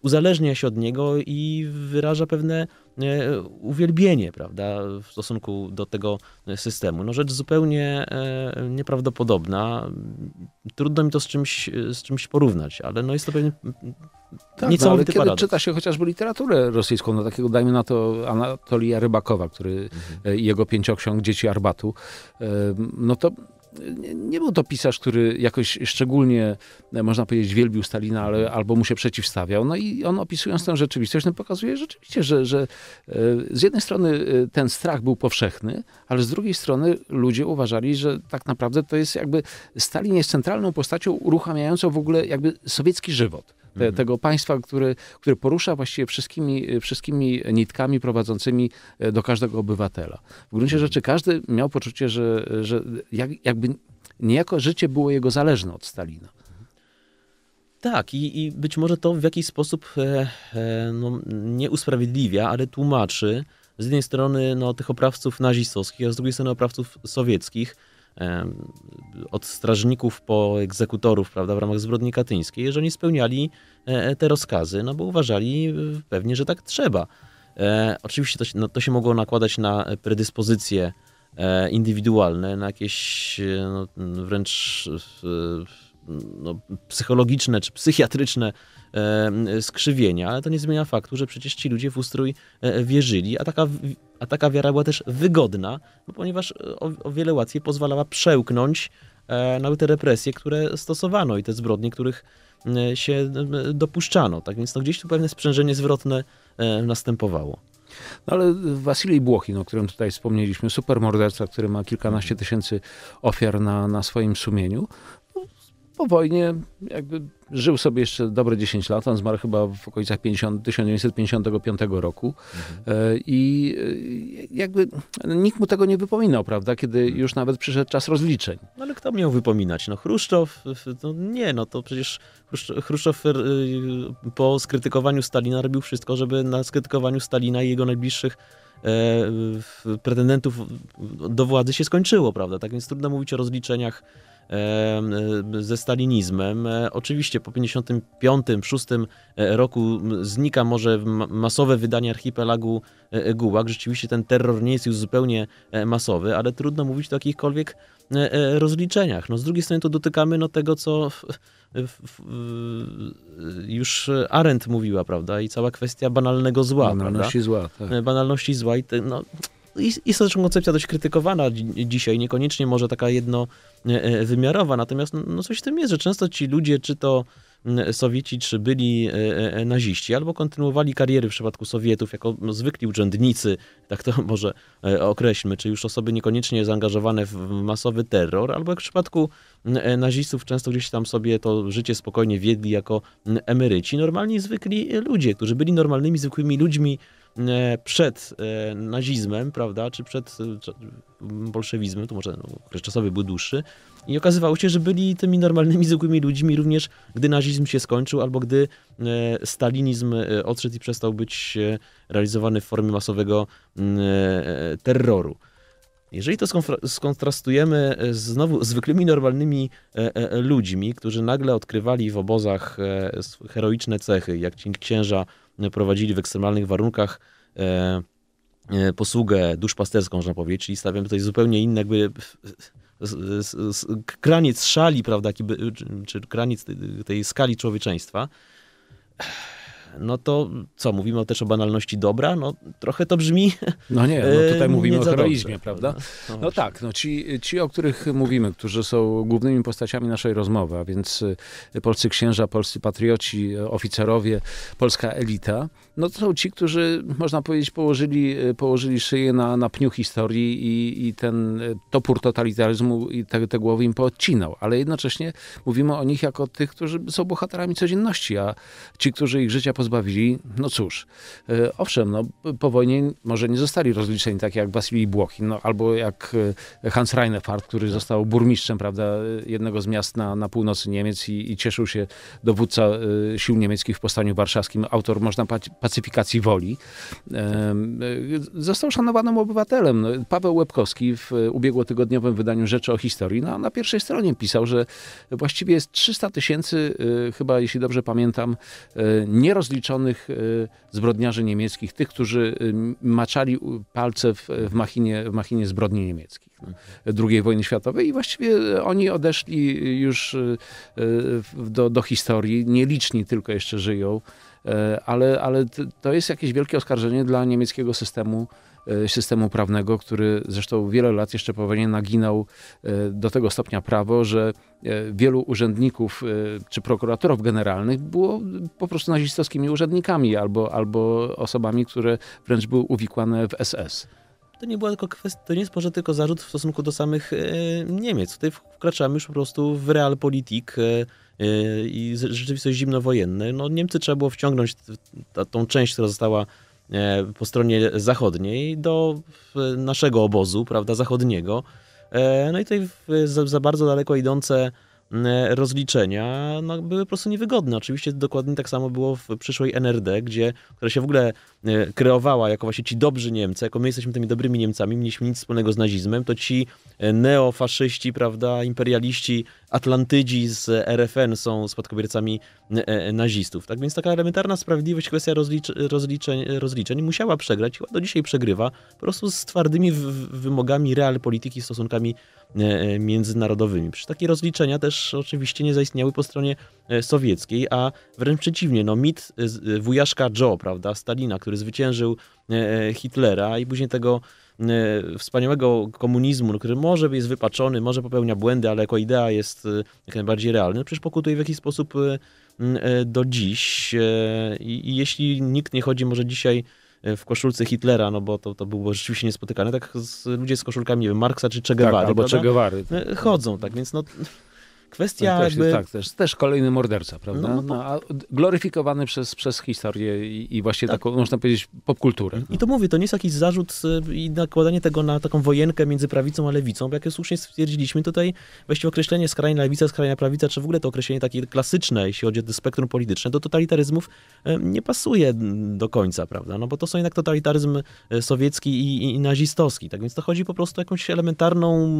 uzależnia się od niego i wyraża pewne e, uwielbienie, prawda, w stosunku do tego systemu. No rzecz zupełnie e, nieprawdopodobna. Trudno mi to z czymś, z czymś porównać, ale no jest to pewien tak, no, ale kiedy paradoks. czyta się chociażby literaturę rosyjską, no takiego dajmy na to Anatolija Rybakowa, który mhm. E, jego pięcioksiąg Dzieci Arbatu, no to nie był to pisarz, który jakoś szczególnie, e, można powiedzieć, wielbił Stalina, ale, albo mu się przeciwstawiał. No i on opisując tę rzeczywistość, no pokazuje rzeczywiście, że, że e, z jednej strony e, ten strach był powszechny, ale z drugiej strony ludzie uważali, że tak naprawdę to jest jakby Stalin jest centralną postacią uruchamiającą w ogóle jakby sowiecki żywot te, mhm. tego państwa, który, który porusza właściwie wszystkimi, wszystkimi nitkami prowadzącymi e, do każdego obywatela. W gruncie rzeczy mhm. każdy miał poczucie, że, że jak, jakby niejako życie było jego zależne od Stalina. Tak, i, i być może to w jakiś sposób e, e, no, nie usprawiedliwia, ale tłumaczy z jednej strony no, tych oprawców nazistowskich, a z drugiej strony oprawców sowieckich, od strażników po egzekutorów, prawda, w ramach zbrodni katyńskiej, że oni spełniali e, e, te rozkazy, no bo uważali pewnie, że tak trzeba. E, oczywiście to, no, to się mogło nakładać na predyspozycje indywidualne, na jakieś no, wręcz no, psychologiczne czy psychiatryczne skrzywienia, ale to nie zmienia faktu, że przecież ci ludzie w ustrój e, wierzyli, a taka, a taka wiara była też wygodna, ponieważ e, o, o wiele łatwiej pozwalała przełknąć e, nawet te represje, które stosowano i te zbrodnie, których się dopuszczano. Tak więc no, gdzieś tu pewne sprzężenie zwrotne następowało. No ale Wasilij Błochin, o którym tutaj wspomnieliśmy, supermorderca, który ma kilkanaście tysięcy ofiar na, na swoim sumieniu, po wojnie jakby żył sobie jeszcze dobre 10 lat. On zmarł chyba w okolicach 50, 1955 roku. Mhm. E, I e, jakby nikt mu tego nie wypominał, prawda? Kiedy mhm. już nawet przyszedł czas rozliczeń. No ale kto miał wypominać? No Chruszczow, no nie, no to przecież Chruszczow e, po skrytykowaniu Stalina robił wszystko, żeby na skrytykowaniu Stalina i jego najbliższych pretendentów do władzy się skończyło, prawda? Tak więc trudno mówić o rozliczeniach ze stalinizmem. E, oczywiście po 55-6 e, roku znika może masowe wydanie archipelagu e, Gułag. Rzeczywiście ten terror nie jest już zupełnie masowy, ale trudno mówić o jakichkolwiek rozliczeniach. No, z drugiej strony to dotykamy no, tego, co w, w, w, już Arendt mówiła, prawda? I cała kwestia banalnego zła. Banalności prawda? zła. Tak. Banalności zła i te, no, jest to zresztą koncepcja dość krytykowana dzisiaj, niekoniecznie może taka jednowymiarowa, e, e, natomiast no, no coś w tym jest, że często ci ludzie, czy to mm, Sowieci, czy byli e, naziści, albo kontynuowali kariery w przypadku Sowietów jako no, zwykli urzędnicy, tak to <laughs> może określmy, czy już osoby niekoniecznie zaangażowane w masowy terror, albo jak w przypadku mm, nazistów często gdzieś tam sobie to życie spokojnie wiedli jako mm, emeryci, normalni, zwykli ludzie, którzy byli normalnymi, zwykłymi ludźmi, E, przed e, nazizmem, prawda, czy przed e, bolszewizmem, to może okres czasowy był dłuższy, i okazywało się, że byli tymi normalnymi, zwykłymi ludźmi również, gdy nazizm się skończył, albo gdy stalinizm odszedł i przestał być realizowany w formie masowego terroru. Jeżeli to skontrastujemy z znowu zwykłymi, normalnymi ludźmi, którzy nagle odkrywali w obozach heroiczne cechy, jak ci księża prowadzili w ekstremalnych warunkach e, e, posługę duszpasterską, można powiedzieć, czyli stawiamy tutaj zupełnie inne jakby e, kraniec szali, prawda, czy kraniec tej skali człowieczeństwa no to co, mówimy też o banalności dobra? No trochę to brzmi... No nie, no e, tutaj mówimy o heroizmie, dobrze, prawda? No, no tak, no ci, ci, o których mówimy, którzy są głównymi postaciami naszej rozmowy, a więc e, polscy księża, polscy patrioci, e, oficerowie, polska elita, no to są ci, którzy, można powiedzieć, położyli, położyli szyję na, na pniu historii i, i ten topór totalitaryzmu i te, te głowy im poodcinał, ale jednocześnie mówimy o nich jako tych, którzy są bohaterami codzienności, a ci, którzy ich życia pozbawili, no cóż, e, owszem, no, po wojnie może nie zostali rozliczeni tak jak Wasilij Błochin, no, albo jak e, Hans Reinhardt, który został burmistrzem prawda, jednego z miast na, na północy Niemiec i, i cieszył się dowódca e, sił niemieckich w postaniu Warszawskim, autor, można pacyfikacji woli. Został szanowanym obywatelem. No, Paweł Łebkowski w ubiegłotygodniowym wydaniu Rzeczy o Historii no, na pierwszej stronie pisał, że właściwie jest 300 tysięcy, chyba jeśli dobrze pamiętam, nierozliczonych niezliczonych e, zbrodniarzy niemieckich, tych, którzy e, maczali palce w, w, machinie, w machinie zbrodni niemieckich no, II wojny światowej i właściwie oni odeszli już e, do, do historii, nieliczni tylko jeszcze żyją, ale, ale to jest jakieś wielkie oskarżenie dla niemieckiego systemu E, systemu prawnego, który zresztą wiele lat jeszcze powoli naginał e, do tego stopnia prawo, że e, wielu urzędników czy prokuratorów generalnych było po prostu nazistowskimi urzędnikami albo, albo osobami, które wręcz były uwikłane w SS to nie była tylko kwestia, to nie jest może tylko zarzut w stosunku do samych Niemiec. Tutaj wkraczamy już po prostu w realpolitik i rzeczywistość zimnowojenne. No, Niemcy trzeba było wciągnąć tą część, która została E, po stronie zachodniej do e, naszego obozu, prawda, zachodniego. E, no i tutaj za, za bardzo daleko idące rozliczenia no, były po prostu niewygodne. Oczywiście dokładnie tak samo było w przyszłej NRD, gdzie, która się w ogóle kreowała jako właśnie ci dobrzy Niemcy, jako my jesteśmy tymi dobrymi Niemcami, mieliśmy nic wspólnego z nazizmem, to ci neofaszyści, prawda, imperialiści Atlantydzi z RFN są spadkobiercami e, e, nazistów. Tak więc taka elementarna sprawiedliwość, kwestia rozliczeń, rozliczeń musiała przegrać, chyba do dzisiaj przegrywa, po prostu z twardymi wymogami polityki, stosunkami e, międzynarodowymi. Przecież takie rozliczenia też oczywiście nie zaistniały po stronie sowieckiej, a wręcz przeciwnie, no mit wujaszka Joe, prawda, Stalina, który zwyciężył Hitlera i później tego E, wspaniałego komunizmu, no, który może jest wypaczony, może popełnia błędy, ale jako idea jest e, jak najbardziej realny, no, przecież pokutuje w jakiś sposób e, do dziś. I jeśli nikt nie chodzi może dzisiaj w koszulce Hitlera, no bo to, to było rzeczywiście niespotykane, tak z, ludzie z koszulkami nie wiem, Marksa czy Che tak, Guevary, tak, albo Che Guevary. Chodzą, tak, więc no Kwestia no, też, jakby... Tak, też, też kolejny morderca, prawda? No, no, no, gloryfikowany przez, przez historię i, i właśnie tak. taką, można powiedzieć, popkulturę. I no. to mówię, to nie jest jakiś zarzut y, i nakładanie tego na taką wojenkę między prawicą a lewicą, bo jak już słusznie stwierdziliśmy, tutaj właściwie określenie skrajna lewica, skrajna prawica, czy w ogóle to określenie takie klasyczne, jeśli chodzi o spektrum polityczne, do totalitaryzmów y, nie pasuje do końca, prawda? No bo to są jednak totalitaryzm y, sowiecki i, i, i nazistowski, tak więc to chodzi po prostu o jakąś elementarną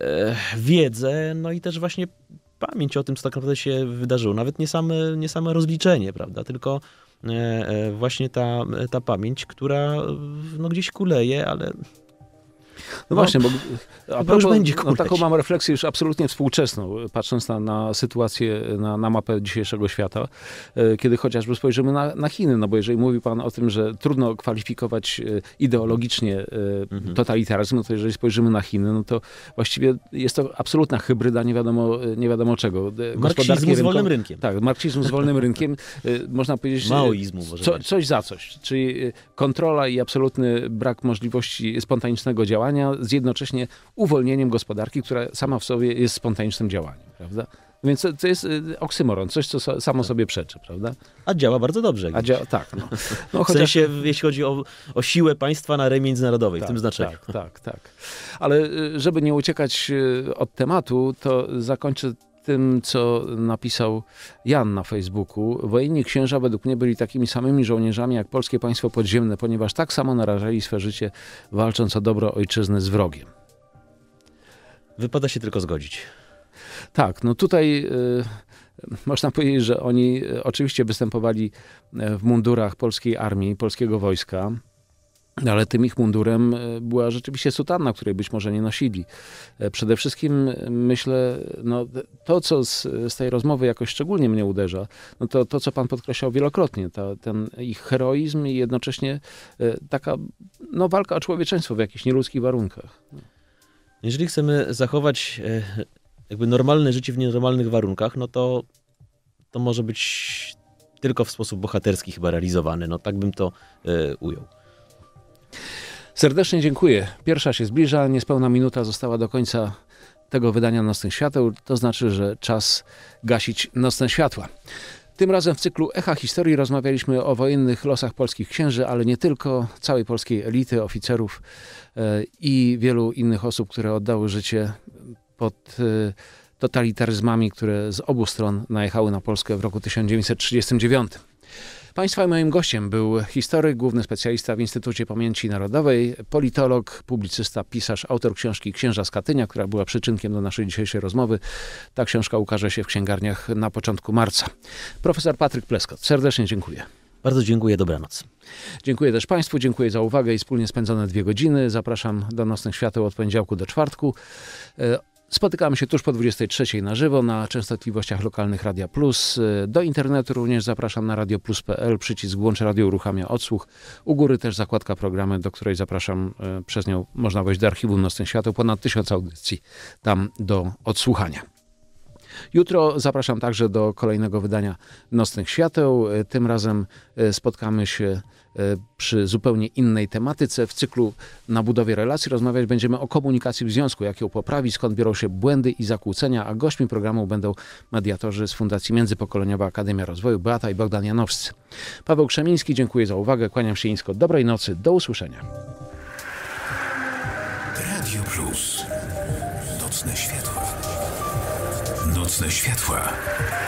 E, wiedzę, no i też właśnie pamięć o tym, co tak naprawdę się wydarzyło. Nawet nie same, nie same rozliczenie, prawda, tylko e, e, właśnie ta, ta pamięć, która no, gdzieś kuleje, ale no, no właśnie, bo no, a już będzie no, taką mam refleksję już absolutnie współczesną, patrząc na, na sytuację, na, na mapę dzisiejszego świata, e, kiedy chociażby spojrzymy na, na Chiny, no bo jeżeli mówi pan o tym, że trudno kwalifikować e, ideologicznie e, mhm. totalitaryzm, no to jeżeli spojrzymy na Chiny, no to właściwie jest to absolutna hybryda nie wiadomo, nie wiadomo czego. Marksizm z wolnym rynkiem. Tak, marksizm z wolnym rynkiem, można powiedzieć... Maoizmu może co, Coś za coś, czyli kontrola i absolutny brak możliwości spontanicznego działania, działania z jednocześnie uwolnieniem gospodarki, która sama w sobie jest spontanicznym działaniem, prawda? Więc to, to jest y, oksymoron, coś, co samo tak. sobie przeczy, prawda? A działa bardzo dobrze. A działa? tak. No. <laughs> No, chociaż... W sensie, jeśli chodzi o, o siłę państwa na arenie międzynarodowej, tak, w tym znaczeniu. Tak, tak, tak. Ale y, żeby nie uciekać y, od tematu, to zakończę tym, co napisał Jan na Facebooku. Wojenni księża według mnie byli takimi samymi żołnierzami jak polskie państwo podziemne, ponieważ tak samo narażali swe życie walcząc o dobro ojczyzny z wrogiem. Wypada się tylko zgodzić. Tak, no tutaj y, można powiedzieć, że oni y, oczywiście występowali y, w mundurach polskiej armii, polskiego wojska no ale tym ich mundurem e, była rzeczywiście sutanna, której być może nie nosili. E, przede wszystkim e, myślę, no, to co z, z tej rozmowy jakoś szczególnie mnie uderza, no to to co pan podkreślał wielokrotnie, ta, ten ich heroizm i jednocześnie taka no, walka o człowieczeństwo w jakichś nieludzkich warunkach. Jeżeli chcemy zachować jakby normalne życie w nienormalnych warunkach, no to to może być tylko w sposób bohaterski chyba realizowany. No tak bym to ujął. Serdecznie dziękuję. Pierwsza się zbliża, niespełna minuta została do końca tego wydania Nocnych Świateł, to znaczy, że czas gasić nocne światła. Tym razem w cyklu Echa Historii rozmawialiśmy o wojennych losach polskich księży, ale nie tylko, całej polskiej elity, oficerów e, i wielu innych osób, które oddały życie pod e, totalitaryzmami, które z obu stron najechały na Polskę w roku 1939. Państwa moim gościem był historyk, główny specjalista w Instytucie Pamięci Narodowej, politolog, publicysta, pisarz, autor książki Księża z Katynia, która była przyczynkiem do naszej dzisiejszej rozmowy. Ta książka ukaże się w księgarniach na początku marca. Profesor Patryk Pleskot, serdecznie dziękuję. Bardzo dziękuję, dobranoc. Dziękuję też Państwu, dziękuję za uwagę i wspólnie spędzone dwie godziny. Zapraszam do Nocnych Świateł od poniedziałku do czwartku. E, Spotykamy się tuż po 23 na żywo na częstotliwościach lokalnych Radia Plus. E, do internetu również zapraszam na radioplus.pl. Przycisk Włącz Radio uruchamia odsłuch. U góry też zakładka programy, do której zapraszam. E, przez nią można wejść do archiwum Nocnych Świateł. Ponad tysiąc audycji tam do odsłuchania. Jutro zapraszam także do kolejnego wydania Nocnych Świateł. E, tym razem spotkamy się E, przy zupełnie innej tematyce. W cyklu na budowie relacji rozmawiać będziemy o komunikacji w związku, jak ją poprawić, skąd biorą się błędy i zakłócenia, a gośćmi programu będą mediatorzy z Fundacji Międzypokoleniowa Akademia Rozwoju Beata i Bogdan Janowscy. Paweł Krzemiński, dziękuję za uwagę, kłaniam się nisko, dobrej nocy, do usłyszenia. Radio Plus. Nocne światła. Nocne światła.